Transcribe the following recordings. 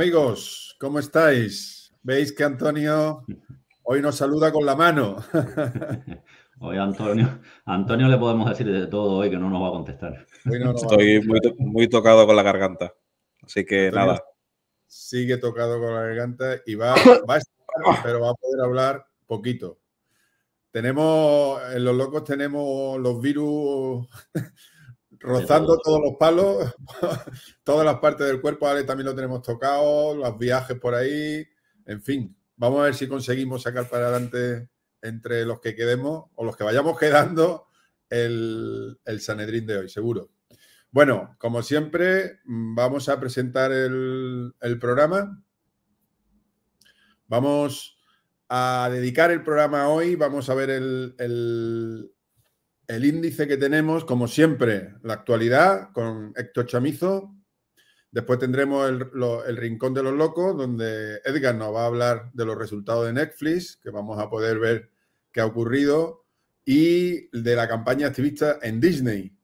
amigos, ¿cómo estáis? Veis que Antonio hoy nos saluda con la mano. Hoy Antonio, Antonio le podemos decir de todo hoy que no nos va a contestar. Estoy muy, tocado con la garganta, así que nada. Sigue tocado con la garganta y va, va a estar, pero va a poder hablar poquito. Tenemos, en los locos tenemos los virus Rozando todos los palos, todas las partes del cuerpo, Ale también lo tenemos tocado, los viajes por ahí, en fin, vamos a ver si conseguimos sacar para adelante entre los que quedemos o los que vayamos quedando el, Sanedrín de hoy, seguro. Bueno, como siempre, vamos a presentar el, programa. Vamos a dedicar el programa hoy, vamos a ver el, el índice que tenemos, como siempre, la actualidad con Héctor Chamizo. Después tendremos el, Rincón de los Locos, donde Edgar nos va a hablar de los resultados de Netflix, que vamos a poder ver qué ha ocurrido, y de la campaña activista en Disney.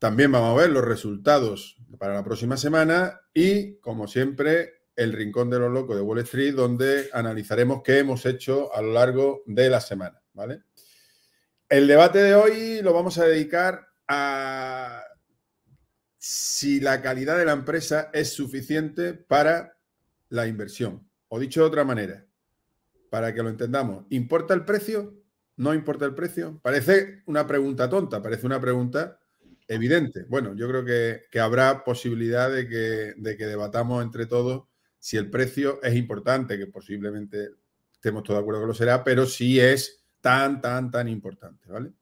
También vamos a ver los resultados para la próxima semana y, como siempre, el Rincón de los Locos de Wall Street, donde analizaremos qué hemos hecho a lo largo de la semana. ¿Vale? El debate de hoy lo vamos a dedicar a si la calidad de la empresa es suficiente para la inversión. O dicho de otra manera, para que lo entendamos, ¿importa el precio? ¿No importa el precio? Parece una pregunta tonta, parece una pregunta evidente. Bueno, yo creo que, habrá posibilidad de que, de que debatamos entre todos si el precio es importante, que posiblemente estemos todos de acuerdo que lo será, pero si es tan, tan, tan importante, ¿vale?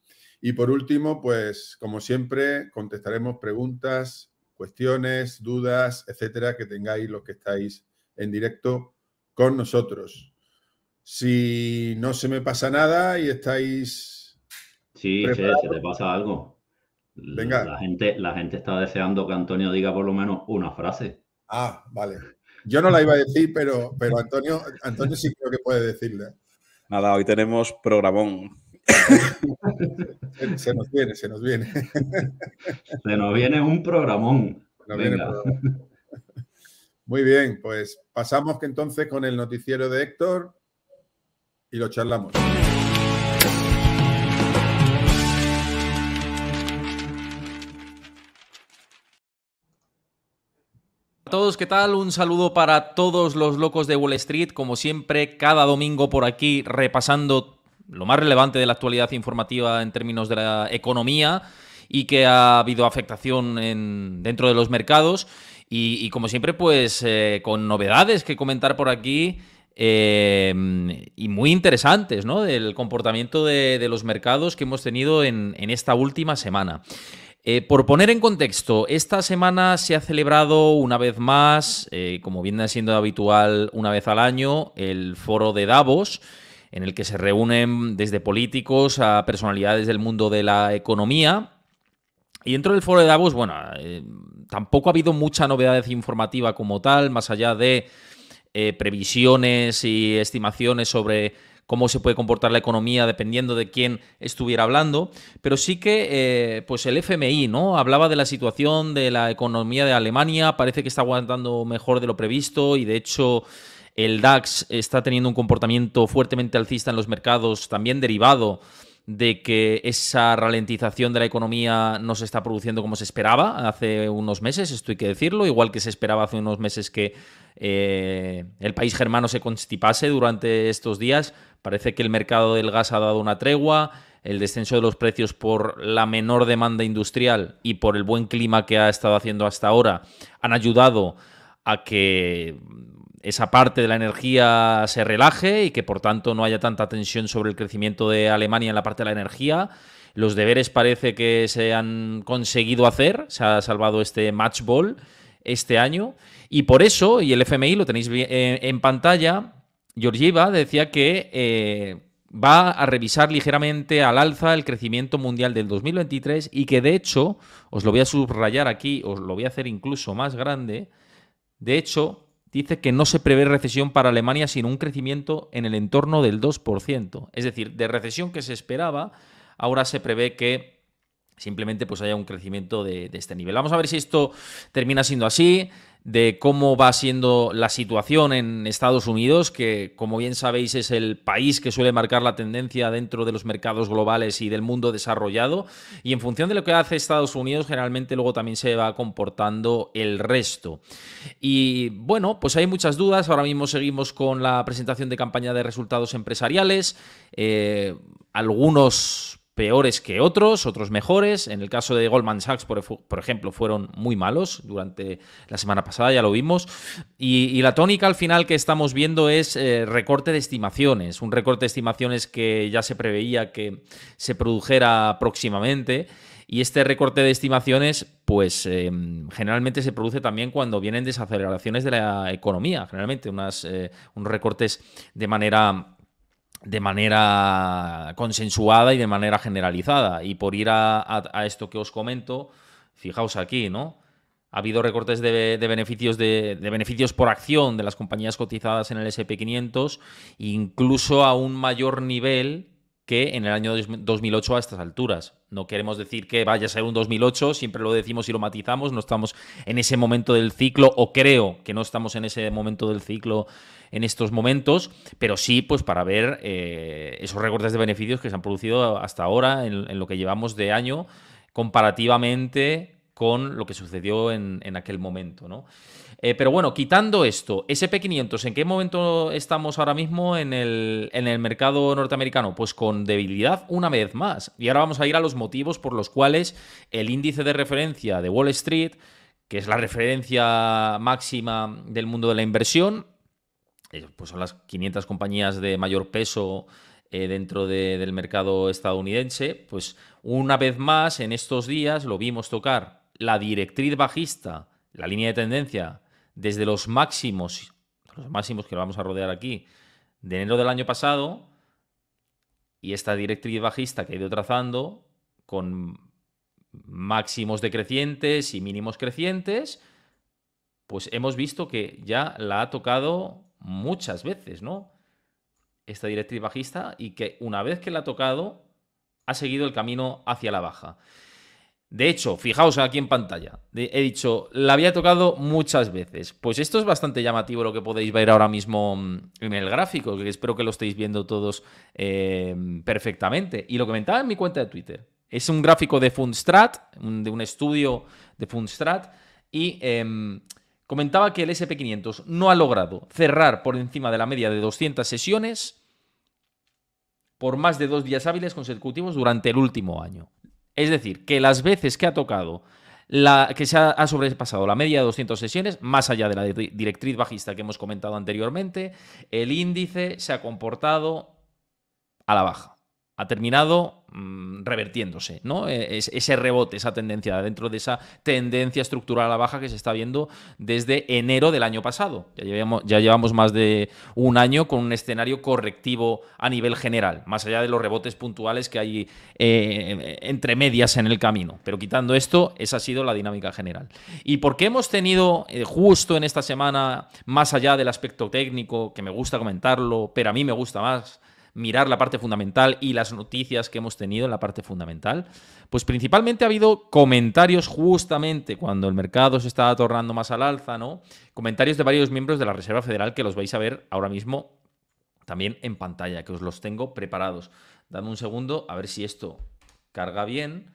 Y por último, pues como siempre, contestaremos preguntas, cuestiones, dudas, etcétera, que tengáis los que estáis en directo con nosotros. Si no se me pasa nada y estáis. Sí, se te pasa algo. Venga. La gente, la gente está deseando que Antonio diga por lo menos una frase. Ah, vale. Yo no la iba a decir, pero, pero Antonio, Antonio sí creo que puede decirla. Nada, hoy tenemos programón. se nos viene, se nos viene. se nos viene un programón. Muy bien, pues pasamos que entonces con el noticiero de Héctor y lo charlamos. todos, ¿qué tal? Un saludo para todos los locos de Wall Street, como siempre, cada domingo por aquí repasando lo más relevante de la actualidad informativa en términos de la economía y que ha habido afectación en, dentro de los mercados. Y, como siempre, pues eh, con novedades que comentar por aquí. Eh, y muy interesantes, ¿no? Del comportamiento de, los mercados que hemos tenido en esta última semana. Eh, por poner en contexto, esta semana se ha celebrado una vez más, eh, como viene siendo habitual una vez al año, el foro de Davos, en el que se reúnen desde políticos a personalidades del mundo de la economía. Y dentro del foro de Davos, bueno, eh, tampoco ha habido mucha novedad informativa como tal, más allá de previsiones y estimaciones sobre cómo se puede comportar la economía dependiendo de quién estuviera hablando, pero sí que eh, pues el FMI ¿no? hablaba de la situación de la economía de Alemania, parece que está aguantando mejor de lo previsto y de hecho... El DAX está teniendo un comportamiento fuertemente alcista en los mercados, también derivado de que esa ralentización de la economía no se está produciendo como se esperaba hace unos meses, esto hay que decirlo, igual que se esperaba hace unos meses que eh, el país germano se constipase durante estos días, Parece que el mercado del gas ha dado una tregua, el descenso de los precios por la menor demanda industrial y por el buen clima que ha estado haciendo hasta ahora han ayudado a que esa parte de la energía se relaje y que por tanto no haya tanta tensión sobre el crecimiento de Alemania en la parte de la energía. Los deberes parece que se han conseguido hacer, se ha salvado este matchball este año y por eso, y el FMI lo tenéis eh, en pantalla, Georgieva decía que eh, va a revisar ligeramente al alza el crecimiento mundial del 2023 y que de hecho, os lo voy a subrayar aquí, os lo voy a hacer incluso más grande, de hecho, dice que no se prevé recesión para Alemania sino un crecimiento en el entorno del 2%. Es decir, de recesión que se esperaba, ahora se prevé que simplemente pues haya un crecimiento de este nivel. Vamos a ver si esto termina siendo así de cómo va siendo la situación en Estados Unidos, que como bien sabéis es el país que suele marcar la tendencia dentro de los mercados globales y del mundo desarrollado, y en función de lo que hace Estados Unidos generalmente luego también se va comportando el resto. Y bueno, pues hay muchas dudas, ahora mismo seguimos con la presentación de campaña de resultados empresariales, eh, algunos peores que otros, otros mejores. En el caso de Goldman Sachs, por, ejemplo, fueron muy malos durante la semana pasada, ya lo vimos. Y, la tónica al final que estamos viendo es eh, recorte de estimaciones, un recorte de estimaciones que ya se preveía que se produjera próximamente. Y este recorte de estimaciones, pues eh, generalmente se produce también cuando vienen desaceleraciones de la economía, generalmente unas, eh, unos recortes de manera de manera consensuada y de manera generalizada. Y por ir a, esto que os comento, fijaos aquí, ¿no? Ha habido recortes de, de beneficios de, de, beneficios por acción de las compañías cotizadas en el SP500, incluso a un mayor nivel que en el año 2008 a estas alturas. No queremos decir que vaya a ser un 2008, siempre lo decimos y lo matizamos, no estamos en ese momento del ciclo, o creo que no estamos en ese momento del ciclo en estos momentos, pero sí pues para ver eh, esos recortes de beneficios que se han producido hasta ahora en lo que llevamos de año comparativamente con lo que sucedió en, aquel momento, ¿no? Eh, pero bueno, quitando esto, SP500, ¿en qué momento estamos ahora mismo en el, mercado norteamericano? Pues con debilidad una vez más. Y ahora vamos a ir a los motivos por los cuales el índice de referencia de Wall Street, que es la referencia máxima del mundo de la inversión, eh, pues son las 500 compañías de mayor peso eh, dentro del mercado estadounidense, pues una vez más en estos días lo vimos tocar la directriz bajista, la línea de tendencia, desde los máximos, los máximos que lo vamos a rodear aquí, de enero del año pasado, y esta directriz bajista que he ido trazando, con máximos decrecientes y mínimos crecientes, pues hemos visto que ya la ha tocado muchas veces, ¿no? Esta directriz bajista y que una vez que la ha tocado, ha seguido el camino hacia la baja. De hecho, fijaos aquí en pantalla, he dicho, la había tocado muchas veces. Pues esto es bastante llamativo lo que podéis ver ahora mismo mm, en el gráfico, que espero que lo estéis viendo todos em, perfectamente. Y lo comentaba en mi cuenta de Twitter. Es un gráfico de Fundstrat, de un estudio de Fundstrat, y em, comentaba que el SP500 no ha logrado cerrar por encima de la media de 200 sesiones por más de dos días hábiles consecutivos durante el último año. Es decir, que las veces que ha tocado, la, que se ha, ha, sobrepasado la media de 200 sesiones, más allá de la directriz bajista que hemos comentado anteriormente, el índice se ha comportado a la baja ha terminado mm, revertiéndose, ¿no? E-, es, ese rebote, esa tendencia, dentro de esa tendencia estructural a la baja que se está viendo desde enero del año pasado. Ya llevamos, ya llevamos más de un año con un escenario correctivo a nivel general, más allá de los rebotes puntuales que hay eh, entre medias en el camino. Pero quitando esto, esa ha sido la dinámica general. ¿Y por qué hemos tenido eh, justo en esta semana, más allá del aspecto técnico, que me gusta comentarlo, pero a mí me gusta más, mirar la parte fundamental y las noticias que hemos tenido en la parte fundamental? Pues principalmente ha habido comentarios justamente cuando el mercado se está tornando más al alza, ¿no? Comentarios de varios miembros de la Reserva Federal que los vais a ver ahora mismo también en pantalla, que os los tengo preparados. Dame un segundo a ver si esto carga bien.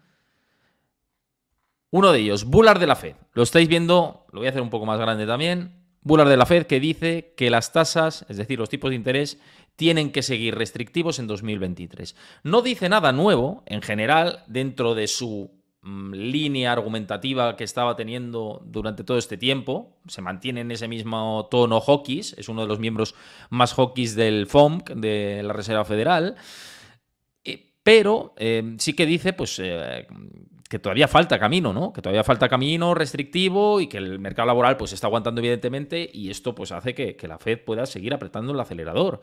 Uno de ellos, Bular de la Fed. Lo estáis viendo, lo voy a hacer un poco más grande también. Bular de la Fed que dice que las tasas, es decir, los tipos de interés, tienen que seguir restrictivos en 2023. No dice nada nuevo, en general, dentro de su mm, línea argumentativa que estaba teniendo durante todo este tiempo. Se mantiene en ese mismo tono hockeys, es uno de los miembros más hockeys del FOMC, de la Reserva Federal. Eh, pero eh, sí que dice, pues, eh, que todavía falta camino, ¿no? Que todavía falta camino restrictivo y que el mercado laboral, pues, está aguantando evidentemente y esto, pues, hace que la Fed pueda seguir apretando el acelerador.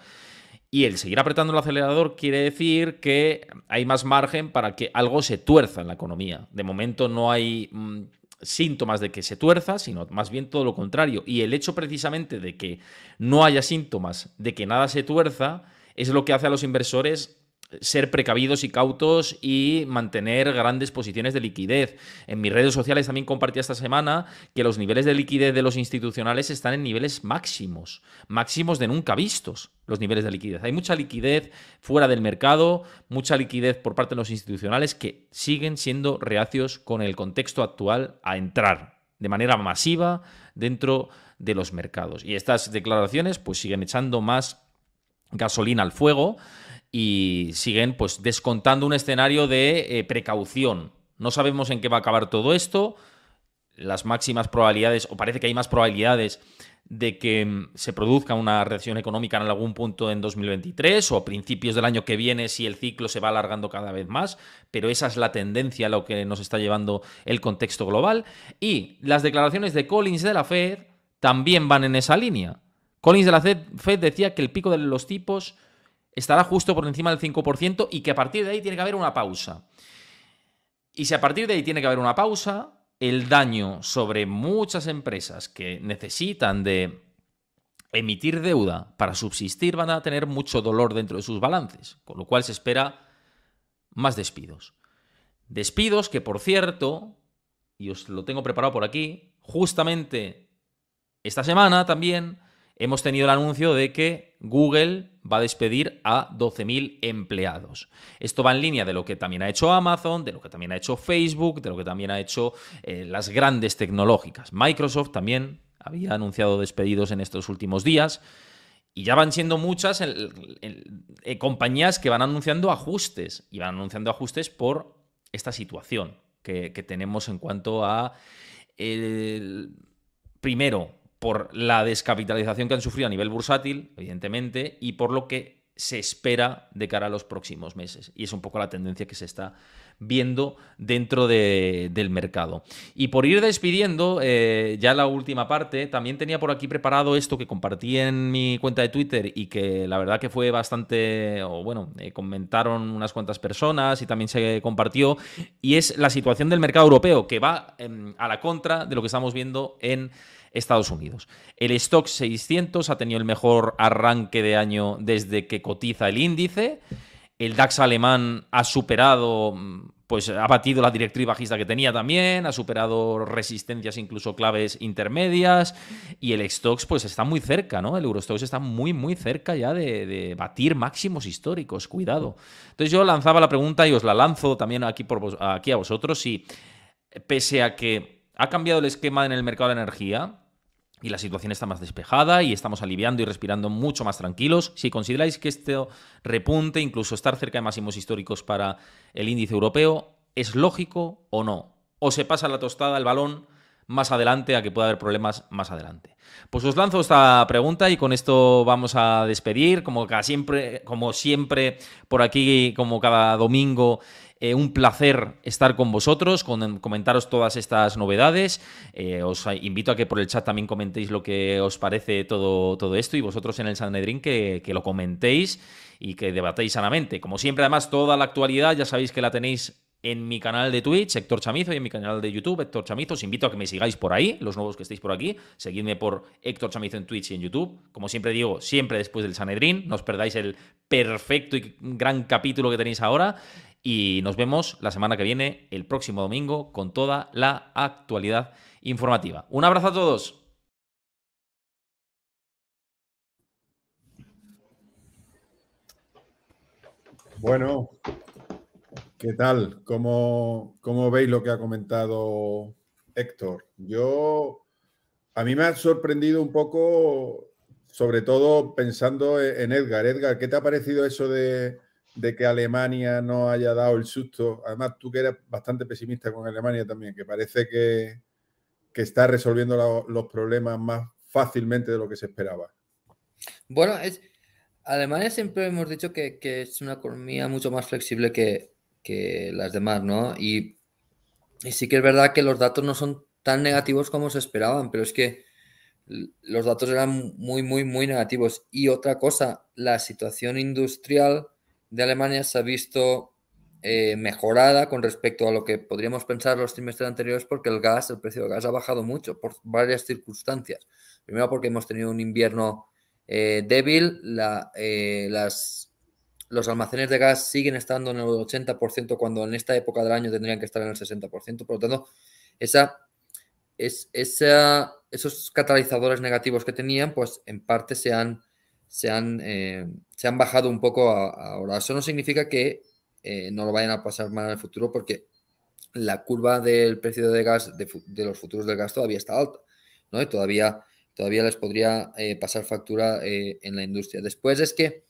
Y el seguir apretando el acelerador quiere decir que hay más margen para que algo se tuerza en la economía. De momento no hay mm, síntomas de que se tuerza, sino más bien todo lo contrario. Y el hecho precisamente de que no haya síntomas de que nada se tuerza es lo que hace a los inversores ser precavidos y cautos y mantener grandes posiciones de liquidez. En mis redes sociales también compartí esta semana que los niveles de liquidez de los institucionales están en niveles máximos, máximos de nunca vistos los niveles de liquidez. Hay mucha liquidez fuera del mercado, mucha liquidez por parte de los institucionales que siguen siendo reacios con el contexto actual a entrar de manera masiva dentro de los mercados. Y estas declaraciones pues siguen echando más gasolina al fuego y siguen pues descontando un escenario de eh, precaución. No sabemos en qué va a acabar todo esto. Las máximas probabilidades, o parece que hay más probabilidades de que mm, se produzca una reacción económica en algún punto en 2023 o a principios del año que viene si el ciclo se va alargando cada vez más, pero esa es la tendencia a lo que nos está llevando el contexto global. Y las declaraciones de Collins de la Fed también van en esa línea. Collins de la Fed decía que el pico de los tipos estará justo por encima del 5% y que a partir de ahí tiene que haber una pausa. Y si a partir de ahí tiene que haber una pausa, el daño sobre muchas empresas que necesitan de emitir deuda para subsistir van a tener mucho dolor dentro de sus balances, con lo cual se espera más despidos. Despidos que, por cierto, y os lo tengo preparado por aquí, justamente esta semana también hemos tenido el anuncio de que Google va a despedir a 12.000 empleados. Esto va en línea de lo que también ha hecho Amazon, de lo que también ha hecho Facebook, de lo que también ha hecho eh, las grandes tecnológicas. Microsoft también había anunciado despedidos en estos últimos días. Y ya van siendo muchas eh, compañías que van anunciando ajustes y van anunciando ajustes por esta situación que, que tenemos en cuanto a, el primero, por la descapitalización que han sufrido a nivel bursátil, evidentemente, y por lo que se espera de cara a los próximos meses. Y es un poco la tendencia que se está viendo dentro del mercado. Y por ir despidiendo, eh, ya la última parte, también tenía por aquí preparado esto que compartí en mi cuenta de Twitter y que la verdad que fue bastante, o bueno, eh, comentaron unas cuantas personas y también se compartió, y es la situación del mercado europeo, que va em, a la contra de lo que estamos viendo en Estados Unidos. El stock 600 ha tenido el mejor arranque de año desde que cotiza el índice. El DAX alemán ha superado, pues ha batido la directriz bajista que tenía también, ha superado resistencias incluso claves intermedias y el Stocks pues está muy cerca, ¿no? El Eurostox está muy, muy cerca ya de, batir máximos históricos, cuidado. Entonces yo lanzaba la pregunta y os la lanzo también aquí, por aquí a vosotros Y pese a que ha cambiado el esquema en el mercado de energía y la situación está más despejada y estamos aliviando y respirando mucho más tranquilos. Si consideráis que este repunte, incluso estar cerca de máximos históricos para el índice europeo, ¿es lógico o no? ¿O se pasa la tostada al balón? más adelante, a que pueda haber problemas más adelante. Pues os lanzo esta pregunta y con esto vamos a despedir, como cada siempre, como siempre por aquí, como cada domingo. Eh, un placer estar con vosotros, con, comentaros todas estas novedades. Eh, os invito a que por el chat también comentéis lo que os parece todo, todo esto y vosotros en el Sanedrín que, que lo comentéis y que debatéis sanamente. Como siempre, además, toda la actualidad ya sabéis que la tenéis en mi canal de Twitch, Héctor Chamizo, y en mi canal de YouTube, Héctor Chamizo. Os invito a que me sigáis por ahí, los nuevos que estéis por aquí. Seguidme por Héctor Chamizo en Twitch y en YouTube. Como siempre digo, siempre después del Sanedrín. No os perdáis el perfecto y gran capítulo que tenéis ahora. Y nos vemos la semana que viene, el próximo domingo, con toda la actualidad informativa. Un abrazo a todos. Bueno, ¿Qué tal? ¿Cómo, veis lo que ha comentado Héctor? Yo, a mí me ha sorprendido un poco, sobre todo pensando e, en Edgar. Edgar, ¿qué te ha parecido eso de, que Alemania no haya dado el susto? Además, tú que eras bastante pesimista con Alemania también, que parece que, está resolviendo los problemas más fácilmente de lo que se esperaba. Bueno, es, Alemania siempre hemos dicho que, que es una economía mucho más flexible que, que las demás, ¿no? Y, sí que es verdad que los datos no son tan negativos como se esperaban, pero es que los datos eran muy, muy, muy negativos. Y otra cosa, la situación industrial de Alemania se ha visto eh, mejorada con respecto a lo que podríamos pensar los trimestres anteriores porque el gas, el precio del gas ha bajado mucho por varias circunstancias. Primero porque hemos tenido un invierno eh, débil, eh, las los almacenes de gas siguen estando en el 80% cuando en esta época del año tendrían que estar en el 60%. Por lo tanto, esa, es, esos catalizadores negativos que tenían, pues en parte se han, se eh, se han bajado un poco ahora. Eso no significa que eh, no lo vayan a pasar mal en el futuro porque la curva del precio de gas, de, los futuros del gas todavía está alta, ¿no? todavía, todavía les podría eh, pasar factura en la industria. Después es que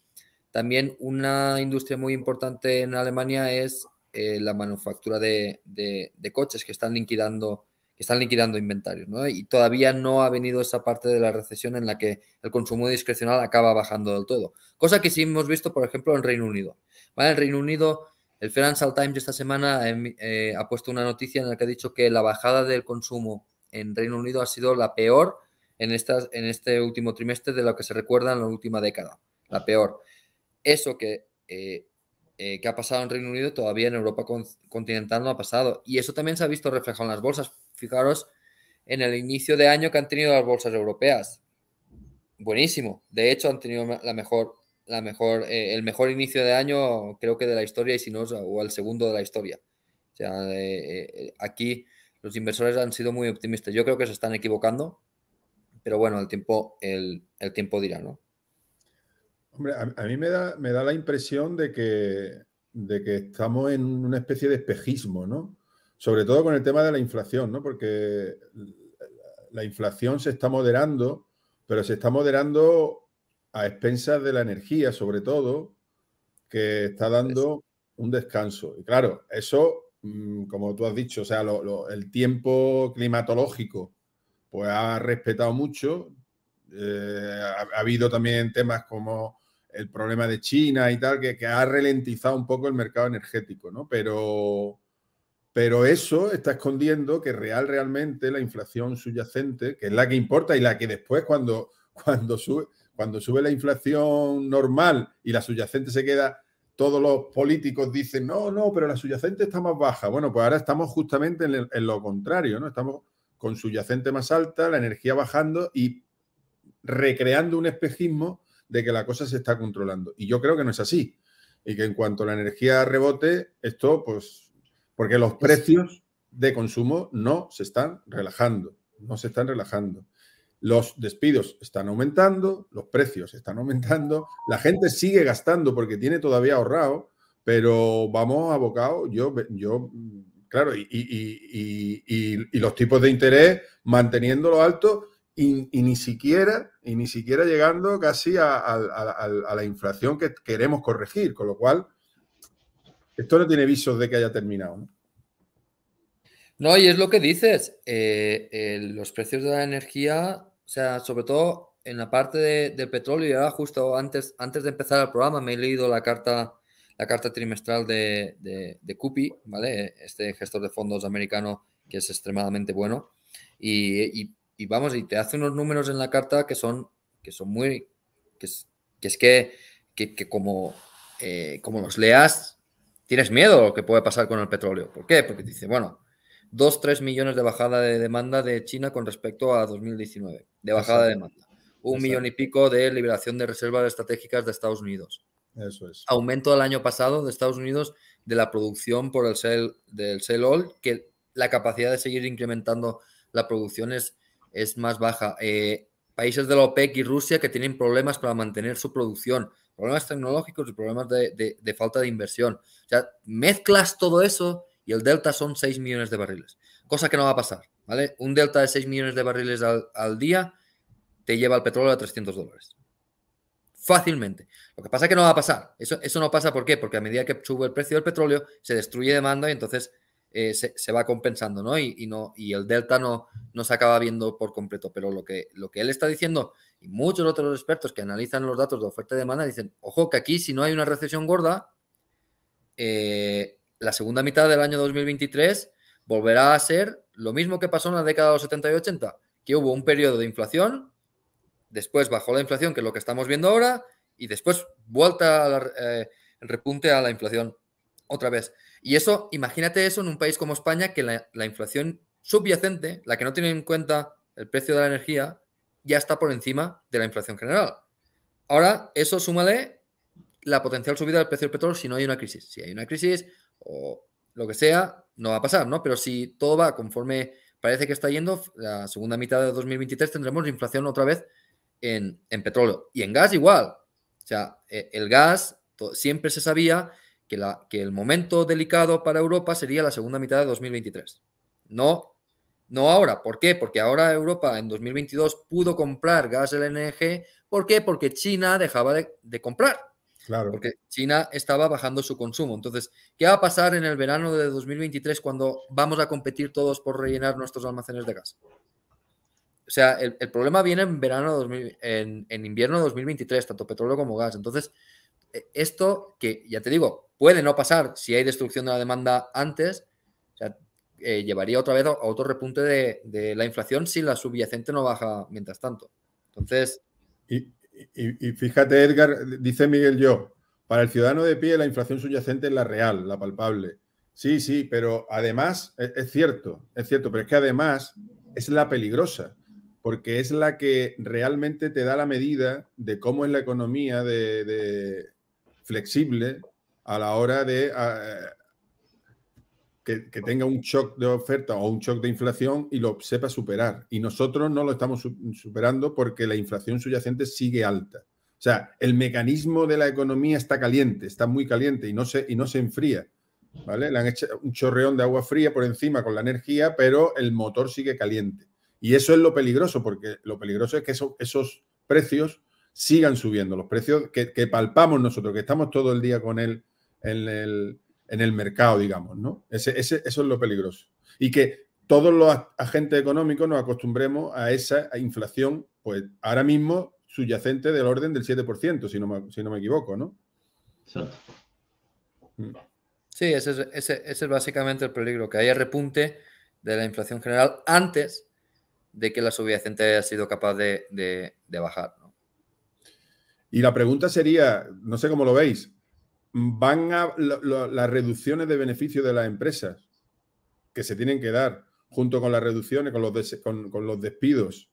también una industria muy importante en Alemania es eh, la manufactura de, coches que están liquidando, que inventarios. Y todavía no ha venido esa parte de la recesión en la que el consumo discrecional acaba bajando del todo. Cosa que sí hemos visto, por ejemplo, en Reino Unido. En Reino Unido, el Financial Times esta semana em, eh, ha puesto una noticia en la que ha dicho que la bajada del consumo en Reino Unido ha sido la peor en, estas, en este último trimestre de lo que se recuerda en la última década. La peor eso eh, eh, que, ha pasado en Reino Unido todavía en Europa continental no ha pasado. Y eso también se ha visto reflejado en las bolsas. Fijaros en el inicio de año que han tenido las bolsas europeas. Buenísimo. De hecho, han tenido la mejor, la mejor, eh, el mejor inicio de año, creo que de la historia, y si no, o el segundo de la historia. O sea, aquí los inversores han sido muy optimistas. Yo creo que se están equivocando, pero bueno, el tiempo, el tiempo dirá, ¿no? a, mí me da, me da la impresión de que, de que estamos en una especie de espejismo, ¿no? Sobre todo con el tema de la inflación, ¿no? Porque la inflación se está moderando, pero se está moderando a expensas de la energía, sobre todo, que está dando un descanso. Y claro, eso, mm, como tú has dicho, o sea, el tiempo climatológico, pues ha respetado mucho. Eh, ha, habido también temas como el problema de China y tal, que, que, ha ralentizado un poco el mercado energético, ¿no? Pero, pero eso está escondiendo que real, realmente la inflación subyacente, que es la que importa y la que después cuando, cuando, sube, cuando sube la inflación normal y la subyacente se queda, todos los políticos dicen, no, no, pero la subyacente está más baja. Bueno, pues ahora estamos justamente en, lo contrario, ¿no? Estamos con subyacente más alta, la energía bajando y recreando un espejismo de que la cosa se está controlando. Y yo creo que no es así. Y que en cuanto a la energía rebote, esto, pues, porque los precios de consumo no se están relajando, no se están relajando. Los despidos están aumentando, los precios están aumentando, la gente sigue gastando porque tiene todavía ahorrado, pero vamos abocados, yo, yo claro, y, los tipos de interés manteniéndolo alto y, ni siquiera, y ni siquiera llegando casi a, la inflación que queremos corregir, con lo cual esto no tiene visos de que haya terminado. No, y es lo que dices, eh, los precios de la energía, o sea, sobre todo en la parte de, del petróleo, y ahora justo antes, antes de empezar el programa me he leído la carta, la carta trimestral de, de, CUPI, ¿vale? Este gestor de fondos americano que es extremadamente bueno. y, y y vamos, y te hace unos números en la carta que son, que son muy, que es que, como, eh, como los leas, tienes miedo a lo que puede pasar con el petróleo. ¿Por qué? Porque dice, bueno, 2-3 millones de bajada de demanda de China con respecto a 2019, de bajada de demanda. Un millón y pico de liberación de reservas estratégicas de Estados Unidos. Eso es. Aumento del año pasado de Estados Unidos de la producción por el sell, del sell all, que la capacidad de seguir incrementando la producción es es más baja. Eh, países de la OPEC y Rusia que tienen problemas para mantener su producción, problemas tecnológicos y problemas de, falta de inversión. O sea, mezclas todo eso y el delta son 6 millones de barriles, cosa que no va a pasar, ¿vale? Un delta de 6 millones de barriles al, día te lleva el petróleo a 300 dólares. Fácilmente. Lo que pasa es que no va a pasar. Eso, eso no pasa, ¿por qué? Porque a medida que sube el precio del petróleo, se destruye demanda y entonces eh, se, va compensando, ¿no? Y, no, y el delta no, se acaba viendo por completo. Pero lo que, lo que él está diciendo, y muchos otros expertos que analizan los datos de oferta y demanda, dicen, ojo, que aquí si no hay una recesión gorda, eh, la segunda mitad del año 2023 volverá a ser lo mismo que pasó en la década de los 70 y 80, que hubo un periodo de inflación, después bajó la inflación, que es lo que estamos viendo ahora, y después vuelta al eh, repunte a la inflación otra vez. Y eso, imagínate eso en un país como España, que la, inflación subyacente, la que no tiene en cuenta el precio de la energía, ya está por encima de la inflación general. Ahora, eso súmale la potencial subida del precio del petróleo si no hay una crisis. Si hay una crisis o lo que sea, no va a pasar, ¿no? Pero si todo va conforme parece que está yendo, la segunda mitad de 2023 tendremos inflación otra vez en, en petróleo. Y en gas igual. O sea, e, el gas siempre se sabía que, el momento delicado para Europa sería la segunda mitad de 2023. No, no ahora. ¿Por qué? Porque ahora Europa en 2022 pudo comprar gas LNG. ¿Por qué? Porque China dejaba de, comprar. Claro. Porque China estaba bajando su consumo. Entonces, ¿qué va a pasar en el verano de 2023 cuando vamos a competir todos por rellenar nuestros almacenes de gas? O sea, el, problema viene en verano, en, en invierno de 2023, tanto petróleo como gas. Entonces, e, esto que, ya te digo, puede no pasar si hay destrucción de la demanda antes, eh, llevaría otra vez a otro repunte de, la inflación si la subyacente no baja mientras tanto. Entonces... Y, fíjate, Edgar, dice Miguel yo, para el ciudadano de pie la inflación subyacente es la real, la palpable. Sí, sí, pero además, e, es, cierto, es cierto, pero es que además es la peligrosa porque es la que realmente te da la medida de cómo es la economía de, flexible a la hora de ah, que, tenga un shock de oferta o un shock de inflación y lo sepa superar. Y nosotros no lo estamos superando porque la inflación subyacente sigue alta. O sea, el mecanismo de la economía está caliente, está muy caliente y no se, y no se enfría. ¿vale? Le han hecho un chorreón de agua fría por encima con la energía, pero el motor sigue caliente. Y eso es lo peligroso, porque lo peligroso es que esos precios sigan subiendo. Los precios que, palpamos nosotros, que estamos todo el día con él en el, en el mercado, digamos, ¿no? Ese, ese, eso es lo peligroso. Y que todos los agentes económicos nos acostumbremos a esa inflación, pues ahora mismo subyacente del orden del 7%, si no me, si no me equivoco, ¿no? Mm. Sí, ese es, básicamente el peligro, que haya repunte de la inflación general antes de que la subyacente haya sido capaz de, de bajar. ¿no? Y la pregunta sería, no sé cómo lo veis, ¿van a las reducciones de beneficio de las empresas que se tienen que dar junto con las reducciones, con los, con, los despidos,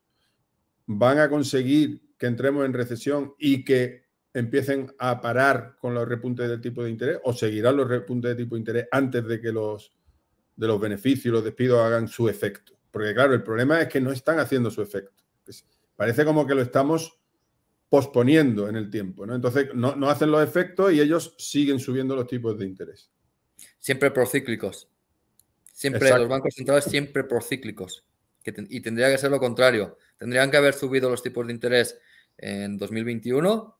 van a conseguir que entremos en recesión y que empiecen a parar con los repuntes del tipo de interés o seguirán los repuntes de tipo de interés antes de que los, de los beneficios los despidos hagan su efecto? Porque claro, el problema es que no están haciendo su efecto. Pues, parece como que lo estamos posponiendo en el tiempo. ¿no? Entonces, no, hacen los efectos y ellos siguen subiendo los tipos de interés. Siempre procíclicos. Siempre, los bancos centrales siempre procíclicos. y tendría que ser lo contrario. Tendrían que haber subido los tipos de interés en 2021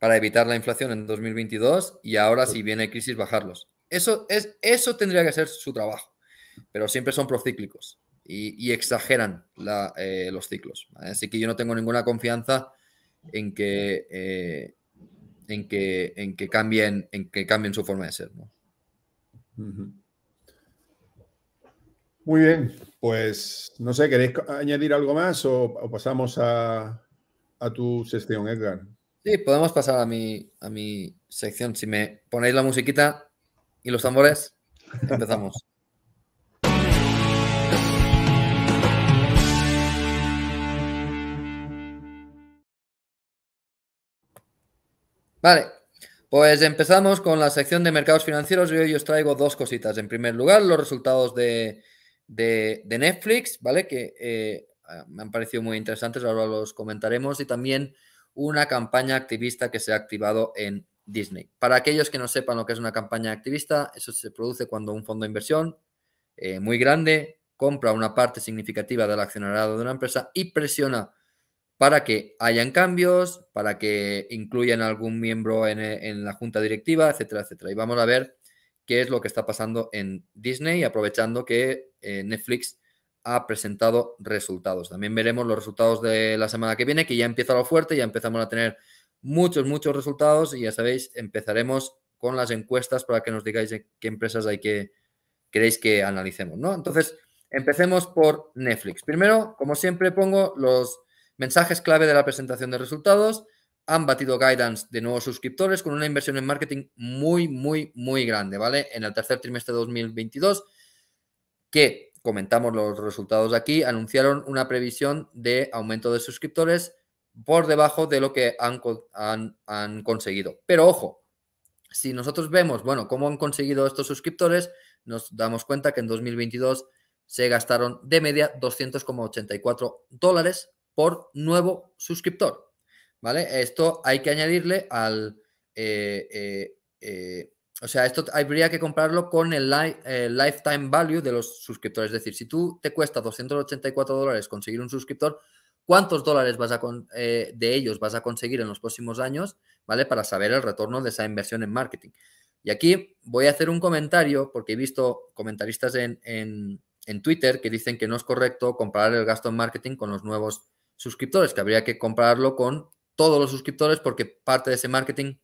para evitar la inflación en 2022 y ahora si viene crisis bajarlos. Eso, es, eso tendría que ser su trabajo, pero siempre son procíclicos y, exageran eh, los ciclos. Así que yo no tengo ninguna confianza en que, eh, en en que, cambien, en que cambien su forma de ser. Muy bien, pues no sé, ¿queréis añadir algo más o, pasamos a, a, tu sección, Edgar? Sí, podemos pasar a a mi sección. Si me ponéis la musiquita y los tambores, empezamos. Vale, pues empezamos con la sección de mercados financieros. Yo hoy os traigo dos cositas. En primer lugar, los resultados de, de, Netflix, ¿vale? Que eh, ah, me han parecido muy interesantes, ahora los comentaremos. Y también una campaña activista que se ha activado en Disney. Para aquellos que no sepan lo que es una campaña activista, eso se produce cuando un fondo de inversión eh, muy grande compra una parte significativa del accionariado de una empresa y presiona para que hayan cambios, para que incluyan algún miembro eh, en, la junta directiva, etcétera, etcétera. Y vamos a ver qué es lo que está pasando en Disney, aprovechando que eh, Netflix ha presentado resultados. También veremos los resultados de la semana que viene, que ya empieza lo fuerte, ya empezamos a tener muchos, muchos resultados y ya sabéis, empezaremos con las encuestas para que nos digáis qué empresas hay que queréis que analicemos, ¿no? Entonces, empecemos por Netflix. Primero, como siempre, pongo los Mensajes clave de la presentación de resultados. Han batido guidance de nuevos suscriptores con una inversión en marketing muy, muy, muy grande, ¿vale? En el tercer trimestre de 2022, que comentamos los resultados aquí, anunciaron una previsión de aumento de suscriptores por debajo de lo que han, conseguido. Pero ojo, si nosotros vemos, bueno, cómo han conseguido estos suscriptores, nos damos cuenta que en 2022 se gastaron de media 284 dólares por nuevo suscriptor. ¿Vale? Esto hay que añadirle al. Eh, eh, eh, o sea, esto habría que comprarlo con el lifetime value de los suscriptores. Es decir, si tú te cuesta 284 dólares conseguir un suscriptor, ¿cuántos dólares vas a con, de ellos vas a conseguir en los próximos años? ¿Vale? Para saber el retorno de esa inversión en marketing. Y aquí voy a hacer un comentario, porque he visto comentaristas en, en, Twitter que dicen que no es correcto comparar el gasto en marketing con los nuevos suscriptores, que habría que compararlo con todos los suscriptores porque parte de ese marketing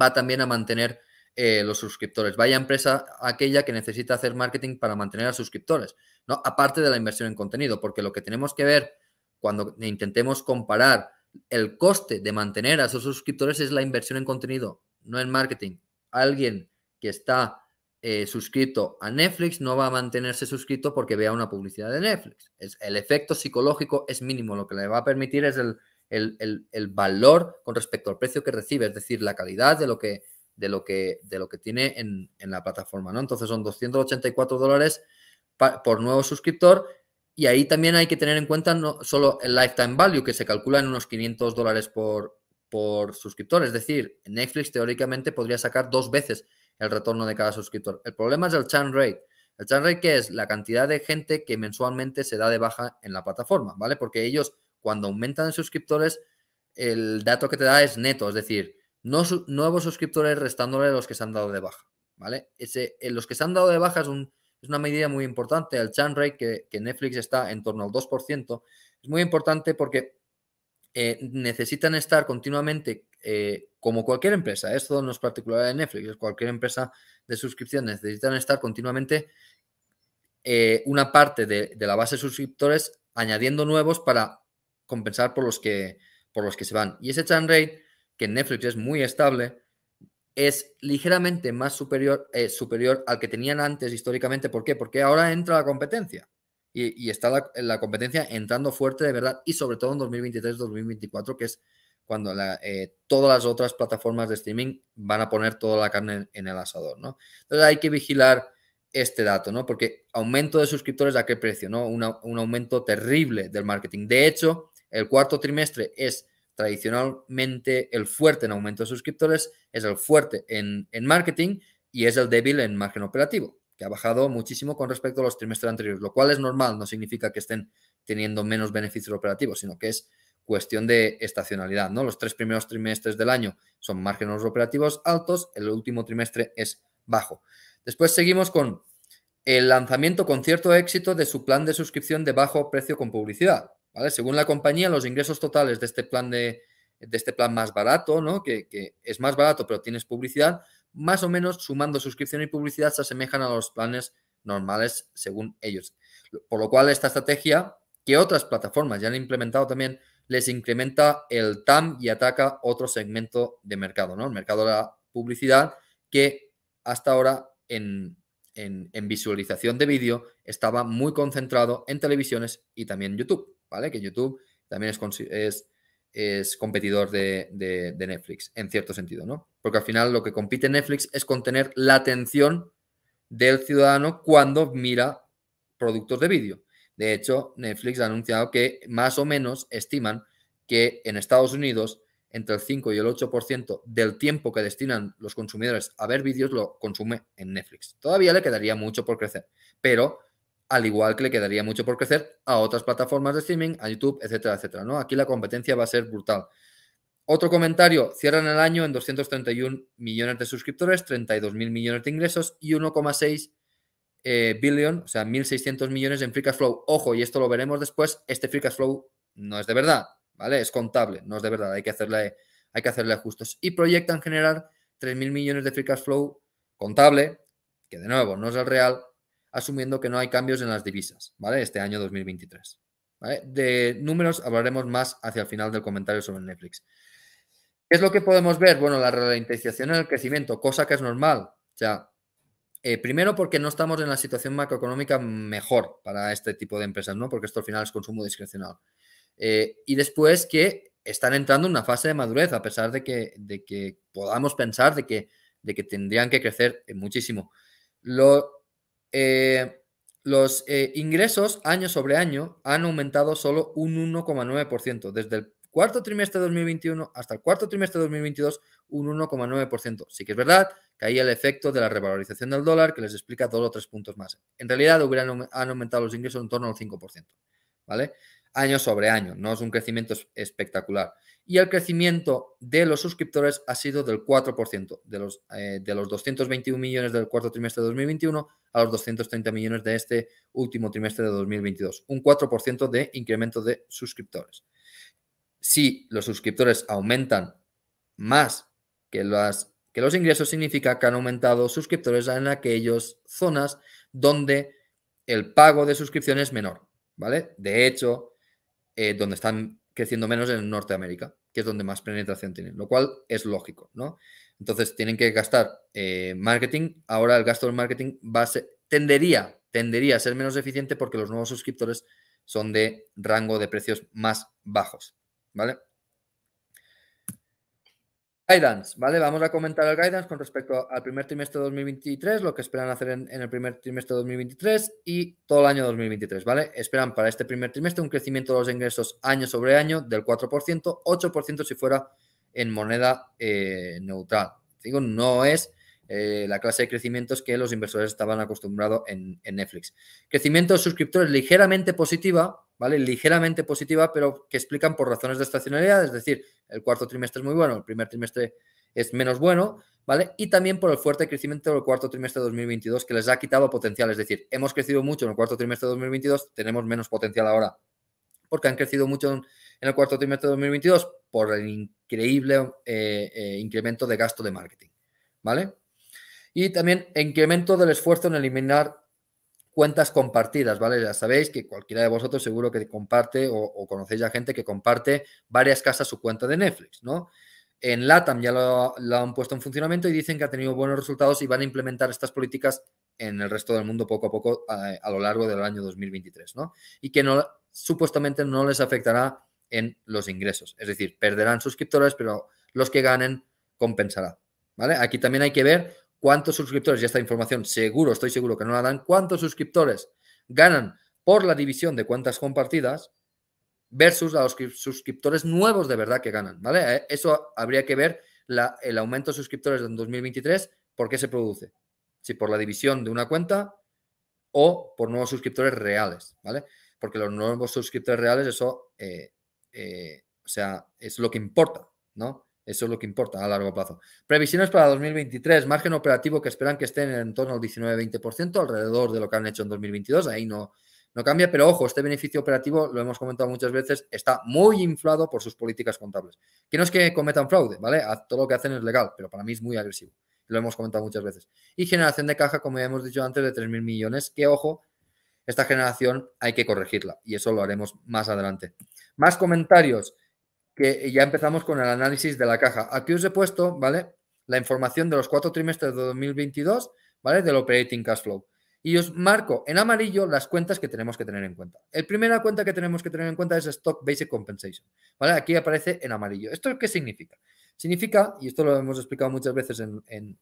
va también a mantener eh, los suscriptores. Vaya empresa aquella que necesita hacer marketing para mantener a suscriptores, ¿no? Aparte de la inversión en contenido, porque lo que tenemos que ver cuando intentemos comparar el coste de mantener a esos suscriptores es la inversión en contenido, no en marketing. Alguien que está eh, suscrito a Netflix no va a mantenerse suscrito porque vea una publicidad de Netflix. Es, el efecto psicológico es mínimo, lo que le va a permitir es el, valor con respecto al precio que recibe, es decir, la calidad de lo que, de lo que, de lo que tiene en, la plataforma. ¿no? Entonces son 284 dólares por nuevo suscriptor y ahí también hay que tener en cuenta no solo el lifetime value, que se calcula en unos 500 dólares por, por suscriptor. Es decir, Netflix teóricamente podría sacar dos veces el retorno de cada suscriptor. El problema es el churn rate. El churn rate que es la cantidad de gente que mensualmente se da de baja en la plataforma, ¿vale? Porque ellos cuando aumentan suscriptores, el dato que te da es neto, es decir, no nuevos suscriptores restándole los que se han dado de baja, ¿vale? Ese, eh, los que se han dado de baja es, un, es una medida muy importante. El churn rate que, Netflix está en torno al 2%. Es muy importante porque eh, necesitan estar continuamente eh, como cualquier empresa, ¿eh? esto no es particular de Netflix, cualquier empresa de suscripción necesitan estar continuamente eh, una parte de, la base de suscriptores añadiendo nuevos para compensar por los que, por los que se van. Y ese churn rate, que en Netflix es muy estable, es ligeramente más superior, superior al que tenían antes históricamente. ¿Por qué? Porque ahora entra la competencia. Y, está la competencia entrando fuerte de verdad y sobre todo en 2023-2024, que es cuando eh, todas las otras plataformas de streaming van a poner toda la carne en, el asador, ¿no? Entonces hay que vigilar este dato, ¿no? Porque aumento de suscriptores a qué precio, ¿no? un aumento terrible del marketing. De hecho, el cuarto trimestre es tradicionalmente el fuerte en aumento de suscriptores, es el fuerte en marketing y es el débil en margen operativo, que ha bajado muchísimo con respecto a los trimestres anteriores, lo cual es normal, no significa que estén teniendo menos beneficios operativos, sino que es cuestión de estacionalidad, ¿no? Los tres primeros trimestres del año son márgenes operativos altos, el último trimestre es bajo. Después seguimos con el lanzamiento con cierto éxito de su plan de suscripción de bajo precio con publicidad, ¿vale? Según la compañía, los ingresos totales de este plan de, este plan más barato, ¿no? Que, que es más barato pero tienes publicidad, más o menos sumando suscripción y publicidad se asemejan a los planes normales según ellos. Por lo cual esta estrategia que otras plataformas ya han implementado también les incrementa el TAM y ataca otro segmento de mercado, ¿no? El mercado de la publicidad que hasta ahora en, en, visualización de vídeo estaba muy concentrado en televisiones y también YouTube, ¿vale? Que YouTube también es, es, competidor de, de, de, Netflix, en cierto sentido, ¿no? Porque al final lo que compite Netflix es contener la atención del ciudadano cuando mira productos de vídeo. De hecho, Netflix ha anunciado que más o menos estiman que en Estados Unidos entre el 5 y el 8% del tiempo que destinan los consumidores a ver vídeos lo consume en Netflix. Todavía le quedaría mucho por crecer, pero al igual que le quedaría mucho por crecer a otras plataformas de streaming, a YouTube, etcétera, etcétera. ¿no? Aquí la competencia va a ser brutal. Otro comentario, cierran el año en 231 millones de suscriptores, 32 mil millones de ingresos y 1,6 eh, billion, o sea, 1.600 millones en free cash flow. Ojo, y esto lo veremos después, este free cash flow no es de verdad, ¿vale? Es contable, no es de verdad, hay que hacerle, hay que hacerle ajustes. Y proyectan generar 3.000 millones de free cash flow contable, que de nuevo no es el real, asumiendo que no hay cambios en las divisas, ¿vale? Este año 2023. ¿vale? De números hablaremos más hacia el final del comentario sobre Netflix. ¿Qué es lo que podemos ver? Bueno, la ralentización en el crecimiento, cosa que es normal. O sea, eh, primero porque no estamos en la situación macroeconómica mejor para este tipo de empresas, ¿no? Porque esto al final es consumo discrecional. Eh, y después que están entrando en una fase de madurez, a pesar de que, de que podamos pensar de que, de que tendrían que crecer eh, muchísimo. los ingresos año sobre año han aumentado solo un 1,9%. Desde el cuarto trimestre de 2021 hasta el cuarto trimestre de 2022, un 1,9%. Sí que es verdad Caía el efecto de la revalorización del dólar, que les explica dos o tres puntos más. En realidad hubieran han aumentado los ingresos en torno al 5%, ¿vale? Año sobre año, no es un crecimiento espectacular. Y el crecimiento de los suscriptores ha sido del 4%, de los, eh, de los 221 millones del cuarto trimestre de 2021 a los 230 millones de este último trimestre de 2022, un 4% de incremento de suscriptores. Si los suscriptores aumentan más que las que los ingresos significa que han aumentado suscriptores en aquellas zonas donde el pago de suscripción es menor, ¿vale? De hecho, eh, donde están creciendo menos en Norteamérica, que es donde más penetración tienen, lo cual es lógico, ¿no? Entonces tienen que gastar eh, marketing. Ahora el gasto del marketing va a tendería, tendería a ser menos eficiente porque los nuevos suscriptores son de rango de precios más bajos, ¿vale? Guidance, ¿vale? Vamos a comentar el guidance con respecto al primer trimestre de 2023, lo que esperan hacer en, el primer trimestre de 2023 y todo el año 2023, ¿vale? Esperan para este primer trimestre un crecimiento de los ingresos año sobre año del 4%, 8% si fuera en moneda eh, neutral. Digo, no es eh, la clase de crecimientos que los inversores estaban acostumbrados en, Netflix. Crecimiento de suscriptores ligeramente positiva, ¿vale? Ligeramente positiva, pero que explican por razones de estacionalidad, es decir, el cuarto trimestre es muy bueno, el primer trimestre es menos bueno, ¿vale? Y también por el fuerte crecimiento del cuarto trimestre de 2022 que les ha quitado potencial, es decir, hemos crecido mucho en el cuarto trimestre de 2022, tenemos menos potencial ahora, porque han crecido mucho en, el cuarto trimestre de 2022 por el increíble eh, eh, incremento de gasto de marketing, ¿vale? Y también incremento del esfuerzo en eliminar cuentas compartidas, ¿vale? Ya sabéis que cualquiera de vosotros seguro que comparte o, conocéis a gente que comparte varias casas su cuenta de Netflix, ¿no? En LATAM ya lo, han puesto en funcionamiento y dicen que ha tenido buenos resultados y van a implementar estas políticas en el resto del mundo poco a poco a, lo largo del año 2023, ¿no? Y que no, supuestamente no les afectará en los ingresos. Es decir, perderán suscriptores, pero los que ganen compensará, ¿vale? Aquí también hay que ver cuántos suscriptores, y esta información seguro, estoy seguro que no la dan, cuántos suscriptores ganan por la división de cuentas compartidas versus a los suscriptores nuevos de verdad que ganan, ¿vale? Eh, eso habría que ver el aumento de suscriptores en 2023, ¿por qué se produce? Si por la división de una cuenta o por nuevos suscriptores reales, ¿vale? Porque los nuevos suscriptores reales, eso, eh, eh, o sea, es lo que importa, ¿no? Eso es lo que importa a largo plazo. Previsiones para 2023, margen operativo que esperan que estén en torno al 19-20%, alrededor de lo que han hecho en 2022. Ahí no, no cambia, pero ojo, este beneficio operativo, lo hemos comentado muchas veces, está muy inflado por sus políticas contables. Que no es que cometan fraude, ¿vale? Todo lo que hacen es legal, pero para mí es muy agresivo. Lo hemos comentado muchas veces. Y generación de caja, como ya hemos dicho antes, de 3.000 millones, que ojo, esta generación hay que corregirla y eso lo haremos más adelante. Más comentarios que ya empezamos con el análisis de la caja. Aquí os he puesto, ¿vale? La información de los cuatro trimestres de 2022, ¿vale? Del operating cash flow. Y os marco en amarillo las cuentas que tenemos que tener en cuenta. El primera cuenta que tenemos que tener en cuenta es Stock Basic Compensation, ¿vale? Aquí aparece en amarillo. ¿Esto qué significa? Significa, y esto lo hemos explicado muchas veces en,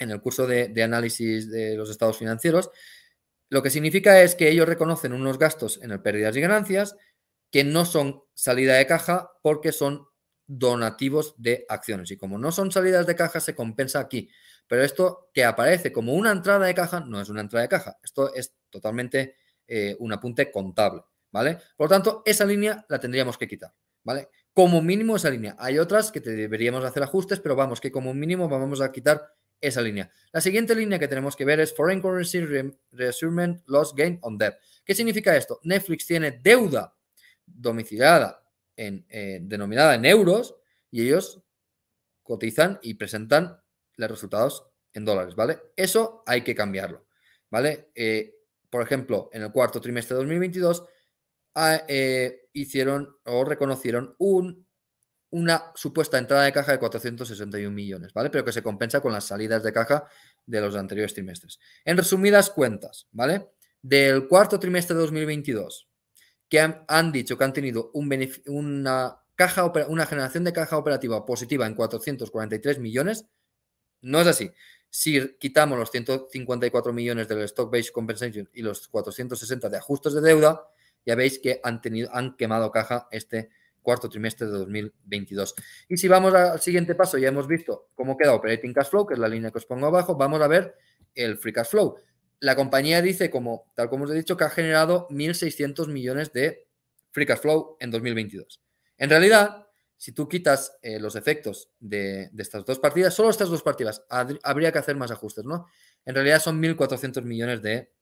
el curso de, de análisis de los estados financieros, lo que significa es que ellos reconocen unos gastos en el pérdidas y ganancias que no son salida de caja porque son donativos de acciones. Y como no son salidas de caja, se compensa aquí. Pero esto que aparece como una entrada de caja no es una entrada de caja. Esto es totalmente eh, un apunte contable. ¿Vale? Por lo tanto, esa línea la tendríamos que quitar. ¿Vale? Como mínimo esa línea. Hay otras que deberíamos hacer ajustes, pero vamos, que como mínimo vamos a quitar esa línea. La siguiente línea que tenemos que ver es Foreign Currency Reassurement Loss Gain on Debt. ¿Qué significa esto? Netflix tiene deuda domiciliada, en, eh, denominada en euros, y ellos cotizan y presentan los resultados en dólares, ¿vale? Eso hay que cambiarlo, ¿vale? Eh, por ejemplo, en el cuarto trimestre de 2022 ah, eh, hicieron o reconocieron una supuesta entrada de caja de 461 millones, ¿vale? Pero que se compensa con las salidas de caja de los anteriores trimestres. En resumidas cuentas, ¿vale? Del cuarto trimestre de 2022 que han, dicho que han tenido una, caja, una generación de caja operativa positiva en 443 millones, no es así. Si quitamos los 154 millones del stock-based compensation y los 460 de ajustes de deuda, ya veis que han, tenido, han quemado caja este cuarto trimestre de 2022. Y si vamos al siguiente paso, ya hemos visto cómo queda Operating Cash Flow, que es la línea que os pongo abajo, vamos a ver el Free Cash Flow la compañía dice, como, tal como os he dicho, que ha generado 1.600 millones de free cash flow en 2022. En realidad, si tú quitas eh, los efectos de, estas dos partidas, solo estas dos partidas, habría que hacer más ajustes, ¿no? En realidad son 1.400 millones de,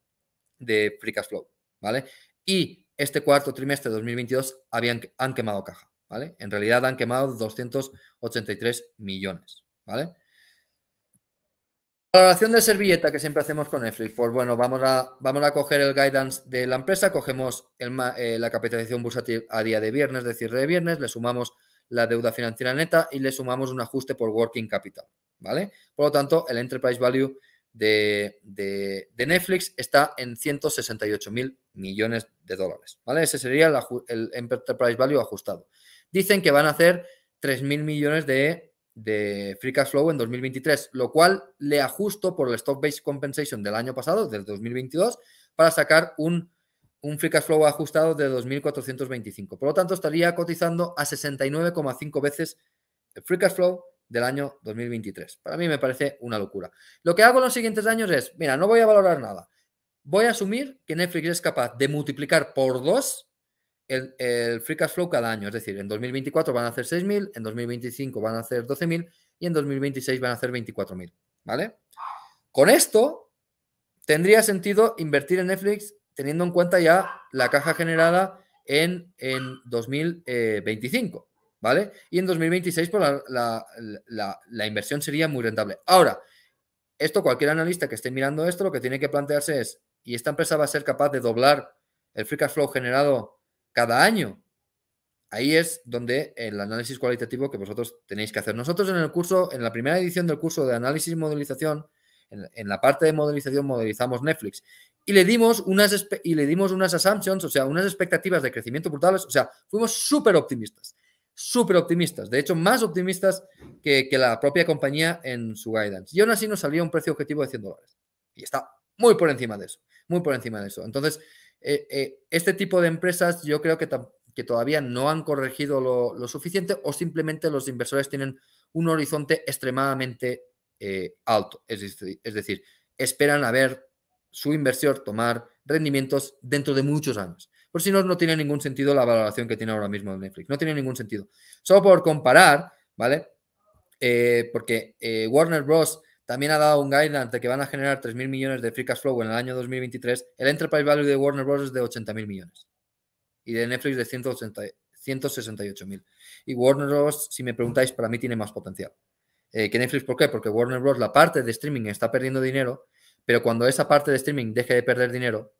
de free cash flow, ¿vale? Y este cuarto trimestre de 2022 habían, han quemado caja, ¿vale? En realidad han quemado 283 millones, ¿vale? La Valoración de servilleta que siempre hacemos con Netflix. Pues bueno, vamos a, vamos a coger el guidance de la empresa, cogemos eh, la capitalización bursátil a día de viernes, de cierre de viernes, le sumamos la deuda financiera neta y le sumamos un ajuste por working capital, ¿vale? Por lo tanto, el enterprise value de, Netflix está en 168 mil millones de dólares, ¿vale? Ese sería el, el enterprise value ajustado. Dicen que van a hacer 3 mil millones de de Free Cash Flow en 2023, lo cual le ajusto por el Stock Based Compensation del año pasado, del 2022, para sacar un, un Free Cash Flow ajustado de 2.425. Por lo tanto, estaría cotizando a 69,5 veces el Free Cash Flow del año 2023. Para mí me parece una locura. Lo que hago en los siguientes años es, mira, no voy a valorar nada. Voy a asumir que Netflix es capaz de multiplicar por dos el, free cash flow cada año. Es decir, en 2024 van a hacer 6.000, en 2025 van a hacer 12.000 y en 2026 van a hacer 24.000. ¿Vale? Con esto, tendría sentido invertir en Netflix teniendo en cuenta ya la caja generada en, en 2025. ¿Vale? Y en 2026 pues, la, la, la inversión sería muy rentable. Ahora, esto cualquier analista que esté mirando esto lo que tiene que plantearse es, ¿y esta empresa va a ser capaz de doblar el free cash flow generado cada año. Ahí es donde el análisis cualitativo que vosotros tenéis que hacer. Nosotros en el curso, en la primera edición del curso de análisis y modelización, en, la parte de modelización modelizamos Netflix y le dimos unas y le dimos unas assumptions, o sea, unas expectativas de crecimiento brutales, o sea, fuimos súper optimistas, súper optimistas, de hecho más optimistas que, que, la propia compañía en su guidance. Y aún así nos salía un precio objetivo de 100 dólares. Y está muy por encima de eso, muy por encima de eso. Entonces, eh, eh, este tipo de empresas yo creo que, que todavía no han corregido lo, suficiente o simplemente los inversores tienen un horizonte extremadamente eh, alto. Es, decir, esperan a ver su inversión tomar rendimientos dentro de muchos años. Por si no, no tiene ningún sentido la valoración que tiene ahora mismo Netflix. No tiene ningún sentido. Solo por comparar, ¿vale? porque Warner Bros. También ha dado un guidance de que van a generar 3.000 millones de free cash flow en el año 2023, el enterprise value de Warner Bros. es de 80.000 millones y de Netflix de 168.000. Y Warner Bros., si me preguntáis, para mí tiene más potencial. Eh, que Netflix, ¿por qué? Porque Warner Bros., la parte de streaming está perdiendo dinero, pero cuando esa parte de streaming deje de perder dinero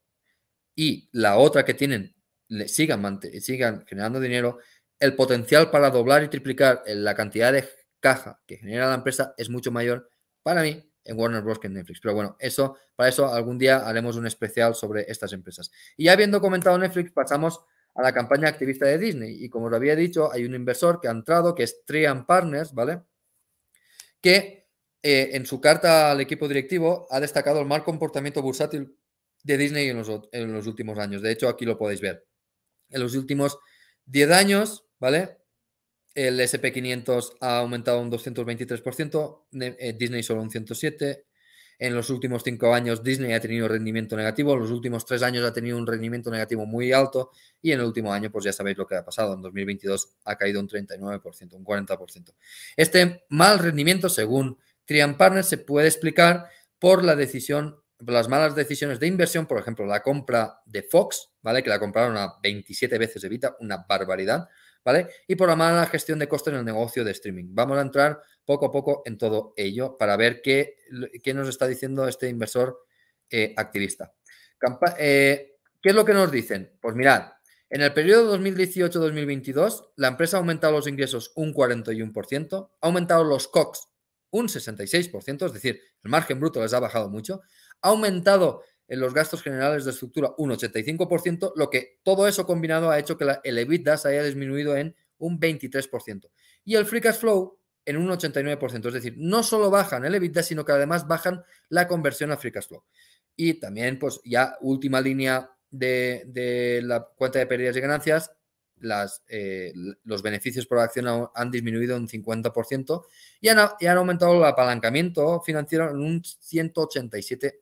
y la otra que tienen le sigan, sigan generando dinero, el potencial para doblar y triplicar la cantidad de caja que genera la empresa es mucho mayor para mí en Warner Bros. que en Netflix. Pero bueno, eso, para eso algún día haremos un especial sobre estas empresas. Y ya habiendo comentado Netflix, pasamos a la campaña activista de Disney. Y como lo había dicho, hay un inversor que ha entrado, que es Trian Partners, ¿vale? Que eh, en su carta al equipo directivo ha destacado el mal comportamiento bursátil de Disney en los, en los últimos años. De hecho, aquí lo podéis ver. En los últimos 10 años, ¿vale? El SP500 ha aumentado un 223%, eh, Disney solo un 107%. En los últimos cinco años Disney ha tenido rendimiento negativo, en los últimos tres años ha tenido un rendimiento negativo muy alto y en el último año, pues ya sabéis lo que ha pasado, en 2022 ha caído un 39%, un 40%. Este mal rendimiento, según Trian Partners, se puede explicar por la decisión, las malas decisiones de inversión, por ejemplo, la compra de Fox, ¿vale? Que la compraron a 27 veces de vida, una barbaridad. ¿vale? Y por la mala gestión de costes en el negocio de streaming. Vamos a entrar poco a poco en todo ello para ver qué, qué nos está diciendo este inversor eh, activista. Eh, ¿Qué es lo que nos dicen? Pues mirad, en el periodo 2018-2022, la empresa ha aumentado los ingresos un 41%, ha aumentado los COX un 66%, es decir, el margen bruto les ha bajado mucho, ha aumentado en los gastos generales de estructura un 85%, lo que todo eso combinado ha hecho que el EBITDA se haya disminuido en un 23%. Y el free cash flow en un 89%. Es decir, no solo bajan el EBITDA, sino que además bajan la conversión a free cash flow. Y también, pues ya última línea de, la cuenta de pérdidas y ganancias, las, eh, los beneficios por acción han disminuido un 50% y han, y han aumentado el apalancamiento financiero en un 187%.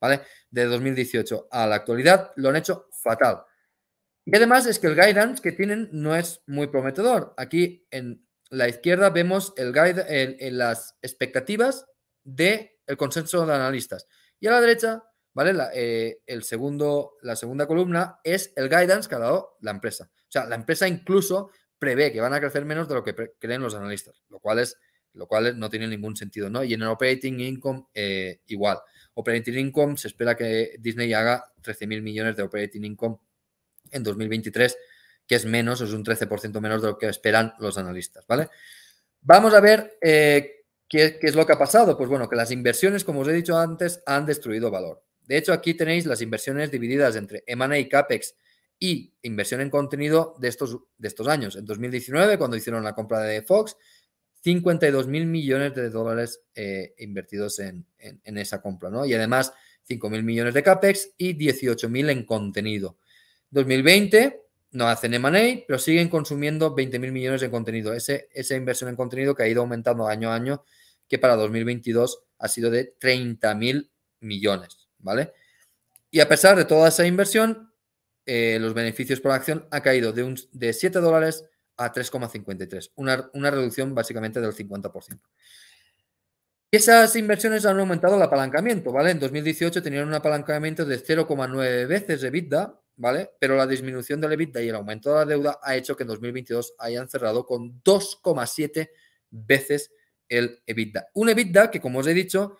¿vale? De 2018 a la actualidad lo han hecho fatal. Y además es que el guidance que tienen no es muy prometedor. Aquí en la izquierda vemos el guide, en, las expectativas del el consenso de analistas. Y a la derecha, ¿vale? La, eh, el segundo, la segunda columna es el guidance que ha dado la empresa. O sea, la empresa incluso prevé que van a crecer menos de lo que creen los analistas, lo cual es lo cual no tiene ningún sentido, ¿no? Y en el operating income eh, igual. Operating Income, se espera que Disney haga 13.000 millones de Operating Income en 2023, que es menos, es un 13% menos de lo que esperan los analistas, ¿vale? Vamos a ver eh, qué, es lo que ha pasado. Pues bueno, que las inversiones, como os he dicho antes, han destruido valor. De hecho, aquí tenéis las inversiones divididas entre M&A y CAPEX y inversión en contenido de estos, de estos años. En 2019, cuando hicieron la compra de Fox, 52 mil millones de dólares eh, invertidos en, esa compra, ¿no? Y además 5 mil millones de CAPEX y 18.000 mil en contenido. 2020 no hacen M&A, pero siguen consumiendo 20 mil millones de contenido. Ese, esa inversión en contenido que ha ido aumentando año a año, que para 2022 ha sido de 30 mil millones, ¿vale? Y a pesar de toda esa inversión, eh, los beneficios por acción ha caído de, un, de 7 dólares a 3,53, una, una reducción básicamente del 50%. Esas inversiones han aumentado el apalancamiento, ¿vale? En 2018 tenían un apalancamiento de 0,9 veces de EBITDA, ¿vale? Pero la disminución del EBITDA y el aumento de la deuda ha hecho que en 2022 hayan cerrado con 2,7 veces el EBITDA. Un EBITDA que, como os he dicho,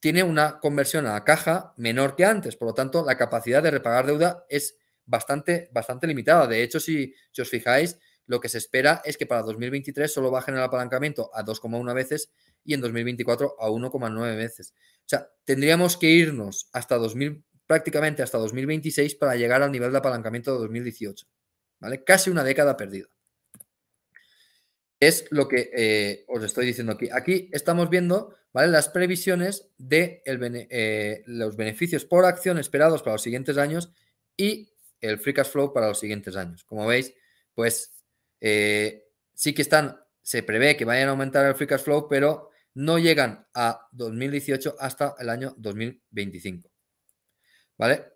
tiene una conversión a la caja menor que antes, por lo tanto, la capacidad de repagar deuda es bastante, bastante limitada. De hecho, si, si os fijáis, lo que se espera es que para 2023 solo bajen el apalancamiento a 2,1 veces y en 2024 a 1,9 veces. O sea, tendríamos que irnos hasta 2000, prácticamente hasta 2026 para llegar al nivel de apalancamiento de 2018. ¿Vale? Casi una década perdida. Es lo que eh, os estoy diciendo aquí. Aquí estamos viendo ¿vale? las previsiones de eh, los beneficios por acción esperados para los siguientes años y el free cash flow para los siguientes años. Como veis, pues eh, sí que están, se prevé que vayan a aumentar el free cash flow, pero no llegan a 2018 hasta el año 2025. ¿Vale?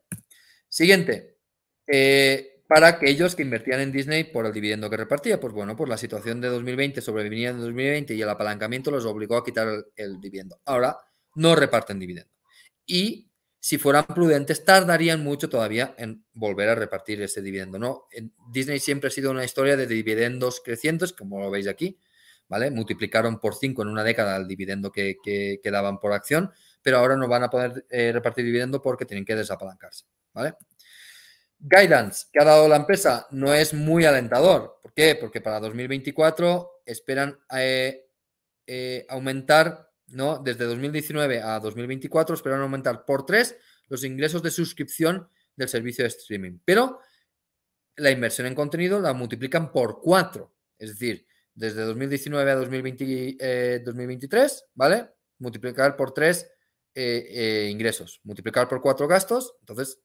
Siguiente. Eh, para aquellos que invertían en Disney por el dividendo que repartía, pues bueno, pues la situación de 2020 sobrevivía en 2020 y el apalancamiento los obligó a quitar el, el dividendo. Ahora no reparten dividendo. Y si fueran prudentes, tardarían mucho todavía en volver a repartir ese dividendo. ¿no? Disney siempre ha sido una historia de dividendos crecientes, como lo veis aquí, ¿vale? Multiplicaron por 5 en una década el dividendo que, que, daban por acción, pero ahora no van a poder eh, repartir dividendo porque tienen que desapalancarse, ¿vale? Guidance que ha dado la empresa no es muy alentador. ¿Por qué? Porque para 2024 esperan eh, eh, aumentar desde 2019 a 2024 esperan aumentar por tres los ingresos de suscripción del servicio de streaming. Pero la inversión en contenido la multiplican por 4. Es decir, desde 2019 a 2023, eh, ¿vale? Multiplicar por tres eh, eh, ingresos, multiplicar por cuatro gastos. Entonces,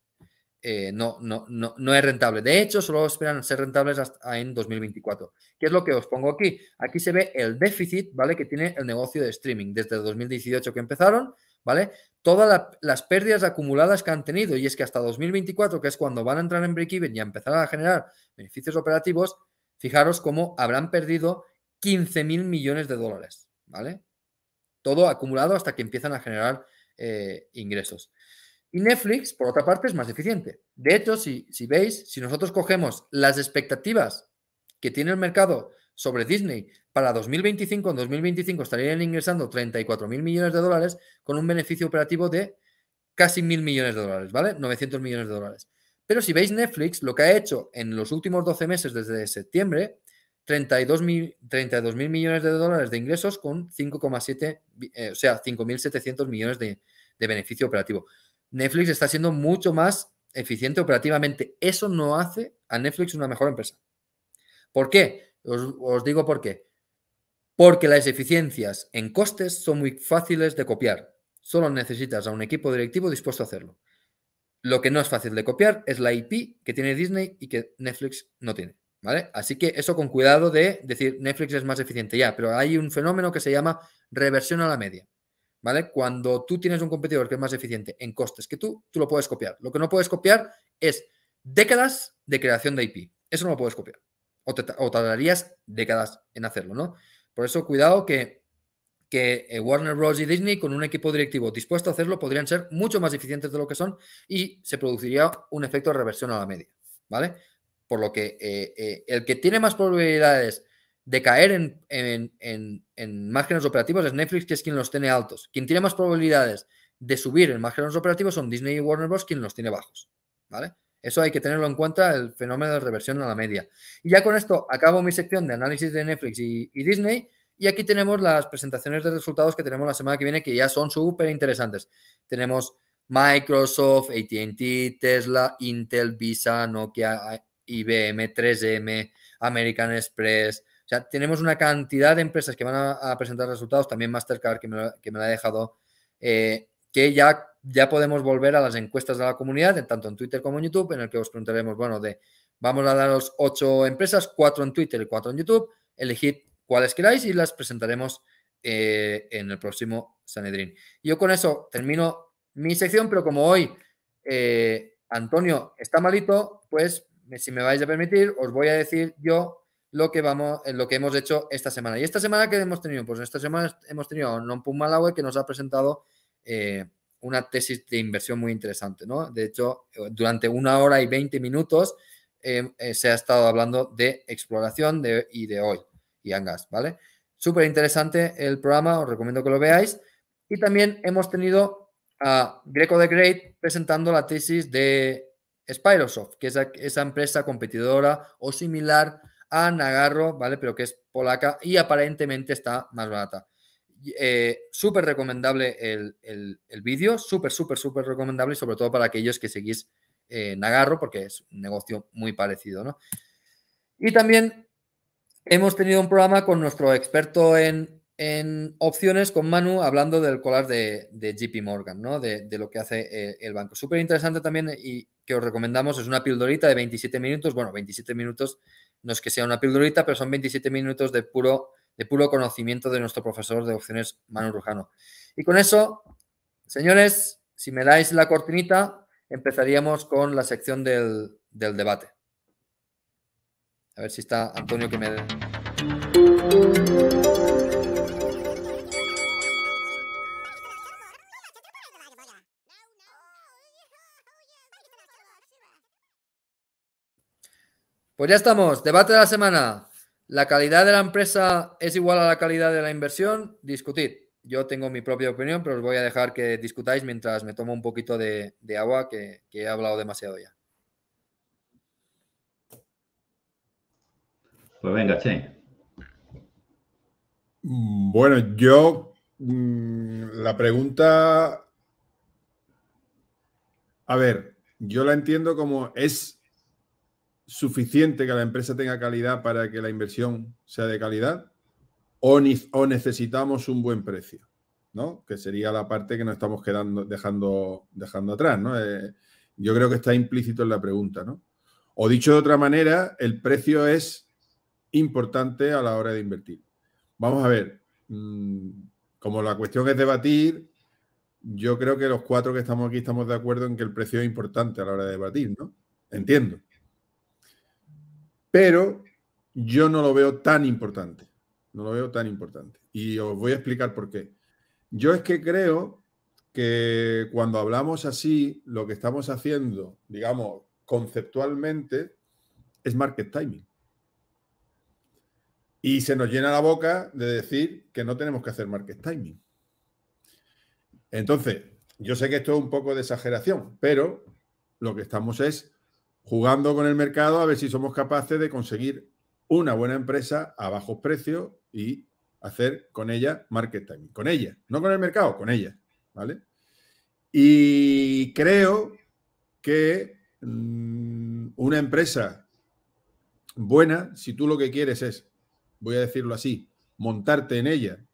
eh, no, no, no, no es rentable. De hecho, solo esperan ser rentables hasta en 2024. ¿Qué es lo que os pongo aquí? Aquí se ve el déficit, ¿vale? Que tiene el negocio de streaming desde 2018 que empezaron, ¿vale? Todas las pérdidas acumuladas que han tenido y es que hasta 2024, que es cuando van a entrar en break-even y a empezar a generar beneficios operativos, fijaros cómo habrán perdido 15 mil millones de dólares, ¿vale? Todo acumulado hasta que empiezan a generar eh, ingresos. Y Netflix, por otra parte, es más eficiente. De hecho, si, si veis, si nosotros cogemos las expectativas que tiene el mercado sobre Disney para 2025, en 2025 estarían ingresando 34 mil millones de dólares con un beneficio operativo de casi mil millones de dólares, ¿vale? 900 millones de dólares. Pero si veis Netflix, lo que ha hecho en los últimos 12 meses desde septiembre, 32 mil 32 millones de dólares de ingresos con 5,7, eh, o sea, 5.700 millones de, de beneficio operativo. Netflix está siendo mucho más eficiente operativamente. Eso no hace a Netflix una mejor empresa. ¿Por qué? Os, digo por qué. Porque las eficiencias en costes son muy fáciles de copiar. Solo necesitas a un equipo directivo dispuesto a hacerlo. Lo que no es fácil de copiar es la IP que tiene Disney y que Netflix no tiene. ¿Vale? Así que eso con cuidado de decir Netflix es más eficiente ya, pero hay un fenómeno que se llama reversión a la media. Cuando tú tienes un competidor que es más eficiente en costes que tú, tú lo puedes copiar. Lo que no puedes copiar es décadas de creación de IP. Eso no lo puedes copiar. O, tardarías décadas en hacerlo, ¿no? Por eso, cuidado que, que eh, Warner Bros. y Disney, con un equipo directivo dispuesto a hacerlo, podrían ser mucho más eficientes de lo que son y se produciría un efecto de reversión a la media, ¿vale? Por lo que eh, eh, el que tiene más probabilidades de caer en, en, márgenes operativos es Netflix, que es quien los tiene altos. Quien tiene más probabilidades de subir en márgenes operativos son Disney y Warner Bros., quien los tiene bajos. ¿Vale? Eso hay que tenerlo en cuenta, el fenómeno de reversión a la media. Y ya con esto acabo mi sección de análisis de Netflix y, y Disney. Y aquí tenemos las presentaciones de resultados que tenemos la semana que viene, que ya son súper interesantes. Tenemos Microsoft, ATT, Tesla, Intel, Visa, Nokia, IBM, 3M, American Express, o tenemos una cantidad de empresas que van a, presentar resultados, también Mastercard que me lo, que ha dejado, eh, que ya, ya podemos volver a las encuestas de la comunidad, tanto en Twitter como en YouTube, en el que os preguntaremos, bueno, de vamos a daros ocho empresas, cuatro en Twitter y cuatro en YouTube, elegid cuáles queráis y las presentaremos eh, en el próximo Sanedrín. Yo con eso termino mi sección, pero como hoy eh, Antonio está malito, pues si me vais a permitir, os voy a decir yo lo que, vamos, eh, lo que hemos hecho esta semana. ¿Y esta semana que hemos tenido? Pues esta semana hemos tenido a Nompum Malawi que nos ha presentado eh, una tesis de inversión muy interesante, ¿no? De hecho, eh, durante una hora y 20 minutos se ha estado hablando de exploración de, y de hoy y Angas, ¿vale? Súper interesante el programa, os recomiendo que lo veáis. Y también hemos tenido a Greco de Great presentando la tesis de Spirosoft, que es esa empresa competidora o similar a Nagarro, ¿vale? Pero que es polaca y aparentemente está más barata. Eh, súper recomendable el, vídeo, súper, súper, súper recomendable sobre todo para aquellos que seguís eh, Nagarro porque es un negocio muy parecido, ¿no? Y también hemos tenido un programa con nuestro experto en, en opciones, con Manu, hablando del collar de, de JP Morgan, ¿no? De, lo que hace eh, el banco. Súper interesante también y que os recomendamos, es una pildorita de 27 minutos, bueno, 27 minutos no es que sea una píldorita, pero son 27 minutos de puro, de puro conocimiento de nuestro profesor de opciones, Manu Rujano. Y con eso, señores, si me dais la cortinita, empezaríamos con la sección del, del debate. A ver si está Antonio que me... Pues ya estamos, debate de la semana. ¿La calidad de la empresa es igual a la calidad de la inversión? Discutid. Yo tengo mi propia opinión, pero os voy a dejar que discutáis mientras me tomo un poquito de, agua, que, que he hablado demasiado ya. Pues venga, Che. Bueno, yo mm, la pregunta, a ver, yo la entiendo como es suficiente que la empresa tenga calidad para que la inversión sea de calidad o, o necesitamos un buen precio, ¿no? Que sería la parte que nos estamos quedando, dejando, dejando atrás, ¿no? Eh, yo creo que está implícito en la pregunta, ¿no? O dicho de otra manera, el precio es importante a la hora de invertir. Vamos a ver, mm, como la cuestión es debatir, yo creo que los cuatro que estamos aquí estamos de acuerdo en que el precio es importante a la hora de debatir, ¿no? Entiendo pero yo no lo veo tan importante. No lo veo tan importante. Y os voy a explicar por qué. Yo es que creo que cuando hablamos así, lo que estamos haciendo, digamos, conceptualmente, es market timing. Y se nos llena la boca de decir que no tenemos que hacer market timing. Entonces, yo sé que esto es un poco de exageración, pero lo que estamos es jugando con el mercado a ver si somos capaces de conseguir una buena empresa a bajos precios y hacer con ella market Con ella, no con el mercado, con ella. ¿Vale? Y creo que mm, una empresa buena, si tú lo que quieres es, voy a decirlo así, montarte en ella,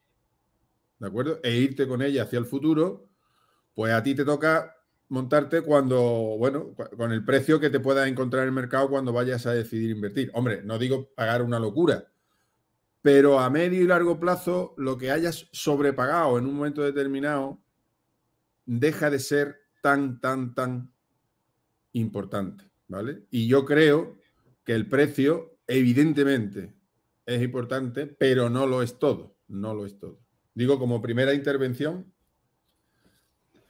¿de acuerdo? E irte con ella hacia el futuro, pues a ti te toca montarte cuando, bueno, con el precio que te pueda encontrar el mercado cuando vayas a decidir invertir. Hombre, no digo pagar una locura, pero a medio y largo plazo lo que hayas sobrepagado en un momento determinado deja de ser tan, tan, tan importante, ¿vale? Y yo creo que el precio, evidentemente, es importante, pero no lo es todo, no lo es todo. Digo, como primera intervención,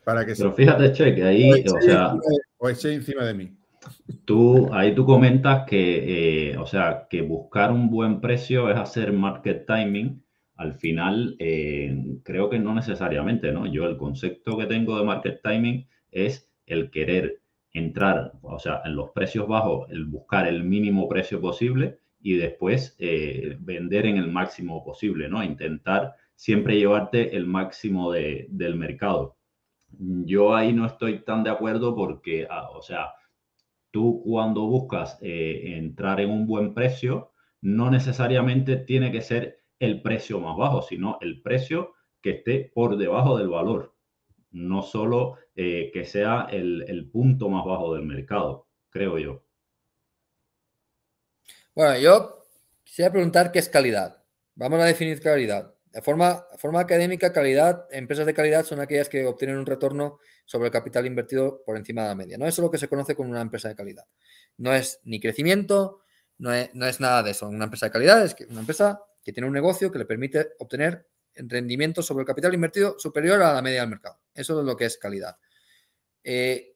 pero fíjate, Che, que ahí, o, sea... o encima de mí. Tú, ahí tú comentas que, eh, o sea, que buscar un buen precio es hacer market timing. Al final, eh, creo que no necesariamente, ¿no? Yo el concepto que tengo de market timing es el querer entrar, o sea, en los precios bajos, el buscar el mínimo precio posible y después eh, vender en el máximo posible, ¿no? Intentar siempre llevarte el máximo de, del mercado yo ahí no estoy tan de acuerdo porque, ah, o sea, tú cuando buscas eh, entrar en un buen precio, no necesariamente tiene que ser el precio más bajo, sino el precio que esté por debajo del valor, no solo eh, que sea el, el punto más bajo del mercado, creo yo. Bueno, yo quisiera preguntar qué es calidad. Vamos a definir calidad. De forma, forma académica, calidad, empresas de calidad son aquellas que obtienen un retorno sobre el capital invertido por encima de la media. No es lo que se conoce como una empresa de calidad. No es ni crecimiento, no es, nada de eso. Una empresa de calidad es una empresa que tiene un negocio que le permite obtener rendimiento sobre el capital invertido superior a la media del mercado. Eso es lo que es calidad. Eh,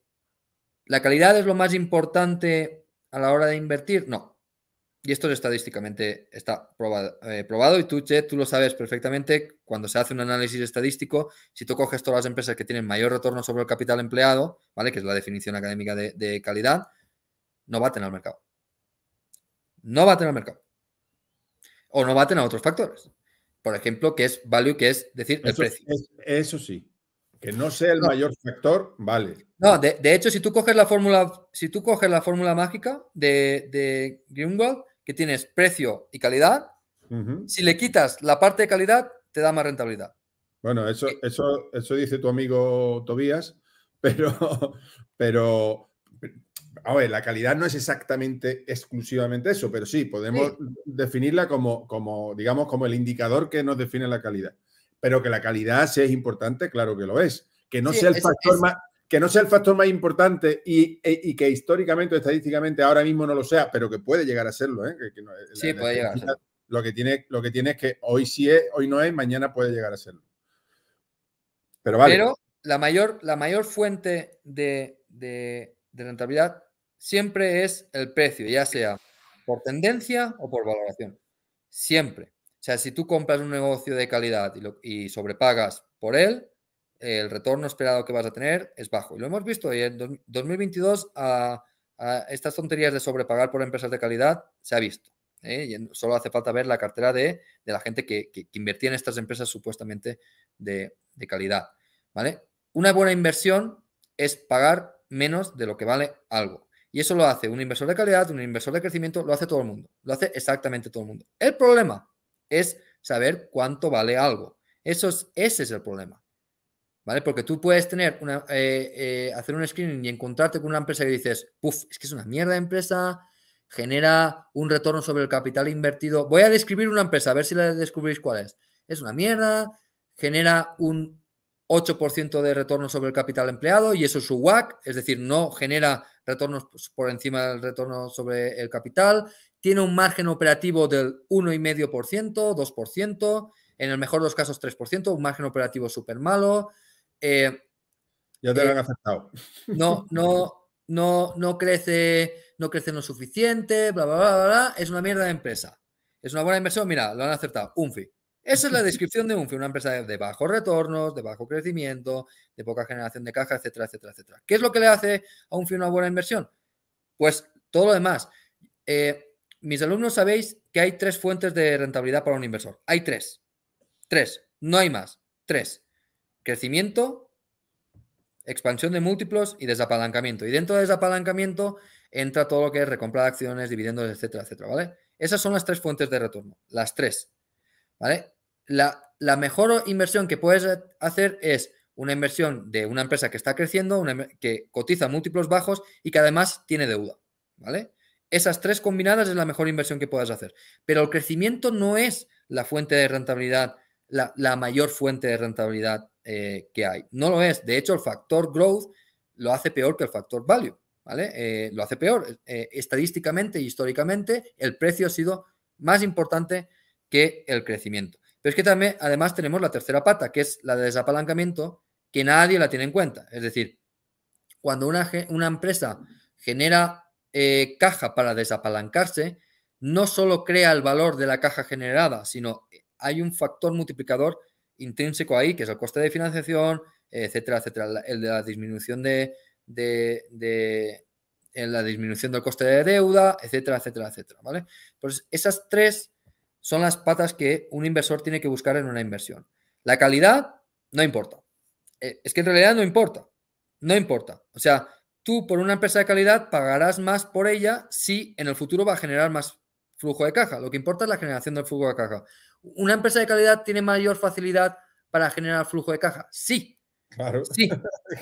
¿La calidad es lo más importante a la hora de invertir? No y esto es estadísticamente está probado, eh, probado, y tú, che, tú lo sabes perfectamente, cuando se hace un análisis estadístico, si tú coges todas las empresas que tienen mayor retorno sobre el capital empleado, ¿vale? Que es la definición académica de, calidad, no baten al mercado. No baten al mercado. O no baten a otros factores. Por ejemplo, que es value, que es decir, el precio. eso sí. Que no sea el mayor factor, vale. No, de, hecho, si tú coges la fórmula, si tú coges la fórmula mágica de, de Greenwald, que tienes precio y calidad, si le quitas la parte de calidad, te da más rentabilidad. Bueno, eso, eso, eso dice tu amigo Tobías, pero, pero a ver, la calidad no es exactamente exclusivamente eso, pero sí, podemos definirla como, como, digamos, como el indicador que nos define la calidad. Pero que la calidad, sea es importante, claro que lo es. Que no sea el factor más, que no sea el factor más importante e, y, que históricamente o estadísticamente ahora mismo no lo sea, pero que puede llegar a serlo. ¿eh? sí, puede llegar Lo que, tiene, lo que es que hoy sí es, hoy no es, mañana puede llegar a serlo. Pero Pero la mayor, la mayor fuente de, rentabilidad siempre es el precio, ya sea por tendencia o por valoración. Siempre. O sea, si tú compras un negocio de calidad y, y sobrepagas por él, el retorno esperado que vas a tener es bajo. Y lo hemos visto en 2022 a, estas tonterías de sobrepagar por empresas de calidad se ha visto. ¿eh? Y solo hace falta ver la cartera de, la gente que, que, invertía en estas empresas supuestamente de, de calidad. ¿vale? Una buena inversión es pagar menos de lo que vale algo. Y eso lo hace un inversor de calidad, un inversor de crecimiento, lo hace todo el mundo. Lo hace exactamente todo el mundo. El problema es saber cuánto vale algo. Eso es, ese es el problema. Porque tú puedes tener una, eh, eh, hacer un screening y encontrarte con una empresa que dices, puff, es que es una mierda de empresa, genera un retorno sobre el capital invertido. Voy a describir una empresa, a ver si la descubrís cuál es. Es una mierda, genera un 8% de retorno sobre el capital empleado y eso es su WAC, es decir, no genera retornos pues, por encima del retorno sobre el capital, tiene un margen operativo del 1,5%, 2%, en el mejor de los casos 3%, un margen operativo súper malo, eh, ya te lo eh, han aceptado. No, no, no, no crece, no crece lo suficiente, bla, bla, bla, bla, Es una mierda de empresa. Es una buena inversión, mira, lo han acertado. Unfi. Esa es la descripción de Unfi, una empresa de bajos retornos, de bajo crecimiento, de poca generación de caja, etcétera, etcétera, etcétera. ¿Qué es lo que le hace a un Unfi una buena inversión? Pues todo lo demás. Eh, mis alumnos sabéis que hay tres fuentes de rentabilidad para un inversor. Hay tres. Tres. No hay más. Tres. Crecimiento, expansión de múltiplos y desapalancamiento. Y dentro de desapalancamiento entra todo lo que es recompra de acciones, dividendos, etcétera, etcétera, ¿vale? Esas son las tres fuentes de retorno, las tres, ¿vale? La, mejor inversión que puedes hacer es una inversión de una empresa que está creciendo, em-, que cotiza múltiplos bajos y que además tiene deuda, ¿vale? Esas tres combinadas es la mejor inversión que puedas hacer. Pero el crecimiento no es la fuente de rentabilidad, la, la mayor fuente de rentabilidad eh, que hay. No lo es. De hecho, el factor growth lo hace peor que el factor value. ¿vale? Eh, lo hace peor. Eh, estadísticamente y históricamente, el precio ha sido más importante que el crecimiento. Pero es que también, además, tenemos la tercera pata, que es la de desapalancamiento, que nadie la tiene en cuenta. Es decir, cuando una, una empresa genera caja para desapalancarse, no solo crea el valor de la caja generada, sino hay un factor multiplicador intrínseco ahí, que es el coste de financiación, etcétera, etcétera. El de la disminución de, de, de la disminución del coste de deuda, etcétera, etcétera, etcétera. ¿vale? Pues esas tres son las patas que un inversor tiene que buscar en una inversión. La calidad no importa. Eh, es que en realidad no importa. No importa. O sea, tú por una empresa de calidad pagarás más por ella si en el futuro va a generar más flujo de caja. Lo que importa es la generación del flujo de caja. ¿Una empresa de calidad tiene mayor facilidad para generar flujo de caja? Sí. Claro. Sí.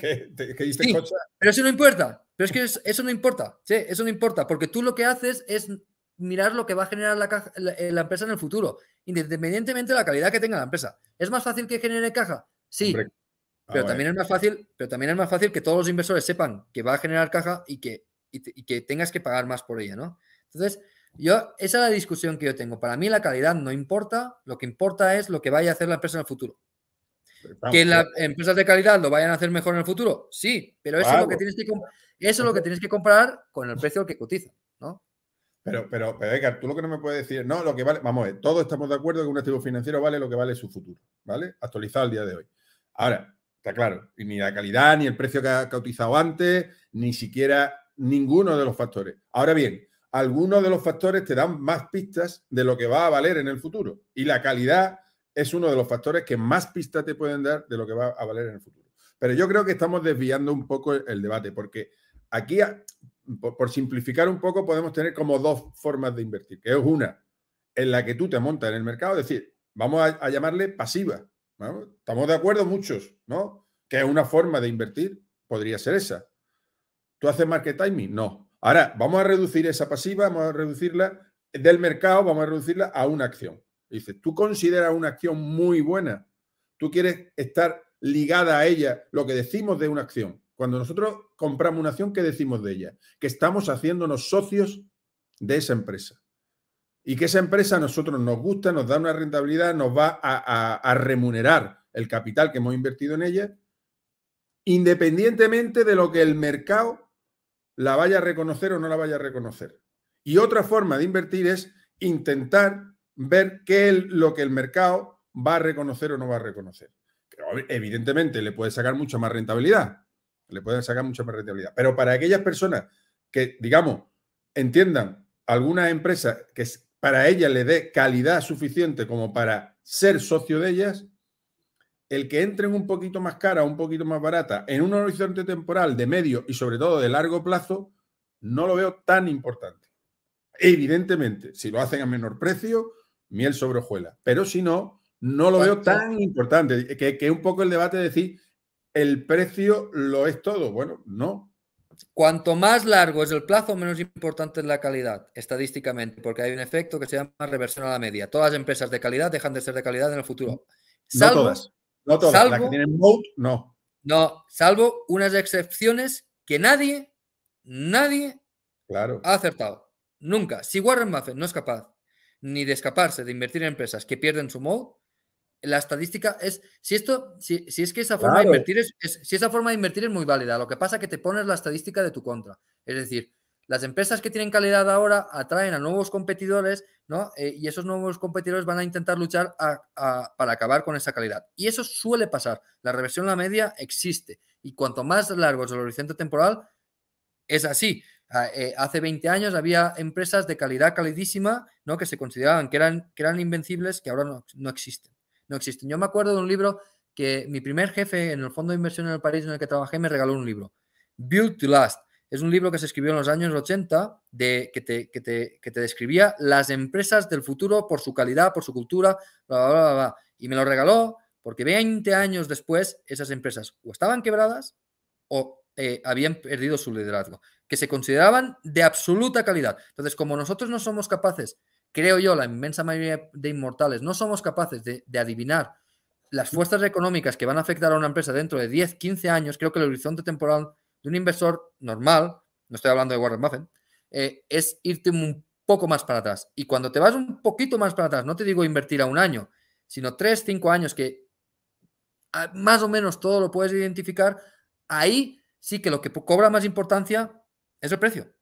Pero eso no importa. Pero es que eso, no importa. Sí, eso no importa. Porque tú lo que haces es mirar lo que va a generar la, eh, empresa en el futuro, independientemente de la calidad que tenga la empresa. ¿Es más fácil que genere caja? Sí. Pero también, es más fácil, pero también es más fácil que todos los inversores sepan que va a generar caja y que, y que tengas que pagar más por ella, ¿no? Entonces, yo, esa es la discusión que yo tengo. Para mí la calidad no importa, lo que importa es lo que vaya a hacer la empresa en el futuro. que las empresas de calidad lo vayan a hacer mejor en el futuro, sí, pero eso, es, lo que tienes que, eso lo que tienes que comparar con el precio que cotiza, ¿no? Pero, pero, Edgar, tú lo que no me puedes decir, no, lo que vale, vamos todos estamos de acuerdo que un activo financiero vale lo que vale su futuro, ¿vale? Actualizado al día de hoy. Ahora, está claro, ni la calidad, ni el precio que ha cotizado antes, ni siquiera ninguno de los factores. Ahora bien, algunos de los factores te dan más pistas de lo que va a valer en el futuro. Y la calidad es uno de los factores que más pistas te pueden dar de lo que va a valer en el futuro. Pero yo creo que estamos desviando un poco el, debate, porque aquí, ah, por, simplificar un poco, podemos tener como dos formas de invertir, que es una en la que tú te montas en el mercado, es decir, vamos a, llamarle pasiva. Estamos de acuerdo muchos, ¿no? Que es una forma de invertir, podría ser esa. ¿Tú haces market timing? No, Ahora, vamos a reducir esa pasiva, vamos a reducirla del mercado, vamos a reducirla a una acción. Dice, tú consideras una acción muy buena, tú quieres estar ligada a ella, lo que decimos de una acción. Cuando nosotros compramos una acción, ¿qué decimos de ella? Que estamos haciéndonos socios de esa empresa. Y que esa empresa a nosotros nos gusta, nos da una rentabilidad, nos va a, a remunerar el capital que hemos invertido en ella, independientemente de lo que el mercado la vaya a reconocer o no la vaya a reconocer. Y otra forma de invertir es intentar ver qué lo que el mercado va a reconocer o no va a reconocer. Evidentemente le puede sacar mucha más rentabilidad, le pueden sacar mucha más rentabilidad. Pero para aquellas personas que, digamos, entiendan alguna empresa que para ellas le dé calidad suficiente como para ser socio de ellas, el que entren un poquito más cara, un poquito más barata, en un horizonte temporal de medio y sobre todo de largo plazo, no lo veo tan importante. Evidentemente, si lo hacen a menor precio, miel sobre hojuela. Pero si no, no lo veo tan importante. Que, un poco el debate de decir, el precio lo es todo. Bueno, no. Cuanto más largo es el plazo, menos importante es la calidad, estadísticamente, porque hay un efecto que se llama reversión a la media. Todas las empresas de calidad dejan de ser de calidad en el futuro. todas. No salvo, no. No, salvo unas excepciones que nadie, nadie claro. ha acertado. Nunca. Si Warren Buffett no es capaz ni de escaparse, de invertir en empresas que pierden su mode, la estadística es. Si esto, si, es que esa forma de invertir es, es, si esa forma de invertir es muy válida, lo que pasa es que te pones la estadística de tu contra. Es decir, las empresas que tienen calidad ahora atraen a nuevos competidores, eh, y esos nuevos competidores van a intentar luchar para acabar con esa calidad. Y eso suele pasar. La reversión a la media existe. Y cuanto más largo es el horizonte temporal, es así. Ah, eh, hace 20 años había empresas de calidad calidísima, ¿no? Que se consideraban que eran, invencibles, que ahora no, existen. No existen. Yo me acuerdo de un libro que mi primer jefe en el fondo de inversión en el país en el que trabajé me regaló un libro. Build to Last es un libro que se escribió en los años 80 de, que, te, describía las empresas del futuro por su calidad, por su cultura, bla, bla, bla, Y me lo regaló porque 20 años después esas empresas o estaban quebradas o eh, habían perdido su liderazgo, que se consideraban de absoluta calidad. Entonces, como nosotros no somos capaces, creo yo, la inmensa mayoría de inmortales, no somos capaces de, de adivinar las fuerzas económicas que van a afectar a una empresa dentro de 10, 15 años, creo que el horizonte temporal un inversor normal, no estoy hablando de Warren Buffett, eh, es irte un poco más para atrás. Y cuando te vas un poquito más para atrás, no te digo invertir a un año, sino tres, cinco años que ah, más o menos todo lo puedes identificar, ahí sí que lo que cobra más importancia es el precio.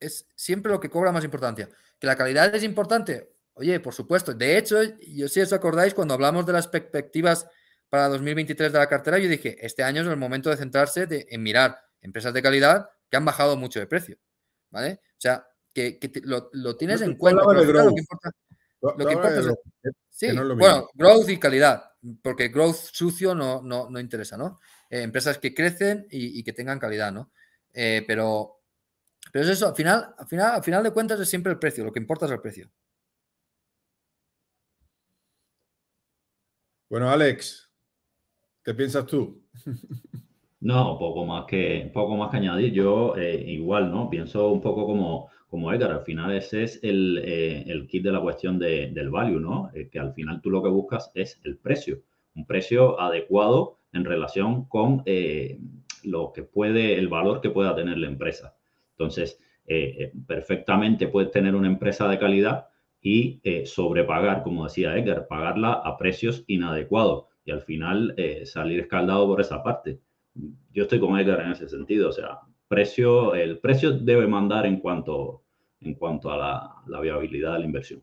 Es siempre lo que cobra más importancia. Que la calidad es importante. Oye, por supuesto. De hecho, yo si os acordáis, cuando hablamos de las perspectivas para 2023 de la cartera, yo dije, este año es el momento de centrarse en mirar empresas de calidad que han bajado mucho de precio, ¿vale? O sea, que, lo, tienes en cuenta. lo que importa, es... Eh, bueno, growth y calidad, porque growth sucio no, no, interesa, ¿no? Eh, empresas que crecen y, que tengan calidad, ¿no? Eh, pero, es eso, al final, al, final, al final de cuentas es siempre el precio, lo que importa es el precio. Bueno, Alex, piensas tú? No, poco más que, poco más que añadir. Yo eh, igual, ¿no? Pienso un poco como, como Edgar. Al final ese es el, eh, kit de la cuestión de, del value, ¿no? Eh, que al final tú lo que buscas es el precio. Un precio adecuado en relación con lo que puede, el valor que pueda tener la empresa. Entonces, perfectamente puedes tener una empresa de calidad y sobrepagar, como decía Edgar, pagarla a precios inadecuados al final eh, salir escaldado por esa parte. Yo estoy con Edgar en ese sentido, o sea, precio, el precio debe mandar en cuanto, en cuanto a la, viabilidad de la inversión.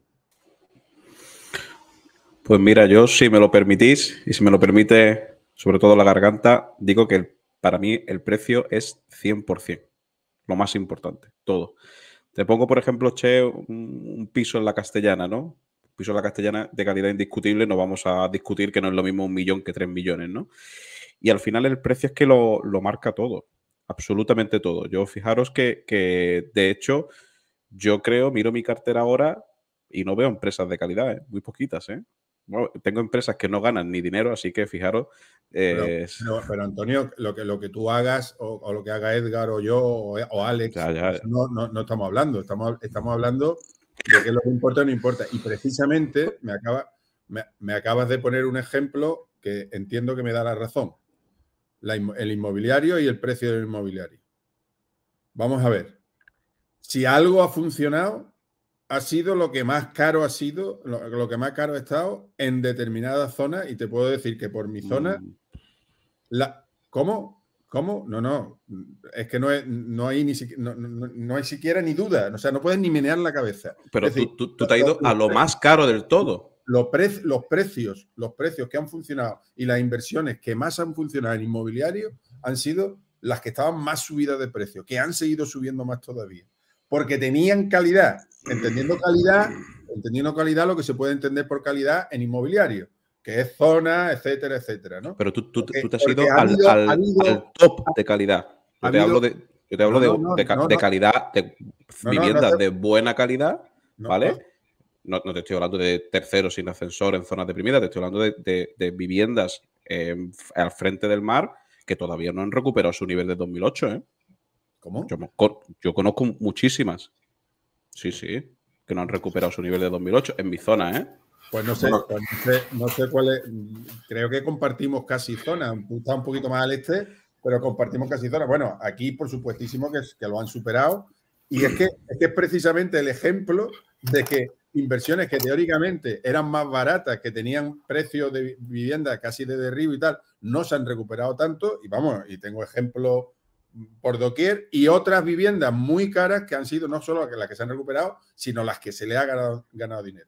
Pues mira, yo si me lo permitís y si me lo permite sobre todo la garganta, digo que para mí el precio es 100%, lo más importante, todo. Te pongo, por ejemplo, Che, un piso en la castellana, ¿no? piso la castellana de calidad indiscutible, no vamos a discutir que no es lo mismo un millón que tres millones, ¿no? Y al final el precio es que lo, marca todo, absolutamente todo. Yo fijaros que, de hecho, yo creo, miro mi cartera ahora y no veo empresas de calidad, ¿eh? muy poquitas, ¿eh? Bueno, tengo empresas que no ganan ni dinero, así que fijaros. Pero, Antonio, lo que, lo que tú hagas o, lo que haga Edgar o yo o, Alex, No, no, no, estamos hablando, estamos, estamos hablando de lo que importa no importa. Y precisamente me, acaba, me, acabas de poner un ejemplo que entiendo que me da la razón. el inmobiliario y el precio del inmobiliario. Vamos a ver. Si algo ha funcionado, ha sido lo que más caro ha sido, lo, que más caro ha estado en determinadas zonas, y te puedo decir que por mi zona, mm. ¿cómo? ¿Cómo? No, no. Es que no, es, no, hay, ni, no, hay siquiera ni duda. O sea, no puedes ni menear la cabeza. Pero tú, te has ido a lo más caro del todo. Los, los precios, los precios que han funcionado y las inversiones que más han funcionado en inmobiliario han sido las que estaban más subidas de precio, que han seguido subiendo más todavía. Porque tenían calidad. Entendiendo calidad, entendiendo calidad lo que se puede entender por calidad en inmobiliario que es zona, etcétera, etcétera, ¿no? Pero tú, te has ido al, top de calidad. Yo te hablo de, de, calidad, de viviendas de buena calidad, ¿vale? No, te estoy hablando de terceros sin ascensor en zonas deprimidas, te estoy hablando de, viviendas em, al frente del mar que todavía no han recuperado su nivel de 2008, ¿eh? ¿Cómo? Yo, yo conozco muchísimas. Sí, sí, que no han recuperado su nivel de 2008 en mi zona, ¿eh? Pues, pues no sé, no sé, cuál es. Mm, creo que compartimos casi zona. Está un poquito más al este, pero compartimos casi zonas. Bueno, aquí, por supuestísimo, que, que lo han superado. Y es que, es precisamente el ejemplo de que inversiones que teóricamente eran más baratas, que tenían precios de vivienda casi de derribo y tal, no se han recuperado tanto. Y vamos, y tengo ejemplos mm, por doquier y otras viviendas muy caras que han sido no solo las que se han recuperado, sino las que se le ha ganado dinero.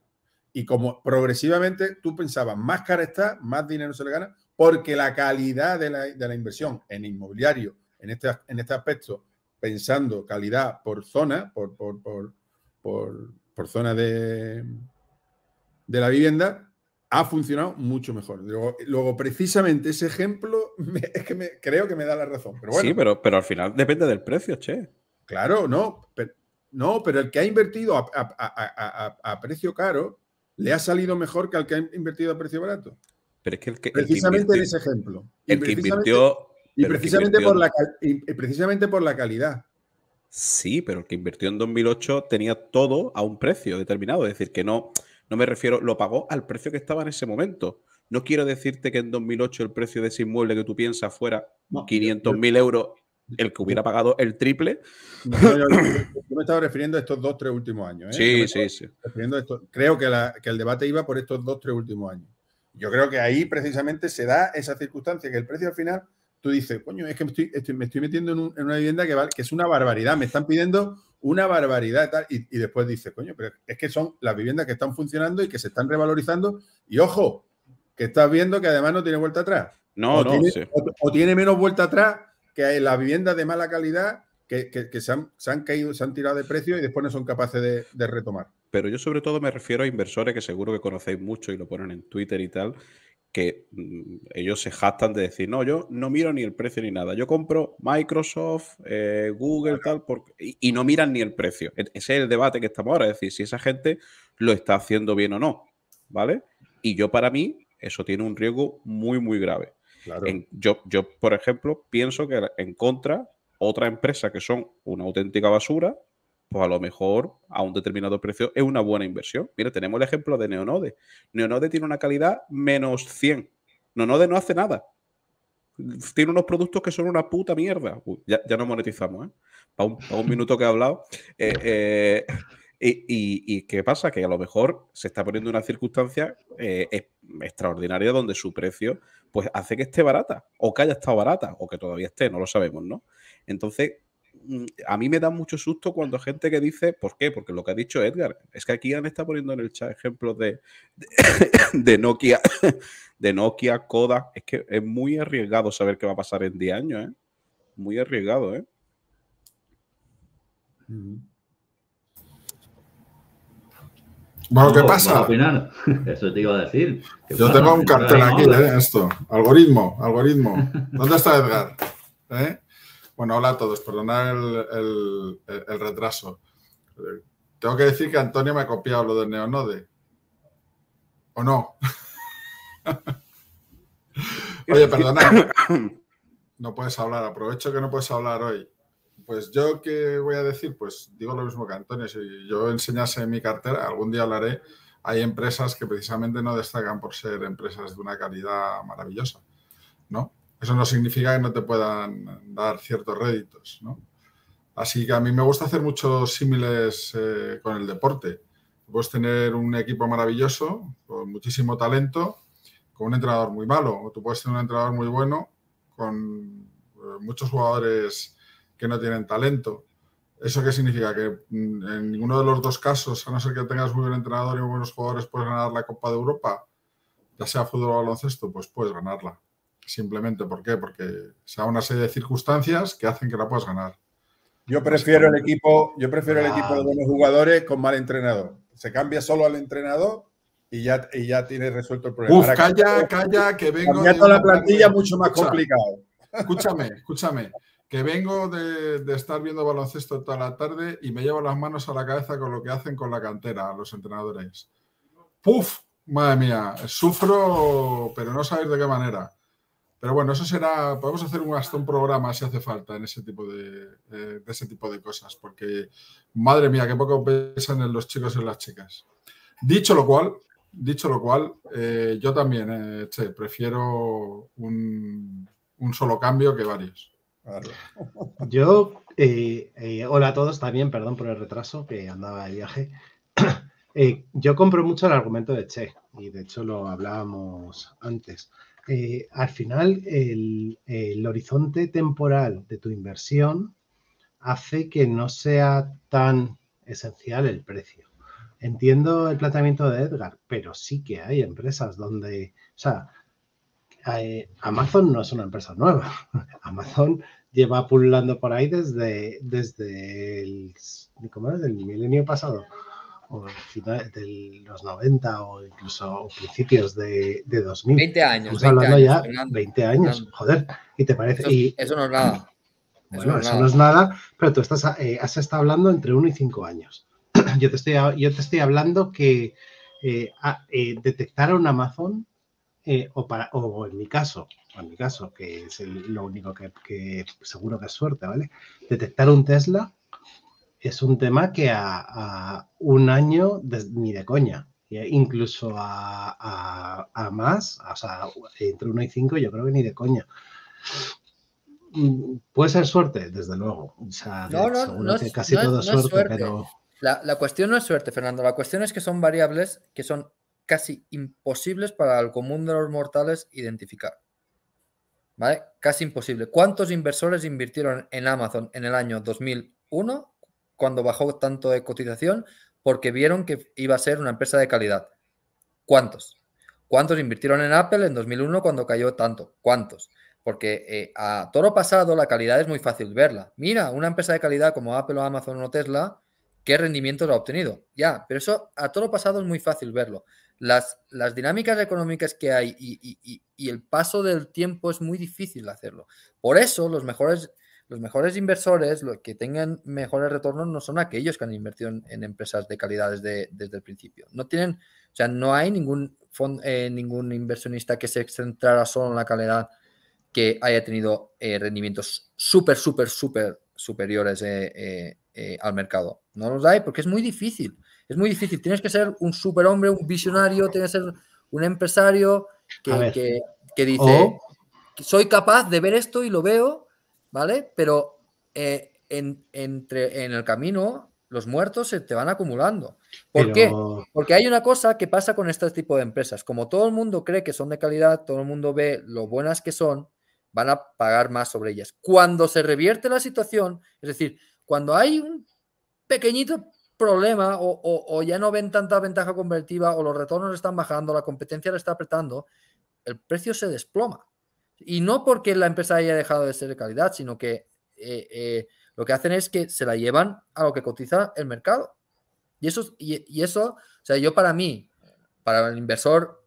Y como progresivamente tú pensabas, más cara está, más dinero se le gana, porque la calidad de la, inversión en inmobiliario, en este, en este aspecto, pensando calidad por zona, por, por, por, zona de, de la vivienda, ha funcionado mucho mejor. Luego, precisamente ese ejemplo es que creo que me da la razón. Sí, pero, pero al final depende del precio, che. Claro, no. no, pero el que ha invertido a, a precio caro le ha salido mejor que al que ha invertido a precio barato. Pero es que precisamente en ese ejemplo. el que invirtió. Y precisamente, por la, precisamente por la calidad. Sí, pero el que invirtió en 2008 tenía todo a un precio determinado. Es decir, que no, no me refiero, lo pagó al precio que estaba en ese momento. No quiero decirte que en 2008 el precio de ese inmueble que tú piensas fuera 500.000 euros el que hubiera pagado el triple. yo, me estaba refiriendo a estos dos, tres últimos años. ¿eh? Sí, sí, sí. Creo que, el debate iba por estos dos, tres últimos años. Yo creo que ahí precisamente se da esa circunstancia que el precio al final, tú dices, coño, es que me estoy, metiendo en, una vivienda que, es una barbaridad, me están pidiendo una barbaridad y después dices, coño, pero es que son las viviendas que están funcionando y que se están revalorizando. Y ojo, que estás viendo que además no tiene vuelta atrás. No, no. Tiene, o tiene menos vuelta atrás que la vivienda de mala calidad que, se, han, caído, se han tirado de precio y después no son capaces de, retomar. Pero yo sobre todo me refiero a inversores que seguro que conocéis mucho y lo ponen en Twitter y tal, que mm, ellos se jactan de decir, no, yo no miro ni el precio ni nada, yo compro Microsoft, eh, Google, tal, y, no miran ni el precio. E, ese es el debate que estamos ahora, es decir, si esa gente lo está haciendo bien o no, ¿vale? Y yo para mí, eso tiene un riesgo muy, muy grave yo, yo, por ejemplo, pienso que en contra, otra empresa que son una auténtica basura, pues a lo mejor a un determinado precio es una buena inversión. Mira, tenemos el ejemplo de Neonode. Neonode tiene una calidad menos 100. Neonode no hace nada. Tiene unos productos que son una puta mierda. ya, ya, no monetizamos, ¿eh? Para un, minuto que he hablado. Eh, eh, y, qué pasa? Que a lo mejor se está poniendo una circunstancia eh, extraordinaria donde su precio pues hace que esté barata, o que haya estado barata, o que todavía esté, no lo sabemos, ¿no? Entonces, mm, a mí me da mucho susto cuando gente que dice, ¿por qué? Porque lo que ha dicho Edgar, es que aquí han está poniendo en el chat ejemplos de, de, Nokia, de Nokia, Coda es que es muy arriesgado saber qué va a pasar en 10 años, ¿eh? Muy arriesgado, ¿eh? Bueno, ¿qué pasa? Eso te iba a decir. Yo tengo un cartel aquí, ¿eh? Esto. Algoritmo, algoritmo. ¿Dónde está Edgar? ¿Eh? Bueno, hola a todos. Perdonad el, el, retraso. Tengo que decir que Antonio me ha copiado lo del Neonode. ¿O no? Oye, perdona. No puedes hablar. Aprovecho que no puedes hablar hoy. Pues yo qué voy a decir, pues digo lo mismo que Antonio, si yo enseñase mi cartera, algún día hablaré, hay empresas que precisamente no destacan por ser empresas de una calidad maravillosa, ¿no? Eso no significa que no te puedan dar ciertos réditos, ¿no? Así que a mí me gusta hacer muchos símiles eh, con el deporte. Puedes tener un equipo maravilloso, con muchísimo talento, con un entrenador muy malo, o tú puedes tener un entrenador muy bueno, con eh, muchos jugadores que no tienen talento. ¿Eso qué significa? Que mm, en ninguno de los dos casos, a no ser que tengas muy buen entrenador y muy buenos jugadores, puedes ganar la Copa de Europa, ya sea fútbol o baloncesto, pues puedes ganarla. Simplemente, ¿por qué? Porque sea una serie de circunstancias que hacen que la puedas ganar. Yo prefiero el equipo, yo prefiero el ah. equipo de buenos jugadores con mal entrenador. Se cambia solo al entrenador y ya, y ya tiene resuelto el problema. calla, calla, que vengo. la plantilla mucho más complicado. Escúchame, escúchame que vengo de, estar viendo baloncesto toda la tarde y me llevo las manos a la cabeza con lo que hacen con la cantera los entrenadores. ¡Puf! Madre mía, sufro, pero no sabéis de qué manera. Pero bueno, eso será, podemos hacer un, hasta un programa si hace falta en ese tipo de, eh, ese tipo de cosas, porque madre mía, qué poco pesan en los chicos y en las chicas. Dicho lo cual, dicho lo cual, eh, yo también, eh, prefiero un solo cambio que varios. Yo, eh, eh, hola a todos también, perdón por el retraso, que andaba de viaje. Eh, yo compro mucho el argumento de Che, y de hecho lo hablábamos antes. al final, el, el horizonte temporal de tu inversión hace que no sea tan esencial el precio. Entiendo el planteamiento de Edgar, pero sí que hay empresas donde, o sea, Amazon no es una empresa nueva. Amazon lleva pululando por ahí desde, desde el, milenio pasado, o de los 90 o incluso principios de, de 2000. 20 años. Estamos hablando años, ya 20 años, joder, y te parece... Eso, eso no es nada. Bueno, eso, no es nada, pero tú estás, eh, has estado hablando entre 1 y 5 años. Yo te estoy, yo te estoy hablando que eh, eh, detectar a, eh, detectaron Amazon, o, para, o en mi caso, en mi caso, que es lo único que, seguro que es suerte, ¿vale? Detectar un Tesla es un tema que a, un año ni de coña, incluso a, más, o sea, entre uno y cinco, yo creo que ni de coña. Mm, puede ser suerte, desde luego. casi es suerte, pero... la cuestión no es suerte, Fernando, la cuestión es que son variables que son casi imposibles para el común de los mortales identificar. Casi imposible. ¿Cuántos inversores invirtieron en Amazon en el año 2001 cuando bajó tanto de cotización porque vieron que iba a ser una empresa de calidad? ¿Cuántos? ¿Cuántos invirtieron en Apple en 2001 cuando cayó tanto? ¿Cuántos? Porque eh, a toro pasado la calidad es muy fácil verla. Mira, una empresa de calidad como Apple o Amazon o Tesla, ¿qué rendimientos ha obtenido? Ya, pero eso a toro pasado es muy fácil verlo las, dinámicas económicas que hay y, el paso del tiempo es muy difícil hacerlo. Por eso los mejores, los mejores inversores, los que tengan mejores retornos, no son aquellos que han invertido en, empresas de calidad desde, el principio. No tienen, o sea, no hay ningún, eh, ningún inversionista que se centrara solo en la calidad que haya tenido eh, rendimientos súper, súper, súper superiores eh, al mercado. No los hay porque es muy difícil es muy difícil. Tienes que ser un superhombre, un visionario, tienes que ser un empresario que, dice, soy capaz de ver esto y lo veo, ¿vale? Pero eh, en, entre, en el camino los muertos se te van acumulando. ¿Por qué? Porque hay una cosa que pasa con este tipo de empresas. Como todo el mundo cree que son de calidad, todo el mundo ve lo buenas que son, van a pagar más sobre ellas. Cuando se revierte la situación, es decir, cuando hay un pequeñito problema o, ya no ven tanta ventaja convertida o los retornos están bajando, la competencia le está apretando, el precio se desploma. Y no porque la empresa haya dejado de ser de calidad, sino que eh, eh, lo que hacen es que se la llevan a lo que cotiza el mercado. Y eso, y, eso, o sea, yo para mí, para el inversor,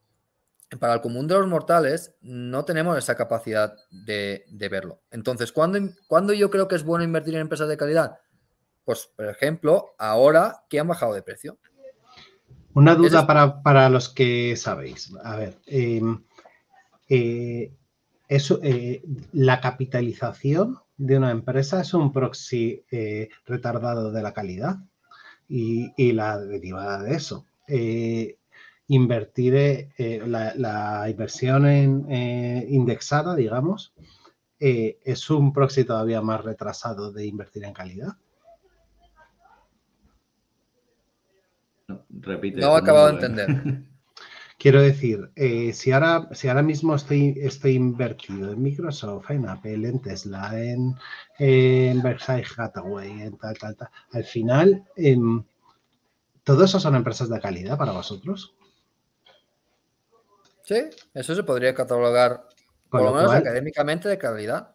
para el común de los mortales, no tenemos esa capacidad de, verlo. Entonces, cuando ¿cuándo yo creo que es bueno invertir en empresas de calidad? pues por ejemplo, ahora que han bajado de precio. Una duda para, los que sabéis. A ver, em, eh, eh, la capitalización de una empresa es un proxy eh, retardado de la calidad y, la derivada de eso. invertir la, la, inversión en, indexada, digamos, es un proxy todavía más retrasado de invertir en calidad. Repite. No he acabado de entender. Quiero decir, eh, si, ahora, si ahora mismo estoy, estoy invertido en Microsoft, en Apple, en Tesla, en, en Hathaway, en tal, tal, tal, al final, eh, em, ¿todo eso son empresas de calidad para vosotros? Sí, eso se podría catalogar, por lo, menos académicamente, de calidad.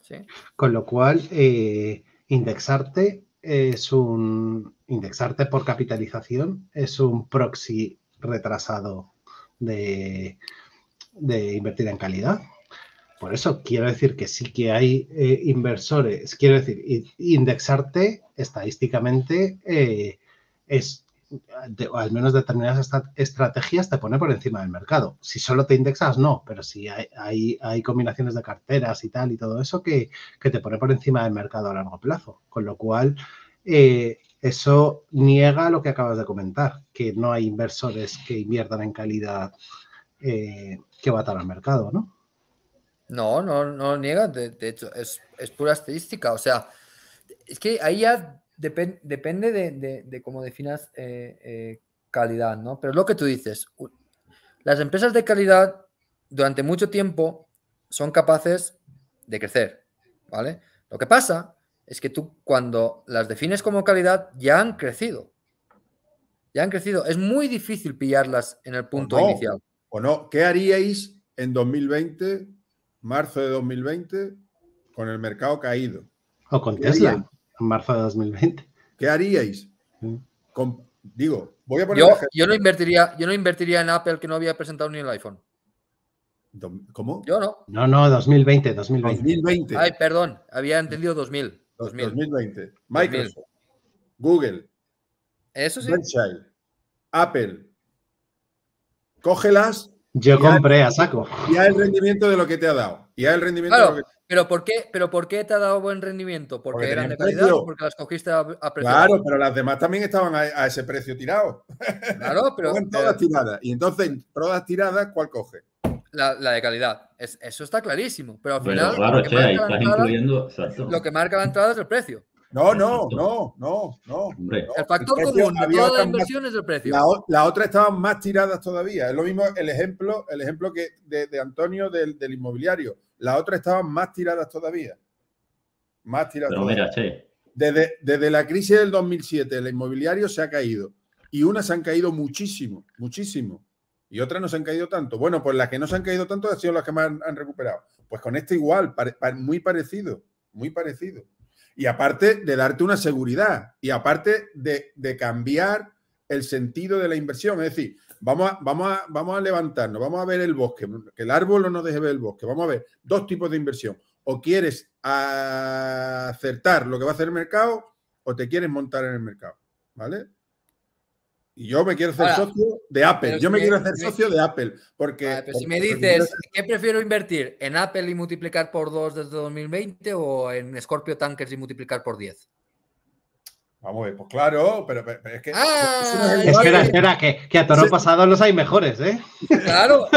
Con lo cual, eh, indexarte es un, indexarte por capitalización es un proxy retrasado de, invertir en calidad. Por eso quiero decir que sí que hay eh, inversores. Quiero decir, indexarte estadísticamente eh, es, al menos determinadas estrategias te pone por encima del mercado. Si solo te indexas, no, pero si hay, combinaciones de carteras y tal y todo eso que, te pone por encima del mercado a largo plazo. Con lo cual, eh, eso niega lo que acabas de comentar, que no hay inversores que inviertan en calidad eh, que estar al mercado, ¿no? No, no, no niega, de, hecho, es, es, pura estadística. O sea, es que ahí ya depende de, cómo definas eh, eh, calidad, ¿no? Pero lo que tú dices. Las empresas de calidad durante mucho tiempo son capaces de crecer, ¿vale? Lo que pasa es que tú cuando las defines como calidad ya han crecido. Ya han crecido. Es muy difícil pillarlas en el punto inicial. ¿O no? ¿Qué haríais en 2020, marzo de 2020, con el mercado caído? O con Tesla, en marzo de 2020. ¿Qué haríais? digo, voy a poner... Yo, no invertiría, yo no invertiría en Apple que no había presentado ni el iPhone. ¿Cómo? Yo no. No, no, 2020, 2020. 2020. Ay, perdón, había entendido 2000. 2020. Microsoft, Google, Eso Apple. Cógelas. Yo compré a saco. Y el rendimiento de lo que te ha dado. Y el rendimiento pero, ¿por qué, pero ¿por qué te ha dado buen rendimiento? ¿Porque, eran de calidad porque las cogiste a, precio? Claro, pero las demás también estaban a, ese precio tirado. Claro, pero. todas Y entonces, todas tiradas, ¿cuál coge? la, de calidad. eso está clarísimo. Pero al final, lo, que incluyendo, lo que marca la entrada es el precio. No, no, no, no, no. El factor común de inversión inversiones el precio. La, otras otra estaban más tiradas todavía. Es lo mismo el ejemplo, el ejemplo que de, Antonio del, inmobiliario. Las otras estaban más tiradas todavía. Más tiradas Desde, desde la crisis del 2007, el inmobiliario se ha caído. Y unas han caído muchísimo, muchísimo y otras no se han caído tanto. Bueno, pues las que no se han caído tanto han sido las que más han, recuperado. Pues con este igual, muy parecido, muy parecido. Y aparte de darte una seguridad y aparte de, cambiar el sentido de la inversión. Es decir, vamos a, vamos, a, vamos a levantarnos, vamos a ver el bosque, que el árbol no nos deje ver el bosque, vamos a ver dos tipos de inversión. O quieres acertar lo que va a hacer el mercado o te quieres montar en el mercado. ¿Vale? yo me quiero hacer socio de Apple. Yo me quiero hacer socio de Apple. Porque, si me dices, ¿qué prefiero invertir? ¿En Apple y multiplicar por dos desde 2020 o en Scorpio Tankers y multiplicar por 10? Vamos a ver, pues claro, pero, es que. espera, espera, que, a toro pasado los hay mejores, ¿eh? Claro,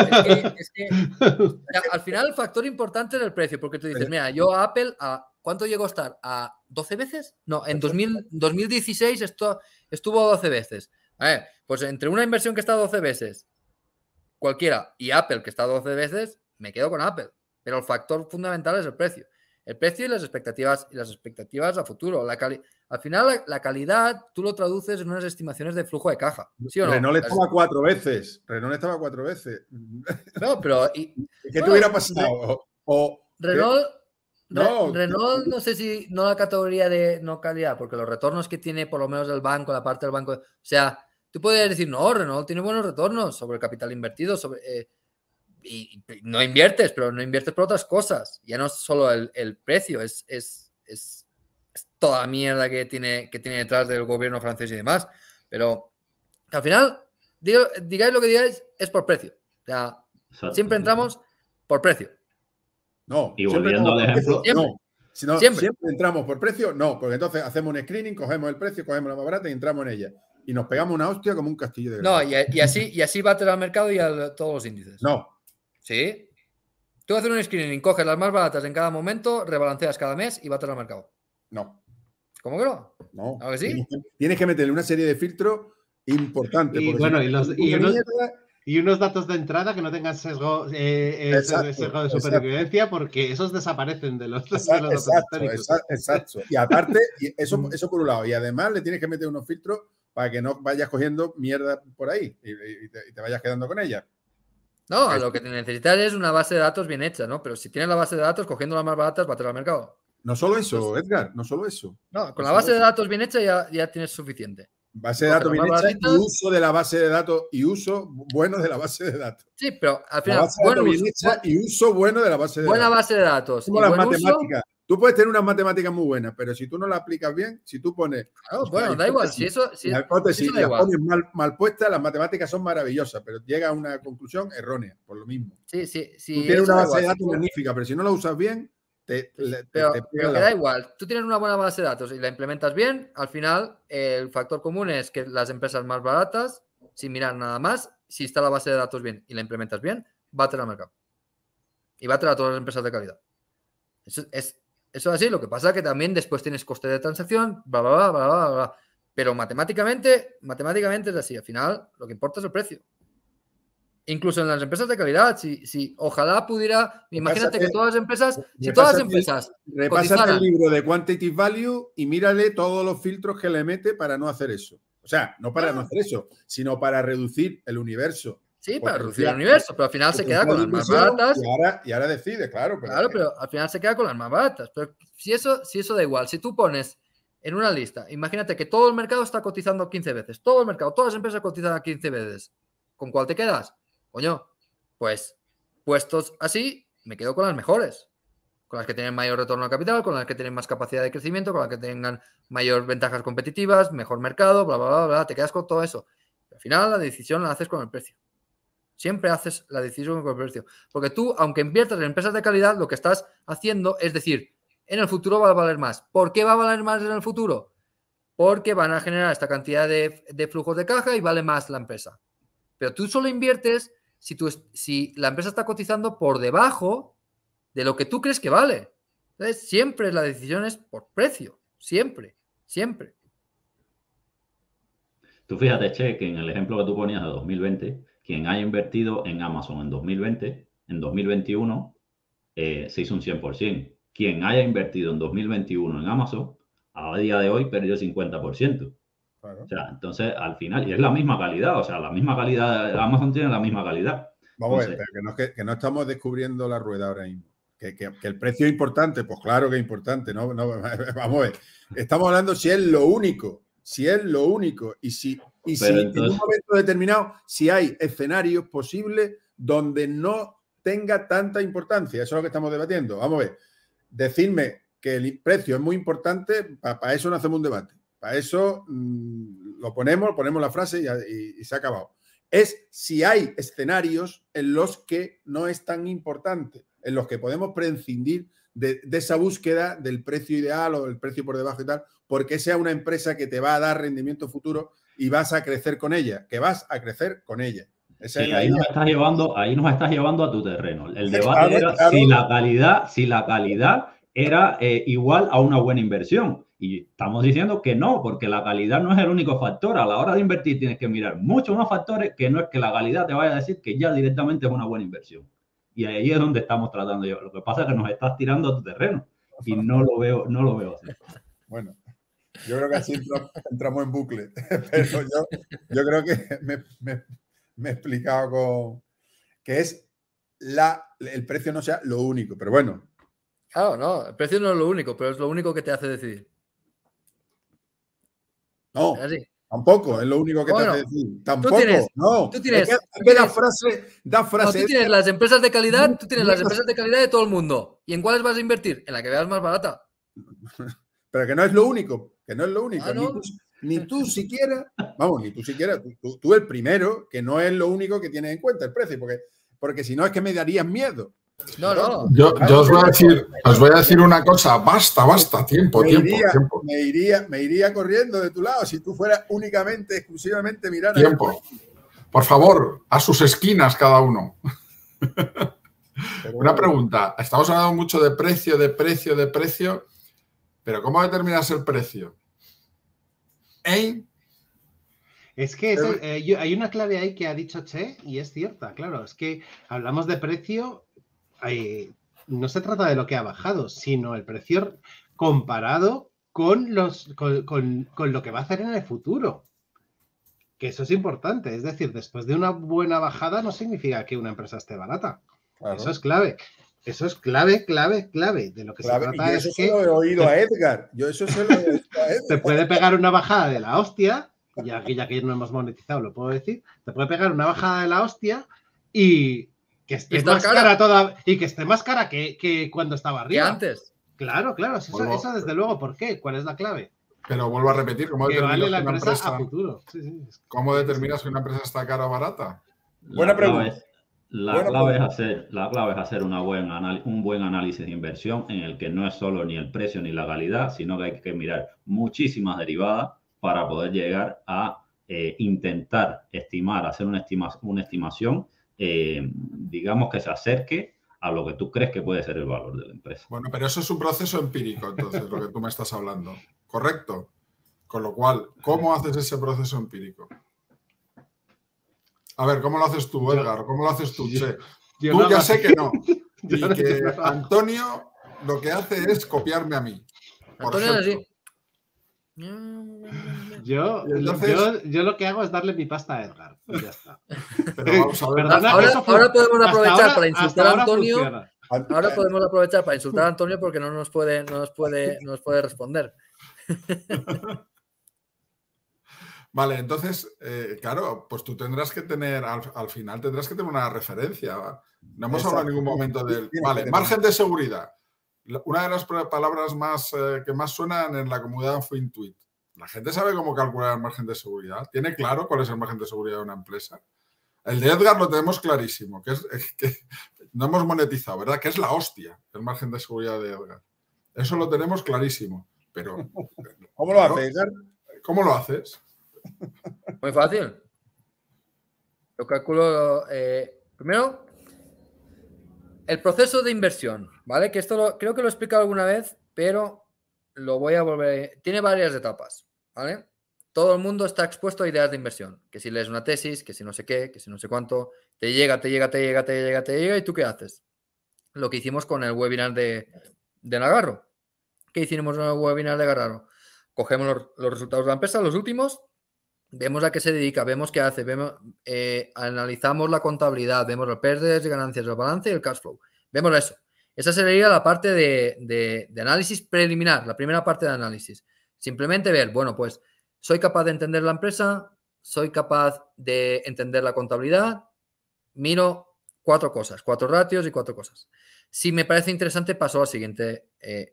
es que, al final el factor importante es el precio, porque tú dices, mira, yo a Apple, a, ¿cuánto llegó a estar? ¿A 12 veces? No, en 2016 esto, estuvo 12 veces pues entre una inversión que está 12 veces, cualquiera, y Apple que está 12 veces, me quedo con Apple. Pero el factor fundamental es el precio. El precio y las expectativas, y las expectativas a futuro. La Al final, la, calidad tú lo traduces en unas estimaciones de flujo de caja. ¿sí no? Renault estaba cuatro veces. Renault estaba cuatro veces. No, pero. Y, ¿Qué te hubiera pasado? O, Renault. No, Renault, no sé si no la categoría de no calidad, porque los retornos que tiene por lo menos el banco, la parte del banco, o sea, Tú puedes decir, no, Renault tiene buenos retornos sobre el capital invertido, sobre, eh, y, no inviertes, pero no inviertes por otras cosas. Ya no es solo el, precio, es, toda la mierda que tiene, que tiene detrás del gobierno francés y demás. Pero al final, digáis lo que digáis, es por precio. O siempre entramos por precio. No, y volviendo al ejemplo, siempre. entramos por precio, no, porque entonces hacemos un screening, cogemos el precio, cogemos la más barata y entramos en ella y nos pegamos una hostia como un castillo de No, y, así, y así va al mercado y a todos los índices. No. Sí. Tú haces un screening, coges las más baratas en cada momento, rebalanceas cada mes y va al mercado. No. ¿Cómo que no? ¿A que Tienes que meterle una serie de filtros importantes. Y, unos, datos de entrada que no tengan sesgo, eh, eh, de supervivencia, porque esos desaparecen de los, datos Exacto. Y aparte, eso, mm. eso por un lado. Y además le tienes que meter unos filtros para que no vayas cogiendo mierda por ahí y, te, vayas quedando con ella. No, lo que necesitas es una base de datos bien hecha, ¿no? Pero si tienes la base de datos, cogiendo las más baratas, va a al mercado. No solo eso, Edgar, no solo eso. No, con la base de datos bien hecha ya, ya tienes suficiente. Base de datos bien hecha y uso de la base de datos y uso bueno de la base de datos. Sí, pero al final, bien hecha y uso bueno de la base de datos. Buena base de datos. y buen Tú puedes tener una matemática muy buena, pero si tú no la aplicas bien, si tú pones. Ah, bueno, da igual. Si eso, si, la hipótesis pones mal, mal, puesta, las matemáticas son maravillosas, pero llega a una conclusión errónea, por lo mismo. Sí, sí, sí. tienes una base de datos magnífica, pero si no la usas bien, te. da igual. Tú tienes una buena base de datos y la implementas bien, al final, el factor común es que las empresas más baratas, sin mirar nada más, si está la base de datos bien y la implementas bien, va a tener al mercado. Y va a tener a todas las empresas de calidad. Eso es eso es así, lo que pasa es que también después tienes coste de transacción, bla, bla, bla, bla, bla. Pero matemáticamente, matemáticamente es así. Al final, lo que importa es el precio. Incluso en las empresas de calidad, si, si ojalá pudiera, imagínate que todas las empresas, si todas las empresas. repasa el libro de Quantity Value y mírale todos los filtros que le mete para no hacer eso. O sea, no para no ah. hacer eso, sino para reducir el universo Sí, para reducir el universo, pero al final se queda con las más baratas. Y ahora, decide, claro. Pero claro, pero al final se queda con las más baratas. Pero si eso, si eso da igual, si tú pones en una lista, imagínate que todo el mercado está cotizando 15 veces, todo el mercado, todas las empresas cotizan 15 veces, ¿con cuál te quedas? Coño, pues puestos así, me quedo con las mejores, con las que tienen mayor retorno a capital, con las que tienen más capacidad de crecimiento, con las que tengan mayor ventajas competitivas, mejor mercado, bla, bla, bla, bla, te quedas con todo eso. al final la decisión la haces con el precio. Siempre haces la decisión por precio. Porque tú, aunque inviertas en empresas de calidad, lo que estás haciendo es decir, en el futuro va a valer más. ¿Por qué va a valer más en el futuro? Porque van a generar esta cantidad de, flujos de caja y vale más la empresa. Pero tú solo inviertes si, tú, si la empresa está cotizando por debajo de lo que tú crees que vale. Entonces, siempre la decisión es por precio. Siempre, siempre. Tú fíjate, Che, que en el ejemplo que tú ponías de 2020, quien haya invertido en Amazon en 2020, en 2021, eh, se hizo un 100%. Quien haya invertido en 2021 en Amazon, a día de hoy perdió el 50%. O sea, entonces al final, y es la misma calidad, o sea, la misma calidad, Amazon tiene la misma calidad. Vamos a ver, que no, que, no estamos descubriendo la rueda ahora mismo. Que, el precio es importante, pues claro que es importante, ¿no? vamos a ver, estamos hablando si es lo único, si es lo único, y si y si en un momento determinado, si hay escenarios posibles donde no tenga tanta importancia, eso es lo que estamos debatiendo. Vamos a ver, decirme que el precio es muy importante, para eso no hacemos un debate. Para eso mm, lo ponemos, ponemos la frase y, se ha acabado. Es si hay escenarios en los que no es tan importante, en los que podemos prescindir de, de, esa búsqueda del precio ideal o del precio por debajo y tal, porque sea una empresa que te va a dar rendimiento futuro y vas a crecer con ella, que vas a crecer con ella. ahí, nos estás llevando, ahí nos estás llevando a tu terreno. El debate era si la calidad, si la calidad era eh, igual a una buena inversión. Y estamos diciendo que no, porque la calidad no es el único factor. A la hora de invertir tienes que mirar muchos más factores que no es que la calidad te vaya a decir que ya directamente es una buena inversión. Y ahí es donde estamos tratando yo. Lo que pasa es que nos estás tirando a tu terreno y no lo veo, no lo veo así. Bueno, yo creo que así entramos en bucle. Pero yo, creo que me, he explicado con que es la, el precio no sea lo único, pero bueno. Claro, no, el precio no es lo único, pero es lo único que te hace decidir. No, tampoco, es lo único que te hace decidir. Tampoco, no. tienes, frase, tú tienes las empresas de calidad, tú tienes las empresas de calidad de todo el mundo. ¿Y en cuáles vas a invertir? En la que veas más barata. Pero que no es lo único que no es lo único. Ah, ni, tú, siquiera, vamos, ni tú siquiera, tú, el primero, que no es lo único que tienes en cuenta el precio, porque, porque si no es que me darías miedo. No, no. Yo, os, voy a decir, os voy a decir una cosa, basta, basta, tiempo, tiempo, iría, Me iría, corriendo de tu lado si tú fueras únicamente, exclusivamente mirando... Tiempo. Por favor, a sus esquinas cada uno. Una pregunta. Estamos hablando mucho de precio, de precio, de precio. Pero ¿cómo determinas el precio? Es que eh, hay una clave ahí que ha dicho Che y es cierta, claro, es que hablamos de precio, eh, no se trata de lo que ha bajado, sino el precio comparado con, lo que va a hacer en el futuro que eso es importante. Es decir, después de una buena bajada no significa que una empresa esté barata. Eso es clave. Eso es clave, clave, clave de lo que se trata. eso es que lo he oído a Edgar. Yo eso se lo Edgar. Te puede pegar una bajada de la hostia, ya aquí ya que no hemos monetizado, lo puedo decir. Te puede pegar una bajada de la hostia y que esté más cara. toda, y que esté más cara que, que cuando estaba arriba. antes. Claro, claro, eso, eso, desde luego, ¿por qué? ¿Cuál es la clave? Pero vuelvo a repetir, ¿cómo determinas, ¿cómo determinas que una empresa está cara o barata? Buena pregunta. La, clave es pues, hacer, la clave es hacer una un buen análisis de inversión en el que no es solo ni el precio ni la calidad, sino que hay que mirar muchísimas derivadas para poder llegar a eh, intentar estimar, hacer una, una estimación, eh, digamos, que se acerque a lo que tú crees que puede ser el valor de la empresa. Bueno, pero eso es un proceso empírico, entonces, lo que tú me estás hablando, ¿correcto? Con lo cual, ¿cómo haces ese proceso empírico? A ver, ¿cómo lo haces tú, Edgar? ¿Cómo lo haces tú, Yo ya sé que no. Y que Antonio lo que hace es copiarme a mí. Por Antonio yo, entonces, yo, yo, lo que hago es darle mi pasta a Edgar. ya está. Pero vamos a ver. Ahora, ahora, podemos aprovechar para insultar a Antonio. Ahora podemos aprovechar para insultar a Antonio porque no nos puede, no nos puede, no nos puede responder. Vale, entonces, eh, claro, pues tú tendrás que tener, al, final tendrás que tener una referencia. No hemos hablado en ningún momento del... Vale, margen de seguridad. Una de las palabras más, eh, que más suenan en la comunidad fue Intuit. La gente sabe cómo calcular el margen de seguridad. ¿Tiene claro cuál es el margen de seguridad de una empresa? El de Edgar lo tenemos clarísimo, que es que no hemos monetizado, ¿verdad? Que es la hostia, el margen de seguridad de Edgar. Eso lo tenemos clarísimo, pero... ¿Cómo lo hace Edgar? ¿Cómo lo haces? Muy fácil. lo calculo, eh, primero, el proceso de inversión, ¿vale? Que esto lo, creo que lo he explicado alguna vez, pero lo voy a volver. Tiene varias etapas, ¿vale? Todo el mundo está expuesto a ideas de inversión. Que si lees una tesis, que si no sé qué, que si no sé cuánto, te llega, te llega, te llega, te llega, te llega, y tú qué haces. Lo que hicimos con el webinar de, de Nagarro. ¿Qué hicimos en el webinar de Nagarro? Cogemos los, los resultados de la empresa, los últimos, vemos a qué se dedica, vemos qué hace, vemos, eh, analizamos la contabilidad, vemos los pérdidas y ganancias, los balance y el cash flow. Vemos eso. Esa sería la parte de, análisis preliminar, la primera parte de análisis. Simplemente ver, bueno, pues soy capaz de entender la empresa, soy capaz de entender la contabilidad, miro cuatro cosas, cuatro ratios y cuatro cosas. Si me parece interesante, paso a la siguiente, eh,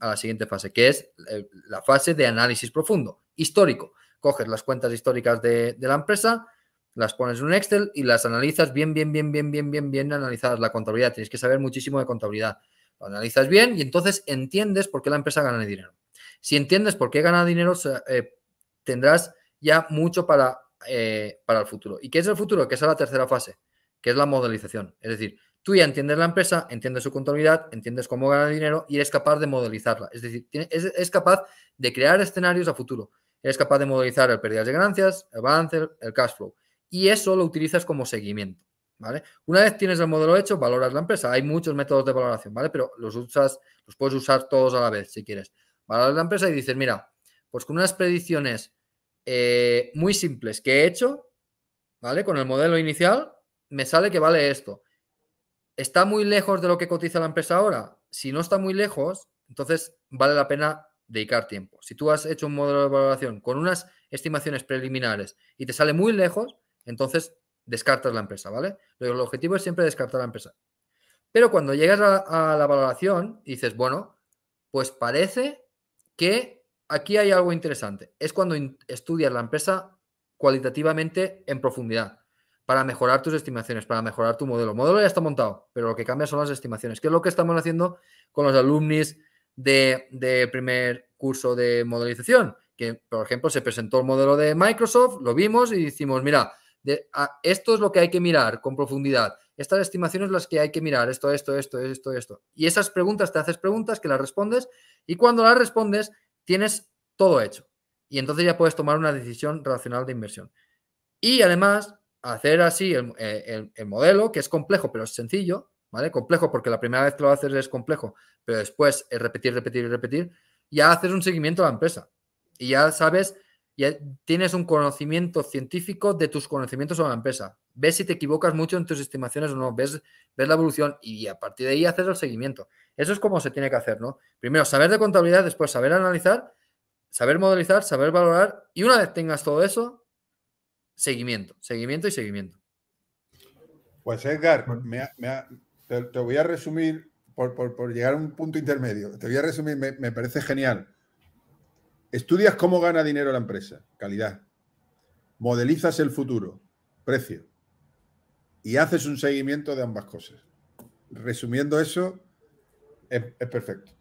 a la siguiente fase, que es eh, la fase de análisis profundo, histórico coges las cuentas históricas de, la empresa, las pones en un Excel y las analizas bien, bien, bien, bien, bien, bien, bien analizadas la contabilidad. Tienes que saber muchísimo de contabilidad. Lo analizas bien y entonces entiendes por qué la empresa gana dinero. Si entiendes por qué gana dinero, eh, tendrás ya mucho para, eh, para el futuro. ¿Y qué es el futuro? Que es la tercera fase, que es la modelización. Es decir, tú ya entiendes la empresa, entiendes su contabilidad, entiendes cómo gana dinero y eres capaz de modelizarla. Es decir, es capaz de crear escenarios a futuro. Eres capaz de modelizar el pérdidas de ganancias, el balance, el cash flow. Y eso lo utilizas como seguimiento. ¿Vale? Una vez tienes el modelo hecho, valoras la empresa. Hay muchos métodos de valoración, ¿vale? Pero los usas, los puedes usar todos a la vez si quieres. Valoras la empresa y dices, mira, pues con unas predicciones eh, muy simples que he hecho, ¿vale? Con el modelo inicial, me sale que vale esto. ¿Está muy lejos de lo que cotiza la empresa ahora? Si no está muy lejos, entonces vale la pena dedicar tiempo. Si tú has hecho un modelo de valoración con unas estimaciones preliminares y te sale muy lejos, entonces descartas la empresa, ¿vale? el objetivo es siempre descartar la empresa. Pero cuando llegas a, la valoración, dices, bueno, pues parece que aquí hay algo interesante. Es cuando estudias la empresa cualitativamente en profundidad para mejorar tus estimaciones, para mejorar tu modelo. El modelo ya está montado, pero lo que cambia son las estimaciones, que es lo que estamos haciendo con los alumnis de, primer curso de modelización, que por ejemplo se presentó el modelo de Microsoft, lo vimos y decimos, mira, esto es lo que hay que mirar con profundidad, estas estimaciones las que hay que mirar, esto, esto, esto, esto, esto. Y esas preguntas, te haces preguntas que las respondes y cuando las respondes tienes todo hecho. Y entonces ya puedes tomar una decisión racional de inversión. Y además, hacer así el eh, modelo, que es complejo pero es sencillo, ¿vale? Complejo, porque la primera vez que lo haces es complejo, pero después es repetir, repetir y repetir, ya haces un seguimiento a la empresa y ya sabes, ya tienes un conocimiento científico de tus conocimientos sobre la empresa. Ves si te equivocas mucho en tus estimaciones o no, ves, ves la evolución y a partir de ahí haces el seguimiento. Eso es como se tiene que hacer, ¿no? Primero saber de contabilidad, después saber analizar, saber modelizar, saber valorar y una vez tengas todo eso, seguimiento, seguimiento y seguimiento. Pues Edgar, me me ha, te, voy a resumir, por, llegar a un punto intermedio, te voy a resumir, me, parece genial. Estudias cómo gana dinero la empresa, calidad. Modelizas el futuro, precio. Y haces un seguimiento de ambas cosas. Resumiendo eso, es, perfecto.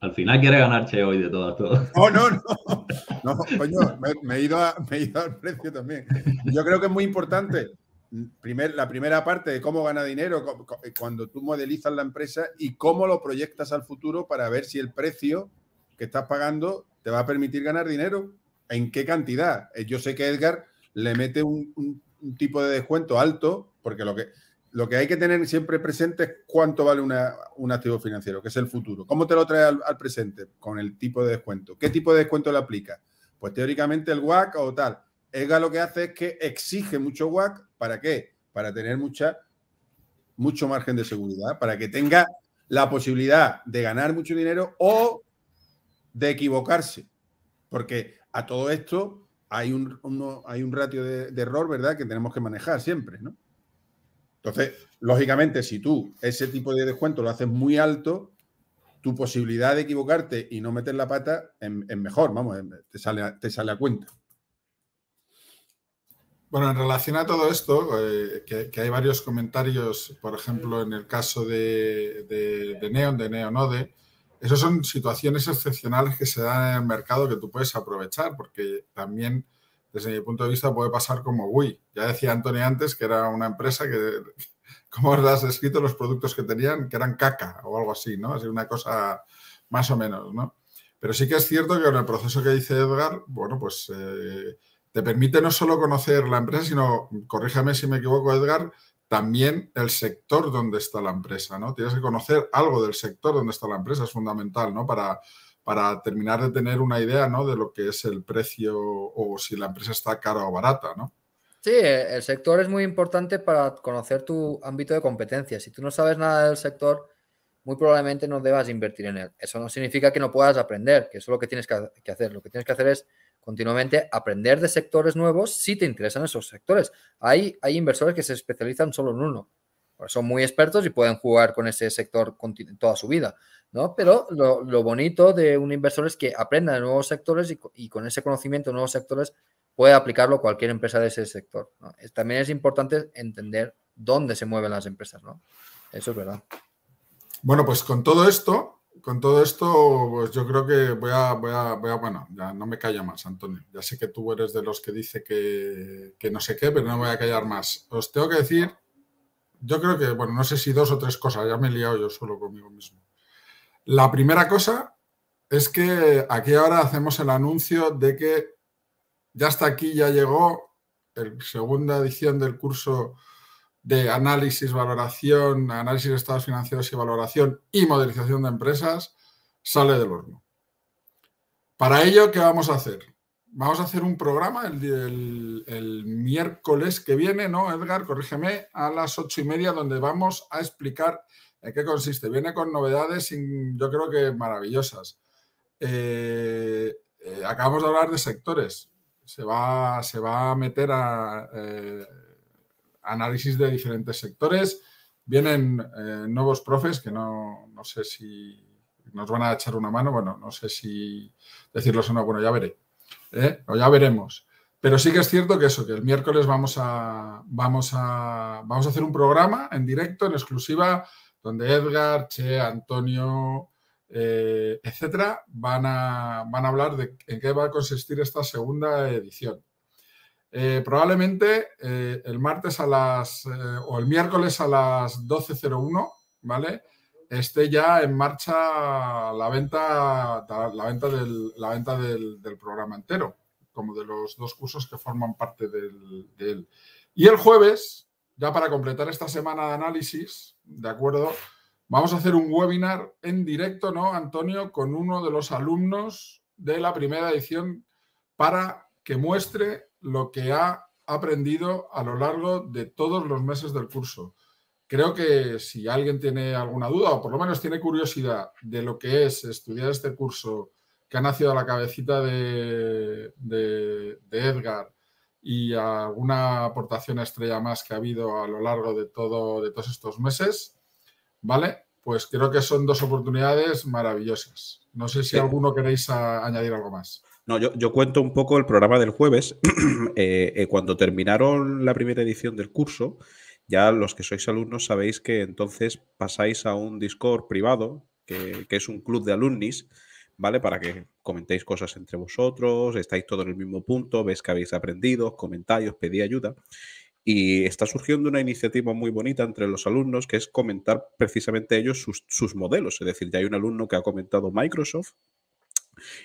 Al final quiere ganar Che hoy de todas, todas. No, no, no. No, coño, me, he ido al precio también. Yo creo que es muy importante la primera parte de cómo gana dinero eh, cuando tú modelizas la empresa y cómo lo proyectas al futuro para ver si el precio que estás pagando te va a permitir ganar dinero, en qué cantidad. Eh, yo sé que Edgar le mete un, tipo de descuento alto, porque lo que, lo que hay que tener siempre presente es cuánto vale un activo financiero, que es el futuro. ¿Cómo te lo trae al, presente? Con el tipo de descuento. ¿Qué tipo de descuento le aplica? Pues teóricamente el WAC o tal. EGA lo que hace es que exige mucho WAC. ¿Para qué? Para tener mucha, mucho margen de seguridad, para que tenga la posibilidad de ganar mucho dinero o de equivocarse. Porque a todo esto hay un, hay un ratio de, error, ¿verdad?, que tenemos que manejar siempre, Entonces, lógicamente, si tú ese tipo de descuento lo haces muy alto, tu posibilidad de equivocarte y no meter la pata es, mejor, vamos, te sale, te sale a cuenta. Bueno, en relación a todo esto, eh, que, hay varios comentarios, por ejemplo, mm. en el caso de, de, de Neon, de Neonode, esas son situaciones excepcionales que se dan en el mercado que tú puedes aprovechar, porque también, desde mi punto de vista, puede pasar como uy, Ya decía Antonio antes que era una empresa que, como has descrito, los productos que tenían, que eran caca o algo así, ¿no? Así una cosa más o menos, ¿no? Pero sí que es cierto que en el proceso que dice Edgar, bueno, pues... Eh, te permite no solo conocer la empresa, sino, corríjame si me equivoco, Edgar, también el sector donde está la empresa, ¿no? Tienes que conocer algo del sector donde está la empresa, es fundamental, ¿no? Para, para terminar de tener una idea, ¿no? De lo que es el precio o si la empresa está cara o barata, ¿no? Sí, e, el sector es muy importante para conocer tu ámbito de competencia. Si tú no sabes nada del sector, muy probablemente no debas invertir en él. Eso no significa que no puedas aprender, que eso es lo que tienes que hacer. Lo que tienes que hacer es continuamente aprender de sectores nuevos si te interesan esos sectores. Hay, hay inversores que se especializan solo en uno. Son muy expertos y pueden jugar con ese sector toda su vida, ¿no? Pero lo, bonito de un inversor es que aprenda de nuevos sectores y, con ese conocimiento de nuevos sectores puede aplicarlo cualquier empresa de ese sector. También es importante entender dónde se mueven las empresas, ¿no? Eso es verdad. Bueno, pues con todo esto, con todo esto, pues yo creo que voy a, voy a, voy a, bueno, ya no me calla más, Antonio. Ya sé que tú eres de los que dice que, no sé qué, pero no voy a callar más. Os tengo que decir, yo creo que, bueno, no sé si dos o tres cosas, ya me he liado yo solo conmigo mismo. La primera cosa es que aquí ahora hacemos el anuncio de que ya hasta aquí, ya llegó la segunda edición del curso de análisis, valoración, análisis de estados financieros y valoración y modelización de empresas sale del horno. Para ello, ¿qué vamos a hacer? Vamos a hacer un programa el, miércoles que viene, ¿no, Edgar? Corrígeme, a las ocho y media, donde vamos a explicar en qué consiste. Viene con novedades, yo creo que maravillosas. Eh, eh, acabamos de hablar de sectores. Se va, se va a meter a... Eh, análisis de diferentes sectores. Vienen eh, nuevos profes que no, no, sé si nos van a echar una mano, bueno, no sé si decirlos o no, bueno, ya veré, ¿eh? o ya veremos. Pero sí que es cierto que eso, que el miércoles vamos a, vamos a, vamos a hacer un programa en directo, en exclusiva, donde Edgar, Che, Antonio, eh, etcétera, van a, van a hablar de en qué va a consistir esta segunda edición. Eh, probablemente eh, el martes a las eh, o el miércoles a las 12.01, ¿vale? Esté ya en marcha la venta, la venta, del, la venta del, programa entero, como de los dos cursos que forman parte del, de él. Y el jueves, ya para completar esta semana de análisis, ¿de acuerdo? Vamos a hacer un webinar en directo, ¿no, Antonio? Con uno de los alumnos de la primera edición para que muestre lo que ha aprendido a lo largo de todos los meses del curso. Creo que si alguien tiene alguna duda o por lo menos tiene curiosidad de lo que es estudiar este curso que ha nacido a la cabecita de, Edgar y alguna aportación estrella más que ha habido a lo largo de, de todos estos meses, ¿vale? Pues creo que son dos oportunidades maravillosas. No sé si alguno queréis añadir algo más. No, yo, cuento un poco el programa del jueves. Eh, eh, cuando terminaron la primera edición del curso, ya los que sois alumnos sabéis que entonces pasáis a un Discord privado, que, es un club de alumnis, ¿vale? Para que comentéis cosas entre vosotros, estáis todos en el mismo punto, veis que habéis aprendido, comentáis, os pedí ayuda. Y está surgiendo una iniciativa muy bonita entre los alumnos que es comentar precisamente ellos sus, sus modelos. Es decir, ya hay un alumno que ha comentado Microsoft,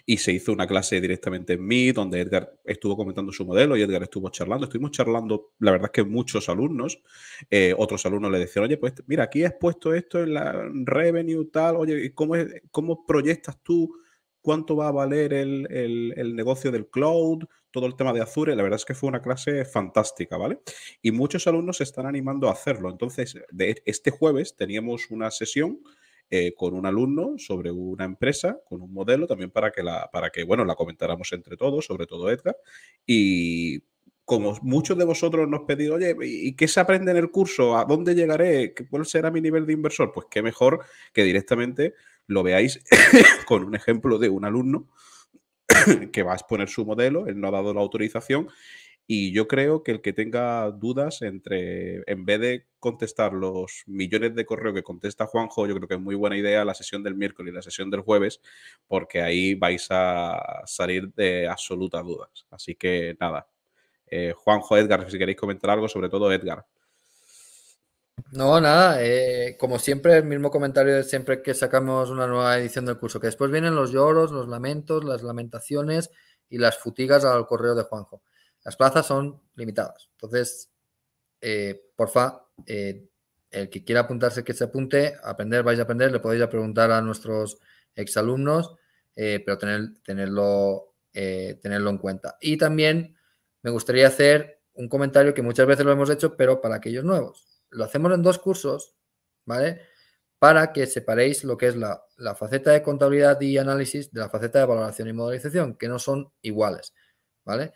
y se hizo una clase directamente en mí, donde Edgar estuvo comentando su modelo y Edgar estuvo charlando. Estuvimos charlando, la verdad es que muchos alumnos, eh, otros alumnos le decían, oye, pues mira, aquí has puesto esto en la revenue tal, oye, ¿cómo, es, cómo proyectas tú? ¿Cuánto va a valer el, negocio del cloud? todo el tema de Azure, la verdad es que fue una clase fantástica, ¿vale? Y muchos alumnos se están animando a hacerlo. Entonces, de este jueves teníamos una sesión eh, con un alumno sobre una empresa, con un modelo también para que, la, para que bueno, la comentáramos entre todos, sobre todo Edgar, y como muchos de vosotros nos pedido oye, ¿y qué se aprende en el curso? ¿A dónde llegaré? ¿Cuál será mi nivel de inversor? Pues qué mejor que directamente lo veáis con un ejemplo de un alumno que va a exponer su modelo, él no ha dado la autorización y yo creo que el que tenga dudas entre, en vez de contestar los millones de correos que contesta Juanjo, yo creo que es muy buena idea la sesión del miércoles y la sesión del jueves, porque ahí vais a salir de absolutas dudas. Así que nada. Eh, Juanjo, Edgar, si queréis comentar algo, sobre todo Edgar. No, nada, eh, como siempre, el mismo comentario de siempre que sacamos una nueva edición del curso, que después vienen los lloros, los lamentos, las lamentaciones y las futigas al correo de Juanjo. Las plazas son limitadas. Entonces, eh, porfa, eh, el que quiera apuntarse, que se apunte, aprender, vais a aprender, le podéis preguntar a nuestros exalumnos, eh, pero tener, tenerlo, eh, tenerlo en cuenta. Y también me gustaría hacer un comentario que muchas veces lo hemos hecho, pero para aquellos nuevos. Lo hacemos en dos cursos, ¿vale? Para que separéis lo que es la, faceta de contabilidad y análisis de la faceta de valoración y modelización, que no son iguales, ¿vale?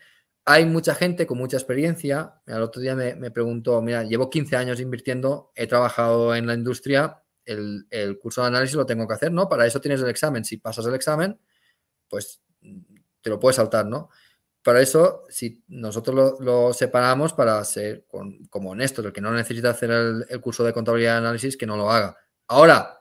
hay mucha gente con mucha experiencia. El otro día me, me preguntó, mira, llevo 15 años invirtiendo, he trabajado en la industria, el, curso de análisis lo tengo que hacer, ¿no? Para eso tienes el examen. Si pasas el examen, pues mm, te lo puedes saltar, ¿no? Para eso, si nosotros lo, separamos para ser como honestos, el que no necesita hacer el, curso de contabilidad de análisis, que no lo haga. Ahora,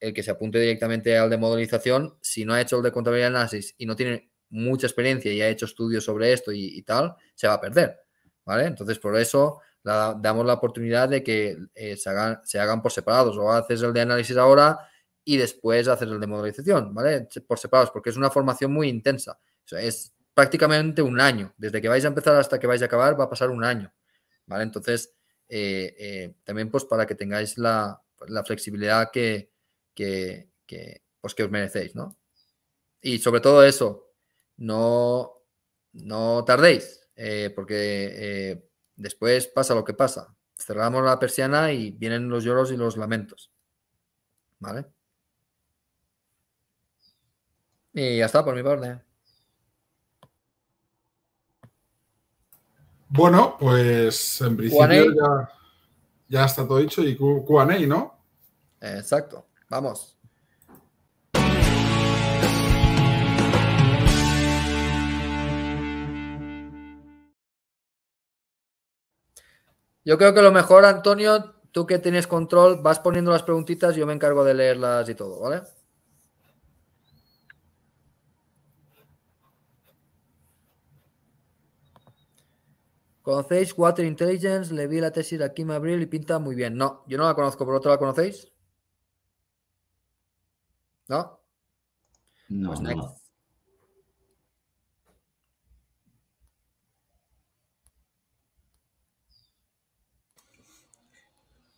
el que se apunte directamente al de modelización, si no ha hecho el de contabilidad de análisis y no tiene mucha experiencia y ha hecho estudios sobre esto y, tal, se va a perder. ¿Vale? Entonces, por eso damos la oportunidad de que eh, se, hagan, por separados. O haces el de análisis ahora y después haces el de modelización, ¿vale? Por separados, porque es una formación muy intensa. es prácticamente un año. Desde que vais a empezar hasta que vais a acabar va a pasar un año, ¿vale? Entonces, eh, eh, también pues para que tengáis la, flexibilidad que, pues, que os merecéis, ¿no? Y sobre todo eso, no, no tardéis, eh, porque eh, después pasa lo que pasa. Cerramos la persiana y vienen los lloros y los lamentos. ¿Vale? Y ya está por mi parte. Bueno, pues en principio ya, ya, está todo dicho y QA, ¿no? Exacto, vamos. Yo creo que lo mejor, Antonio, tú que tienes control, vas poniendo las preguntitas, yo me encargo de leerlas y todo, ¿vale? ¿Conocéis Water Intelligence? Le vi la tesis aquí, Kim Abril y pinta muy bien. No, yo no la conozco, ¿pero otro la conocéis? ¿No? No, pues no.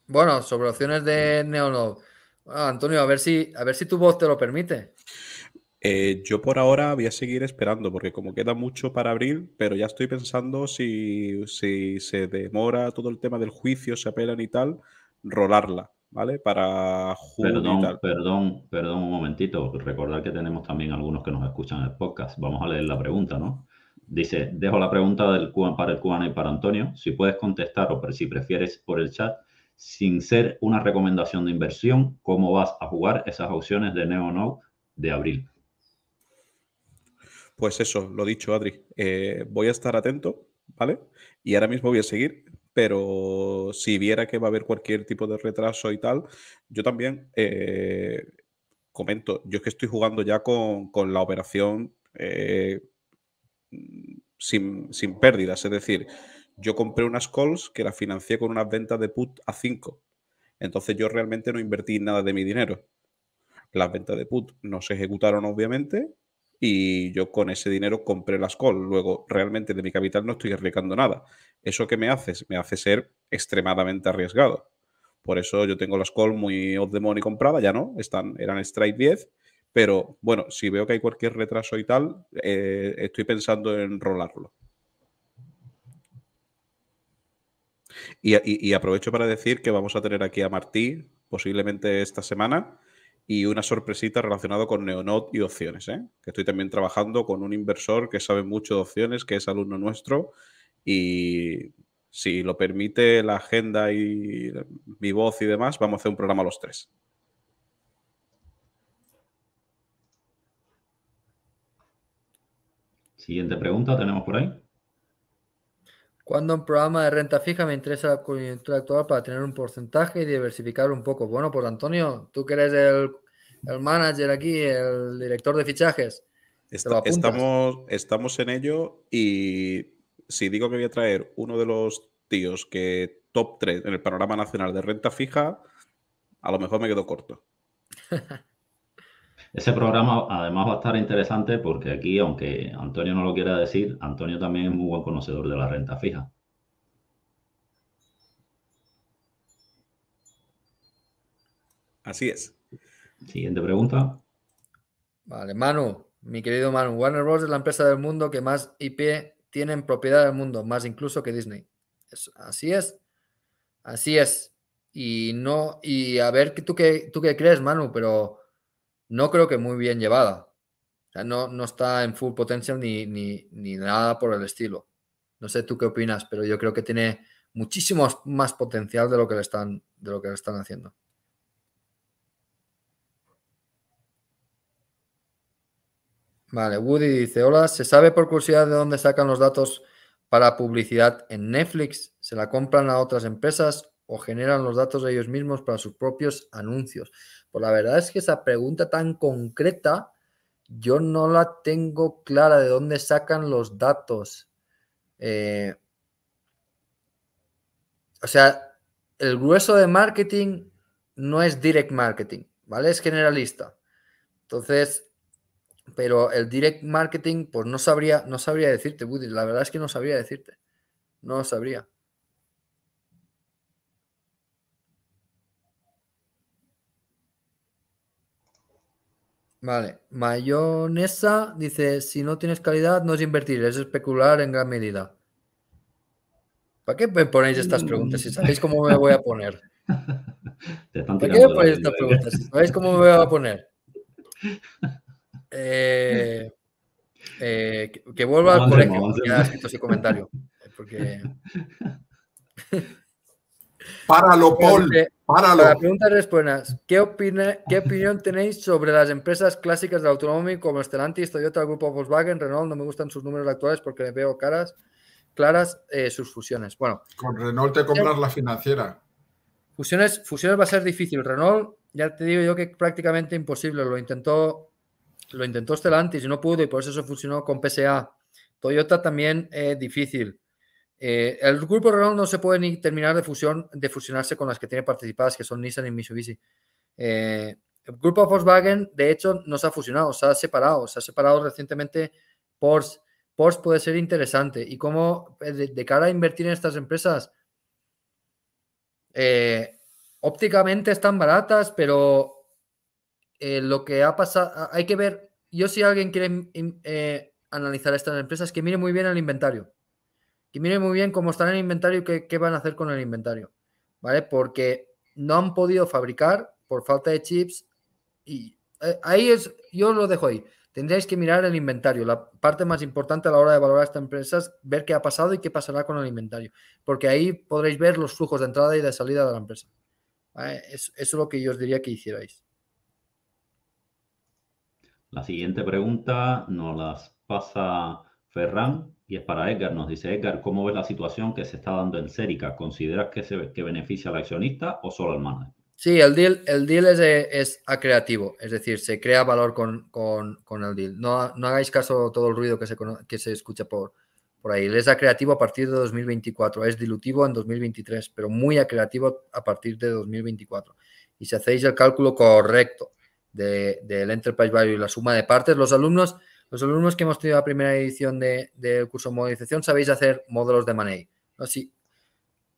Bueno, sobre opciones de Neonode. Ah, Antonio, a ver si, a ver si tu voz te lo permite. Eh, yo por ahora voy a seguir esperando, porque como queda mucho para abril, pero ya estoy pensando si, si se demora todo el tema del juicio, se apelan y tal, rolarla, ¿vale? Para junio perdón, Perdón, perdón un momentito. recordad que tenemos también algunos que nos escuchan en el podcast. Vamos a leer la pregunta, ¿no? Dice, dejo la pregunta del, para el cubano y para Antonio. Si puedes contestar o si prefieres por el chat, sin ser una recomendación de inversión, cómo vas a jugar esas opciones de Neonau de abril. Pues eso, lo dicho, Adri. Eh, voy a estar atento, ¿vale? Y ahora mismo voy a seguir, pero si viera que va a haber cualquier tipo de retraso y tal, yo también eh, comento, yo es que estoy jugando ya con, la operación eh, sin, sin pérdidas, es decir, yo compré unas calls que las financié con unas ventas de put a 5. Entonces yo realmente no invertí nada de mi dinero. Las ventas de put no se ejecutaron obviamente y yo con ese dinero compré las calls. Luego realmente de mi capital no estoy arriesgando nada. ¿Eso que me haces? Me hace ser extremadamente arriesgado. Por eso yo tengo las calls muy off the money compradas, ya no, están, eran strike 10, pero bueno, si veo que hay cualquier retraso y tal, eh, estoy pensando en rolarlo. Y, aprovecho para decir que vamos a tener aquí a Martí, posiblemente esta semana, y una sorpresita relacionada con Neonot y opciones, ¿eh? que estoy también trabajando con un inversor que sabe mucho de opciones, que es alumno nuestro, y si lo permite la agenda y mi voz y demás, vamos a hacer un programa los tres. Siguiente pregunta tenemos por ahí. Cuando un programa de renta fija me interesa la coyuntura actual para tener un porcentaje y diversificar un poco. Bueno, pues Antonio, tú que eres el, manager aquí, el director de fichajes. estamos, estamos en ello y si digo que voy a traer uno de los tíos que top 3 en el panorama nacional de renta fija, a lo mejor me quedo corto. Ese programa además va a estar interesante porque aquí, aunque Antonio no lo quiera decir, Antonio también es muy buen conocedor de la renta fija. Así es. Siguiente pregunta. Vale, Manu, mi querido Manu, Warner Bros. es la empresa del mundo que más IP tiene en propiedad del mundo, más incluso que Disney. así es. Así es. Y no, y a ver, ¿tú qué, tú qué crees, Manu? Pero no creo que muy bien llevada. O no, no está en full potential ni, ni, nada por el estilo. No sé tú qué opinas, pero yo creo que tiene muchísimo más potencial de lo que le están, de lo que están haciendo. Vale, Woody dice, hola, ¿se sabe por curiosidad de dónde sacan los datos para publicidad en Netflix? ¿Se la compran a otras empresas o generan los datos ellos mismos para sus propios anuncios? Pues la verdad es que esa pregunta tan concreta yo no la tengo clara de dónde sacan los datos. Eh, o sea, el grueso de marketing no es direct marketing, ¿vale? Es generalista. Entonces, pero el direct marketing, pues no sabría, no sabría decirte, Woody. La verdad es que no sabría decirte. No sabría. Vale, Mayonesa dice, si no tienes calidad no es invertir, es especular en gran medida. ¿Para qué me ponéis estas mm. preguntas si sabéis cómo me voy a poner? ¿Para qué me ponéis estas ¿eh? preguntas si sabéis cómo me voy a poner? Eh, eh, que, vuelva al colegio, que ha escrito ese comentario. Porque... lo Paul. La pregunta es buena. ¿Qué, opinión tenéis sobre las empresas clásicas de automóvil como Stellantis, Toyota, el Grupo Volkswagen, Renault? No me gustan sus números actuales porque les veo claras eh, sus fusiones. Bueno, con Renault te compras la financiera. Fusiones, fusiones va a ser difícil. Renault, ya te digo yo que prácticamente imposible. Lo intentó, lo intentó Stellantis y no pudo y por eso se fusionó con PSA. Toyota también es difícil. Eh, el grupo Renault no se puede ni terminar de, fusionarse con las que tiene participadas, que son Nissan y Mitsubishi. Eh, el grupo Volkswagen, de hecho, no se ha fusionado, se ha separado. Se ha separado recientemente Porsche. Porsche puede ser interesante. ¿Y cómo, eh, de, cara a invertir en estas empresas? ópticamente están baratas, pero lo que ha pasado, hay que ver. Yo, si alguien quiere analizar estas empresas, que mire muy bien el inventario y miren muy bien cómo está el inventario y qué, van a hacer con el inventario, ¿vale? Porque no han podido fabricar por falta de chips y eh, ahí es, yo lo dejo ahí. Tendréis que mirar el inventario, la parte más importante a la hora de valorar empresa es ver qué ha pasado y qué pasará con el inventario, porque ahí podréis ver los flujos de entrada y de salida de la empresa. Eso, eso es lo que yo os diría que hicierais. La siguiente pregunta nos las pasa Ferran y es para Edgar. Nos dice Edgar, ¿cómo ves la situación que se está dando en Cérica? ¿Consideras que, se, que beneficia al accionista o solo al manager? Sí, el deal, el deal es, es creativo, es decir, se crea valor con, el deal. No, no, hagáis caso todo el ruido que se, que se escucha por, por ahí. Es es acreativo a partir de 2024, es dilutivo en 2023, pero muy a creativo a partir de 2024. Y si hacéis el cálculo correcto del de, Enterprise Value y la suma de partes, los alumnos los alumnos que hemos tenido la primera edición del de curso de sabéis hacer módulos de e No,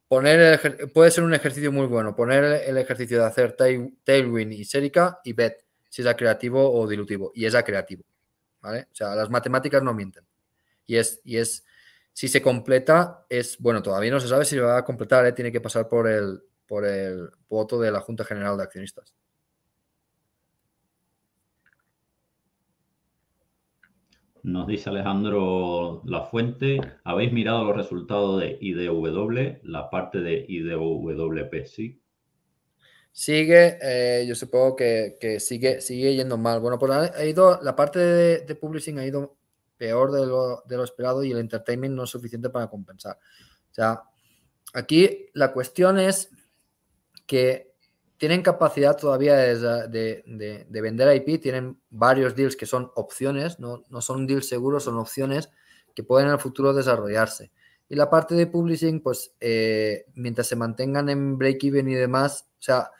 poner puede ser un ejercicio muy bueno, poner el ejercicio de hacer Tailwind y Serica y Bet, si es a creativo o dilutivo, y es a creativo. O sea, las matemáticas no mienten. Y es, y es, si se completa, es, bueno, todavía no se sabe si se va a completar, ¿eh? tiene que pasar por el, por el voto de la Junta General de Accionistas. Nos dice Alejandro La Fuente, ¿habéis mirado los resultados de IDW, la parte de IDWP? Sí. Sigue, eh, yo supongo que, sigue, sigue yendo mal. Bueno, por ha ido, la parte de, publishing ha ido peor de lo, de lo, esperado y el entertainment no es suficiente para compensar. O sea, aquí la cuestión es que tienen capacidad todavía de, vender IP, tienen varios deals que son opciones, no, no, son deals seguros, son opciones que pueden en el futuro desarrollarse. Y la parte de publishing, pues eh, mientras se mantengan en break-even y demás, o sea,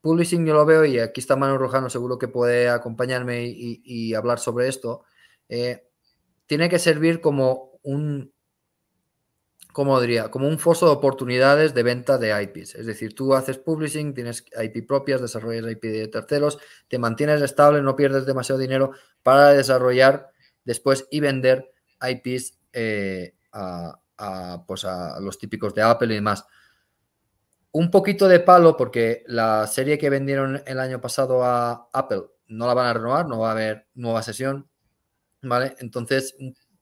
publishing yo lo veo y aquí está Manuel Rojano, seguro que puede acompañarme y, hablar sobre esto, eh, tiene que servir como un, como diría? Como un foso de oportunidades de venta de IPs. Es decir, tú haces publishing, tienes IP propias, desarrollas IP de terceros, te mantienes estable, no pierdes demasiado dinero para desarrollar después y vender IPs eh, pues a, los típicos de Apple y demás. Un poquito de palo porque la serie que vendieron el año pasado a Apple no la van a renovar, no va a haber nueva sesión, ¿vale? Entonces,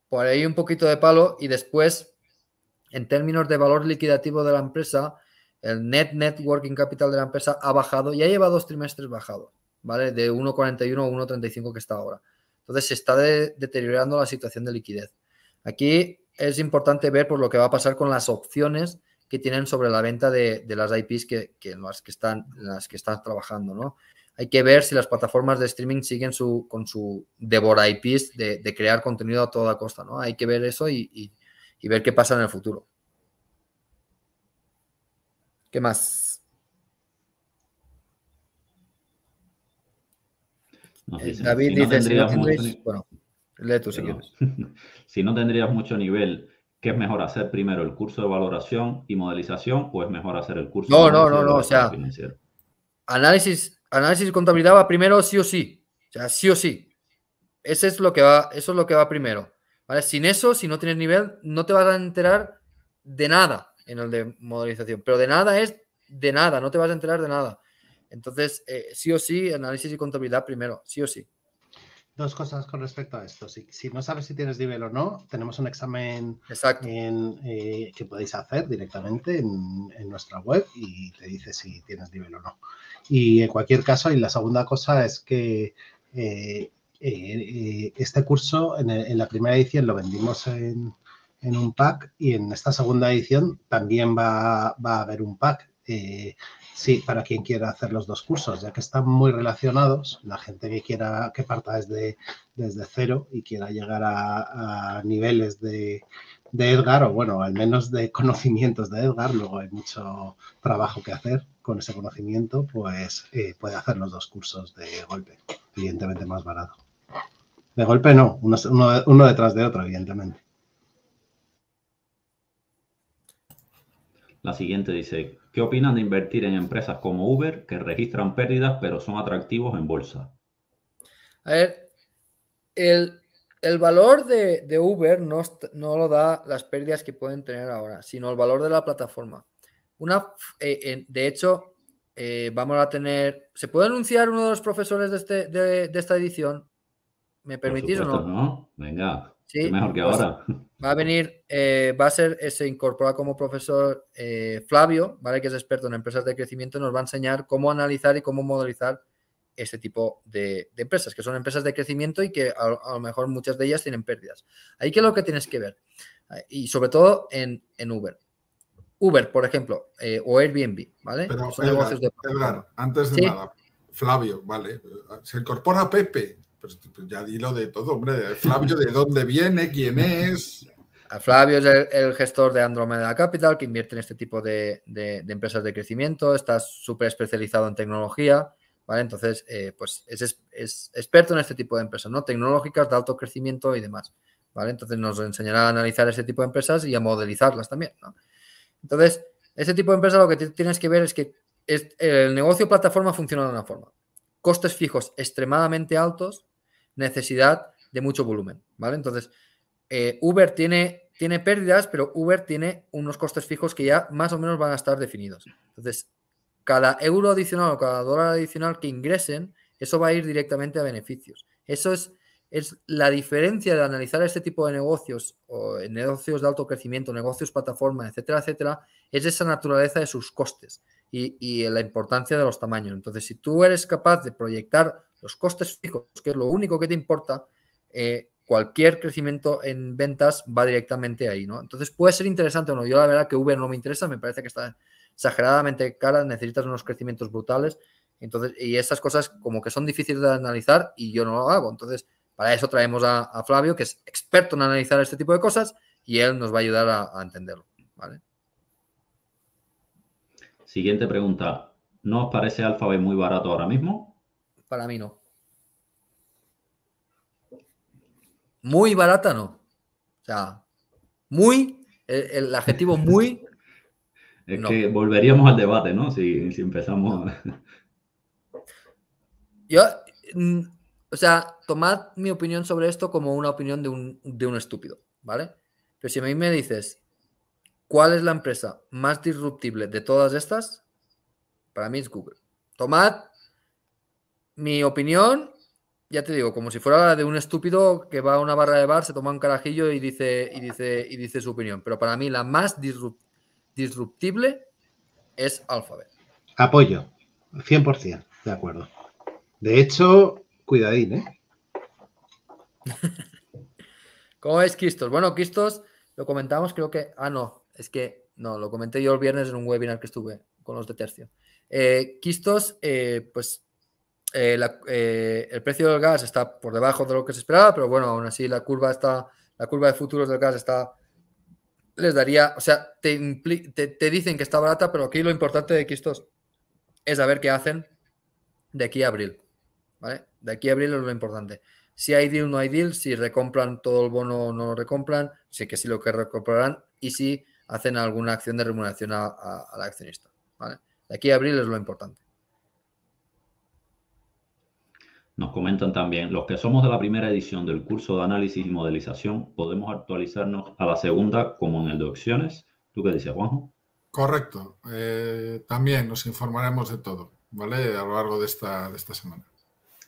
por ahí un poquito de palo y después en términos de valor liquidativo de la empresa, el net networking capital de la empresa ha bajado y ha llevado dos trimestres bajado, ¿vale? De 1,41 a 1,35 que está ahora. Entonces se está deteriorando la situación de liquidez. Aquí es importante ver por lo que va a pasar con las opciones que tienen sobre la venta de, de las IPs que, que, en las que están, las que están trabajando, ¿no? Hay que ver si las plataformas de streaming siguen su, con su devora IPs de, de crear contenido a toda costa, ¿no? Hay que ver eso y y ver qué pasa en el futuro. ¿Qué más? Eh, si, David no dice, tendrías, mucho, Si no tendrías mucho nivel, ¿qué es mejor hacer primero el curso de valoración y modelización o es mejor hacer el curso no, de No, no, no, o sea, análisis, análisis contabilidad va primero sí o sí, o sea, sí o sí. Ese es lo que va, eso es lo que va primero. Sin eso, si no tienes nivel, no te vas a enterar de nada en el de modelización, pero de nada es de nada, no te vas a enterar de nada. Entonces, eh, sí o sí, análisis y contabilidad primero, sí o sí. Dos cosas con respecto a esto. Si, si no sabes si tienes nivel o no, tenemos un examen eh, que podéis hacer directamente en, nuestra web y te dice si tienes nivel o no. Y en cualquier caso, y la segunda cosa es que eh, eh, este curso en, la primera edición lo vendimos en, un pack y en esta segunda edición también va, a haber un pack. Eh, sí, para quien quiera hacer los dos cursos, ya que están muy relacionados, la gente que quiera que parta desde, desde cero y quiera llegar a, niveles de, de, Edgar, o bueno, al menos de conocimientos de Edgar, luego hay mucho trabajo que hacer con ese conocimiento, pues eh, puede hacer los dos cursos de golpe, evidentemente más barato. De golpe no, uno, detrás de otro, evidentemente. La siguiente dice, ¿qué opinan de invertir en empresas como Uber que registran pérdidas pero son atractivos en bolsa? A ver, el, valor de, Uber no, lo da las pérdidas que pueden tener ahora, sino el valor de la plataforma. Una, eh, de hecho, eh, vamos a tener. ¿Se puede anunciar uno de los profesores de, este, de esta edición? ¿Me permitís o no? Venga, ¿Sí? mejor que pues, ahora. Va a venir, eh, va a ser, eh, se incorpora como profesor eh, Flavio, ¿vale? Que es experto en empresas de crecimiento, nos va a enseñar cómo analizar y cómo modelizar este tipo de, empresas, que son empresas de crecimiento y que a, lo mejor muchas de ellas tienen pérdidas. Ahí que es lo que tienes que ver. Y sobre todo en, Uber. Uber, por ejemplo, o Airbnb, ¿vale? negocios de... antes de nada, Flavio, ¿vale? Se incorpora Pepe. Pues, ya dilo de todo, hombre. Flavio, ¿de dónde viene? ¿Quién es? Flavio es el, gestor de Andromeda Capital, que invierte en este tipo de, empresas de crecimiento, está súper especializado en tecnología, ¿vale? Entonces, eh, pues es, experto en este tipo de empresas, ¿no? Tecnológicas, de alto crecimiento y demás, ¿vale? Entonces nos enseñará a analizar este tipo de empresas y a modelizarlas también, Entonces, ese tipo de empresas lo que tienes que ver es que el negocio plataforma funciona de una forma. Costes fijos extremadamente altos necesidad de mucho volumen, ¿vale? Entonces, eh, Uber tiene, tiene pérdidas, pero Uber tiene unos costes fijos que ya más o menos van a estar definidos. Entonces, cada euro adicional o cada dólar adicional que ingresen, eso va a ir directamente a beneficios. Eso es, es la diferencia de analizar este tipo de negocios, o negocios de alto crecimiento, negocios plataforma, etcétera, etcétera, es esa naturaleza de sus costes y, y la importancia de los tamaños. Entonces, si tú eres capaz de proyectar los costes fijos, que es lo único que te importa, eh, cualquier crecimiento en ventas va directamente ahí, ¿no? Entonces puede ser interesante o no. Yo la verdad que Uber no me interesa, me parece que está exageradamente cara, necesitas unos crecimientos brutales. Entonces, y estas cosas como que son difíciles de analizar y yo no lo hago. Entonces, para eso traemos a, Flavio, que es experto en analizar este tipo de cosas y él nos va a ayudar a, entenderlo, ¿vale? Siguiente pregunta. ¿No os parece Alphabet muy barato ahora mismo? Para mí no. Muy barata no. O sea, muy, el, adjetivo muy. es que volveríamos al debate, ¿no? Si, empezamos. Yo, mm, o sea, tomad mi opinión sobre esto como una opinión de un, de un estúpido, ¿vale? Pero si a mí me dices, ¿cuál es la empresa más disruptible de todas estas? Para mí es Google. Tomad mi opinión, ya te digo, como si fuera de un estúpido que va a una barra de bar, se toma un carajillo y dice, y dice, y dice su opinión. Pero para mí la más disruptible es Alphabet. Apoyo, 100%, de acuerdo. De hecho, cuidadín, ¿eh? ¿Cómo es Kistos? Bueno, Kistos, lo comentamos, creo que. Ah, no, es que no, lo comenté yo el viernes en un webinar que estuve con los de Tercio. Eh, eh pues eh, eh, el precio del gas está por debajo de lo que se esperaba, pero bueno, aún así la curva está, la curva de futuros del gas está, les daría, o sea, te, te, dicen que está barata, pero aquí lo importante de que estos es saber qué hacen de aquí a abril, ¿vale? De aquí a abril es lo importante. Si hay deal, no hay deal, si recompran todo el bono, o no lo recompran, sí que sí lo que recomprarán y si hacen alguna acción de remuneración a, al accionista, ¿vale? De aquí a abril es lo importante. Nos comentan también, los que somos de la primera edición del curso de análisis y modelización, podemos actualizarnos a la segunda como en el de opciones. ¿Tú qué dices, Juanjo? Correcto. Eh, también nos informaremos de todo, ¿vale? A lo largo de esta, de esta semana.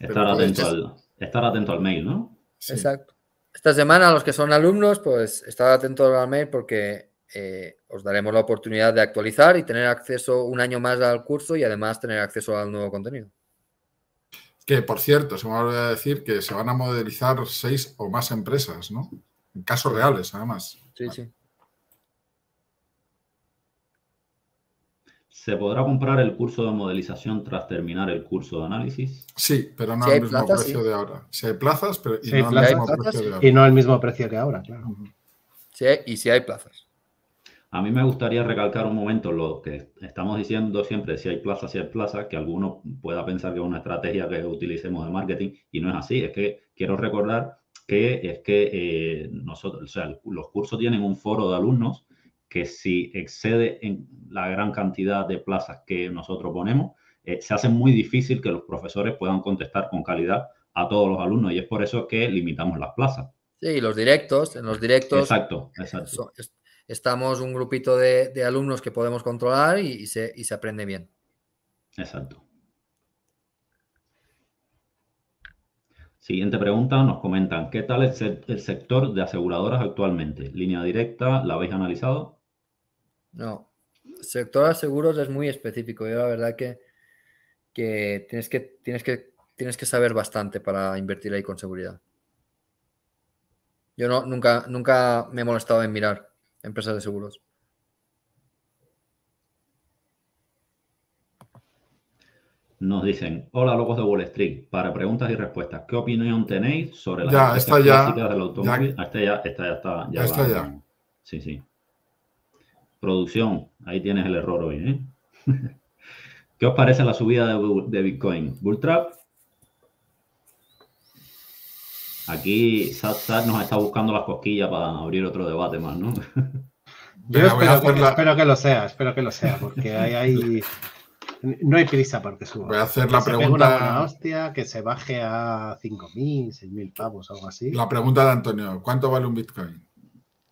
Estar pues, atento, al, estar atento, al, mail, ¿no? Exacto. Esta semana, los que son alumnos, pues estar atento al mail porque eh, os daremos la oportunidad de actualizar y tener acceso un año más al curso y además tener acceso al nuevo contenido. Que, por cierto, se me va a decir que se van a modelizar seis o más empresas, ¿no? En casos reales, además. Sí, sí. ¿Se podrá comprar el curso de modelización tras terminar el curso de análisis? Sí, pero no al mismo precio de ahora. Si hay plazas, pero y, no al mismo precio de ahora. y no al mismo precio que ahora, claro. sí, y si hay plazas. A mí me gustaría recalcar un momento lo que estamos diciendo siempre, si hay plaza, si hay plaza, que alguno pueda pensar que es una estrategia que utilicemos de marketing y no es así. Es que quiero recordar que es que eh, nosotros, los cursos tienen un foro de alumnos que si excede en la gran cantidad de plazas que nosotros ponemos, eh, se hace muy difícil que los profesores puedan contestar con calidad a todos los alumnos y es por eso que limitamos las plazas. Sí, los directos, en los directos. Exacto, exacto estamos un grupito de, alumnos que podemos controlar y, se, aprende bien. Exacto. Siguiente pregunta, nos comentan, ¿qué tal es el, sector de aseguradoras actualmente? ¿Línea directa, la habéis analizado? No, el sector de seguros es muy específico. Yo la verdad que, que, tienes, que, tienes, que tienes que saber bastante para invertir ahí con seguridad. Yo no, nunca, nunca me he molestado en mirar empresas de seguros. Nos dicen, hola locos de Wall Street, para preguntas y respuestas, ¿qué opinión tenéis sobre las ya, ya, del automóvil? Ya, ah, esta este ya, ya está. Ya ya. Sí, sí. Producción, ahí tienes el error hoy. ¿eh? ¿Qué os parece la subida de, de Bitcoin? ¿Bulltrap Aquí SatSat nos está buscando las cosquillas para abrir otro debate más, ¿no? Yo espero, que lo sea, espero que lo sea, porque ahí hay... no hay prisa para que suba. Voy a hacer la pregunta. hostia, que se baje a 5.000, 6.000 pavos, algo así. La pregunta de Antonio: ¿cuánto vale un Bitcoin?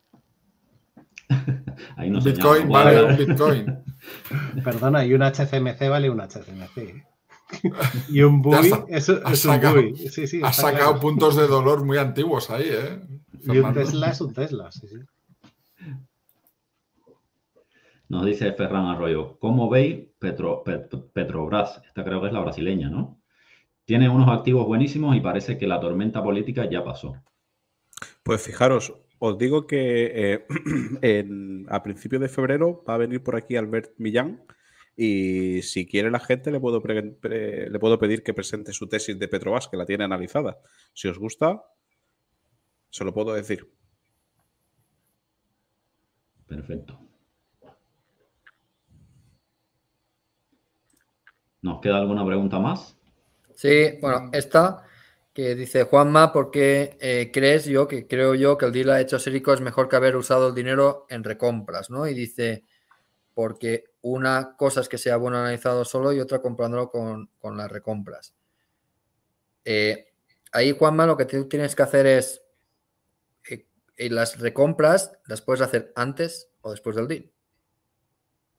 Ahí no Bitcoin vale un Bitcoin. Perdona, y un HCMC vale un HCMC. y un Bui, Eso sacado, puntos de dolor muy antiguos ahí, ¿eh? Y un Tesla es un Tesla, sí, Nos dice Ferran Arroyo, ¿cómo veis Petrobras? Esta creo que es la brasileña, ¿no? Tiene unos activos buenísimos y parece que la tormenta política ya pasó. Pues fijaros, os digo que eh, a principios de febrero va a venir por aquí Albert Millán, y si quiere la gente, le puedo, le puedo pedir que presente su tesis de Petrobras, que la tiene analizada. Si os gusta, se lo puedo decir. Perfecto. ¿Nos queda alguna pregunta más? Sí, bueno, esta que dice Juanma, ¿por qué eh, crees yo que creo yo que el deal ha hecho Sérico es mejor que haber usado el dinero en recompras? ¿no? Y dice, porque una cosa es que sea bueno analizado solo y otra comprándolo con, las recompras. Eh, ahí, Juanma, lo que tienes que hacer es eh, eh, las recompras las puedes hacer antes o después del deal.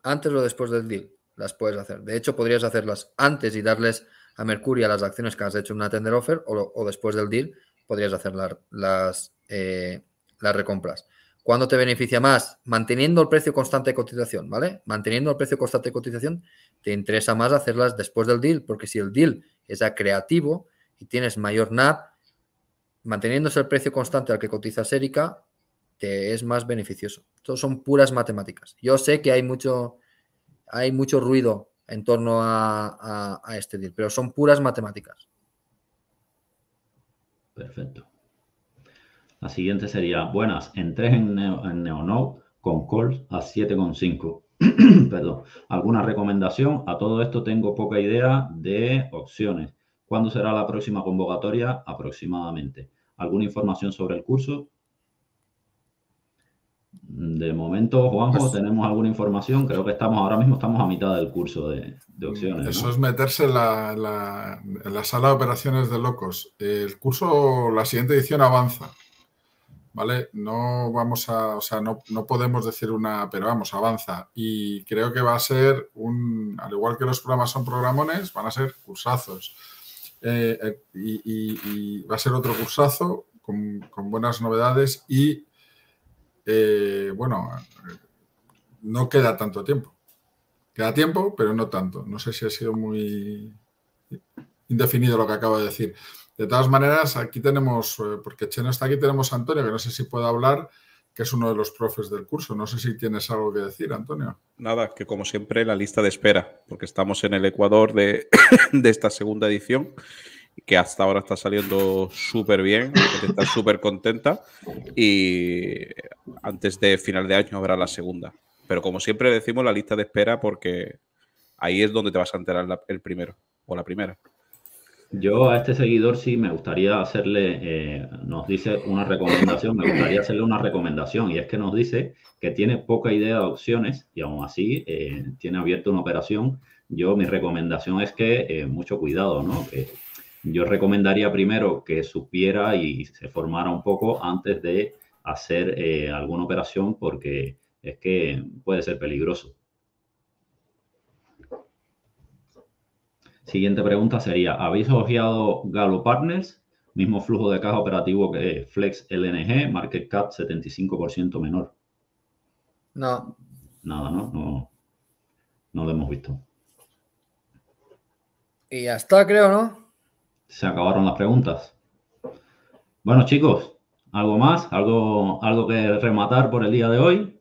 Antes o después del deal las puedes hacer. De hecho, podrías hacerlas antes y darles a Mercuria las acciones que has hecho en una tender offer o, después del deal podrías hacer las, las recompras. ¿Cuándo te beneficia más? Manteniendo el precio constante de cotización, ¿vale? Manteniendo el precio constante de cotización, te interesa más hacerlas después del deal, porque si el deal es creativo y tienes mayor nap, manteniéndose el precio constante al que cotiza Erika te es más beneficioso. Esto son puras matemáticas. Yo sé que hay mucho, hay mucho ruido en torno a, a este deal, pero son puras matemáticas. Perfecto. La siguiente sería, buenas, entré en, Neo, en NeoNode con calls a 7,5. Perdón. ¿Alguna recomendación? A todo esto tengo poca idea de opciones. ¿Cuándo será la próxima convocatoria? Aproximadamente. ¿Alguna información sobre el curso? De momento, Juanjo, tenemos alguna información. Creo que estamos ahora mismo estamos a mitad del curso de, opciones. Eso es meterse la, en la, sala de operaciones de locos. El curso, la siguiente edición avanza. ¿vale? No vamos a, o sea, no, podemos decir una, pero vamos, avanza. Y creo que va a ser un, al igual que los programas son programones, van a ser cursazos. Eh, eh, y, va a ser otro cursazo con, buenas novedades y, eh, bueno, no queda tanto tiempo. Queda tiempo, pero no tanto. No sé si ha sido muy indefinido lo que acabo de decir. De todas maneras, aquí tenemos, eh, porque Cheno está aquí, tenemos a Antonio, que no sé si puede hablar, que es uno de los profes del curso. No sé si tienes algo que decir, Antonio. Nada, que como siempre, la lista de espera, porque estamos en el Ecuador de, esta segunda edición que hasta ahora está saliendo súper bien, está súper contenta y antes de final de año habrá la segunda. Pero como siempre decimos, la lista de espera porque ahí es donde te vas a enterar el primero o la primera. Yo a este seguidor sí me gustaría hacerle, eh, nos dice una recomendación, me gustaría hacerle una recomendación y es que nos dice que tiene poca idea de opciones y aún así eh, tiene abierta una operación. Yo mi recomendación es que eh, mucho cuidado, ¿no? Que yo recomendaría primero que supiera y se formara un poco antes de hacer alguna operación porque es que puede ser peligroso. Siguiente pregunta sería, ¿habéis ojeado Galo Partners? Mismo flujo de caja operativo que Flex LNG, market cap 75% menor. No. Nada, ¿no? No, no lo hemos visto. Y ya está, creo, ¿no? Se acabaron las preguntas. Bueno, chicos, ¿algo más? ¿Algo, algo que rematar por el día de hoy?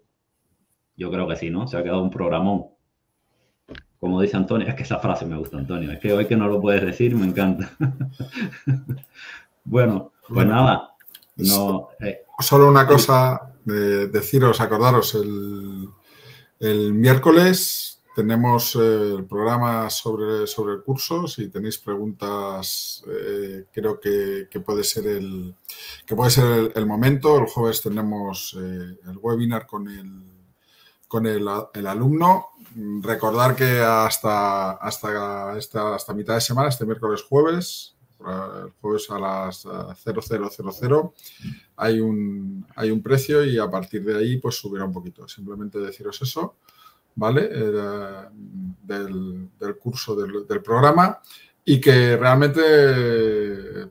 Yo creo que sí, ¿no? Se ha quedado un programón como dice Antonio, es que esa frase me gusta, Antonio, es que hoy que no lo puedes decir, me encanta. bueno, pues nada. No, eh, Solo una cosa de deciros, acordaros, el, el miércoles tenemos eh, el programa sobre, sobre el curso. Si tenéis preguntas, eh, creo que, puede ser el que puede ser momento. El jueves tenemos el webinar con el con el, el alumno. Recordar que hasta, hasta, hasta, hasta, mitad de semana, este miércoles jueves, jueves a las 0000, eh, hay un, hay un precio y a partir de ahí pues subirá un poquito. Simplemente deciros eso, ¿vale? Eh, del, del, curso del, del programa y que realmente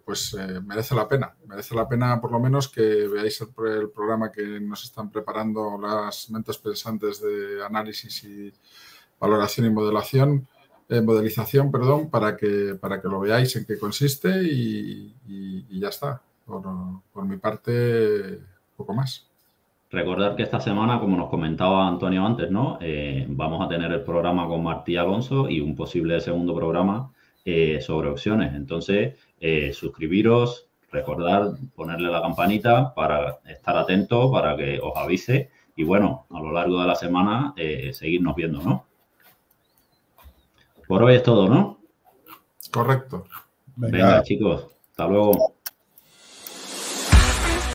pues eh, merece la pena. Merece la pena por lo menos que veáis el, programa que nos están preparando las mentes pensantes de análisis y valoración y modelación, eh, modelización, perdón, para que, para que lo veáis en qué consiste y, ya está. Por, mi parte, poco más. Recordar que esta semana, como nos comentaba Antonio antes, ¿no? Eh, vamos a tener el programa con Martí Alonso y un posible segundo programa eh, sobre opciones. Entonces, eh, suscribiros, recordar ponerle la campanita para estar atento, para que os avise y bueno, a lo largo de la semana eh, seguirnos viendo, ¿no? Por hoy es todo, ¿no? Correcto. Venga chicos, hasta luego.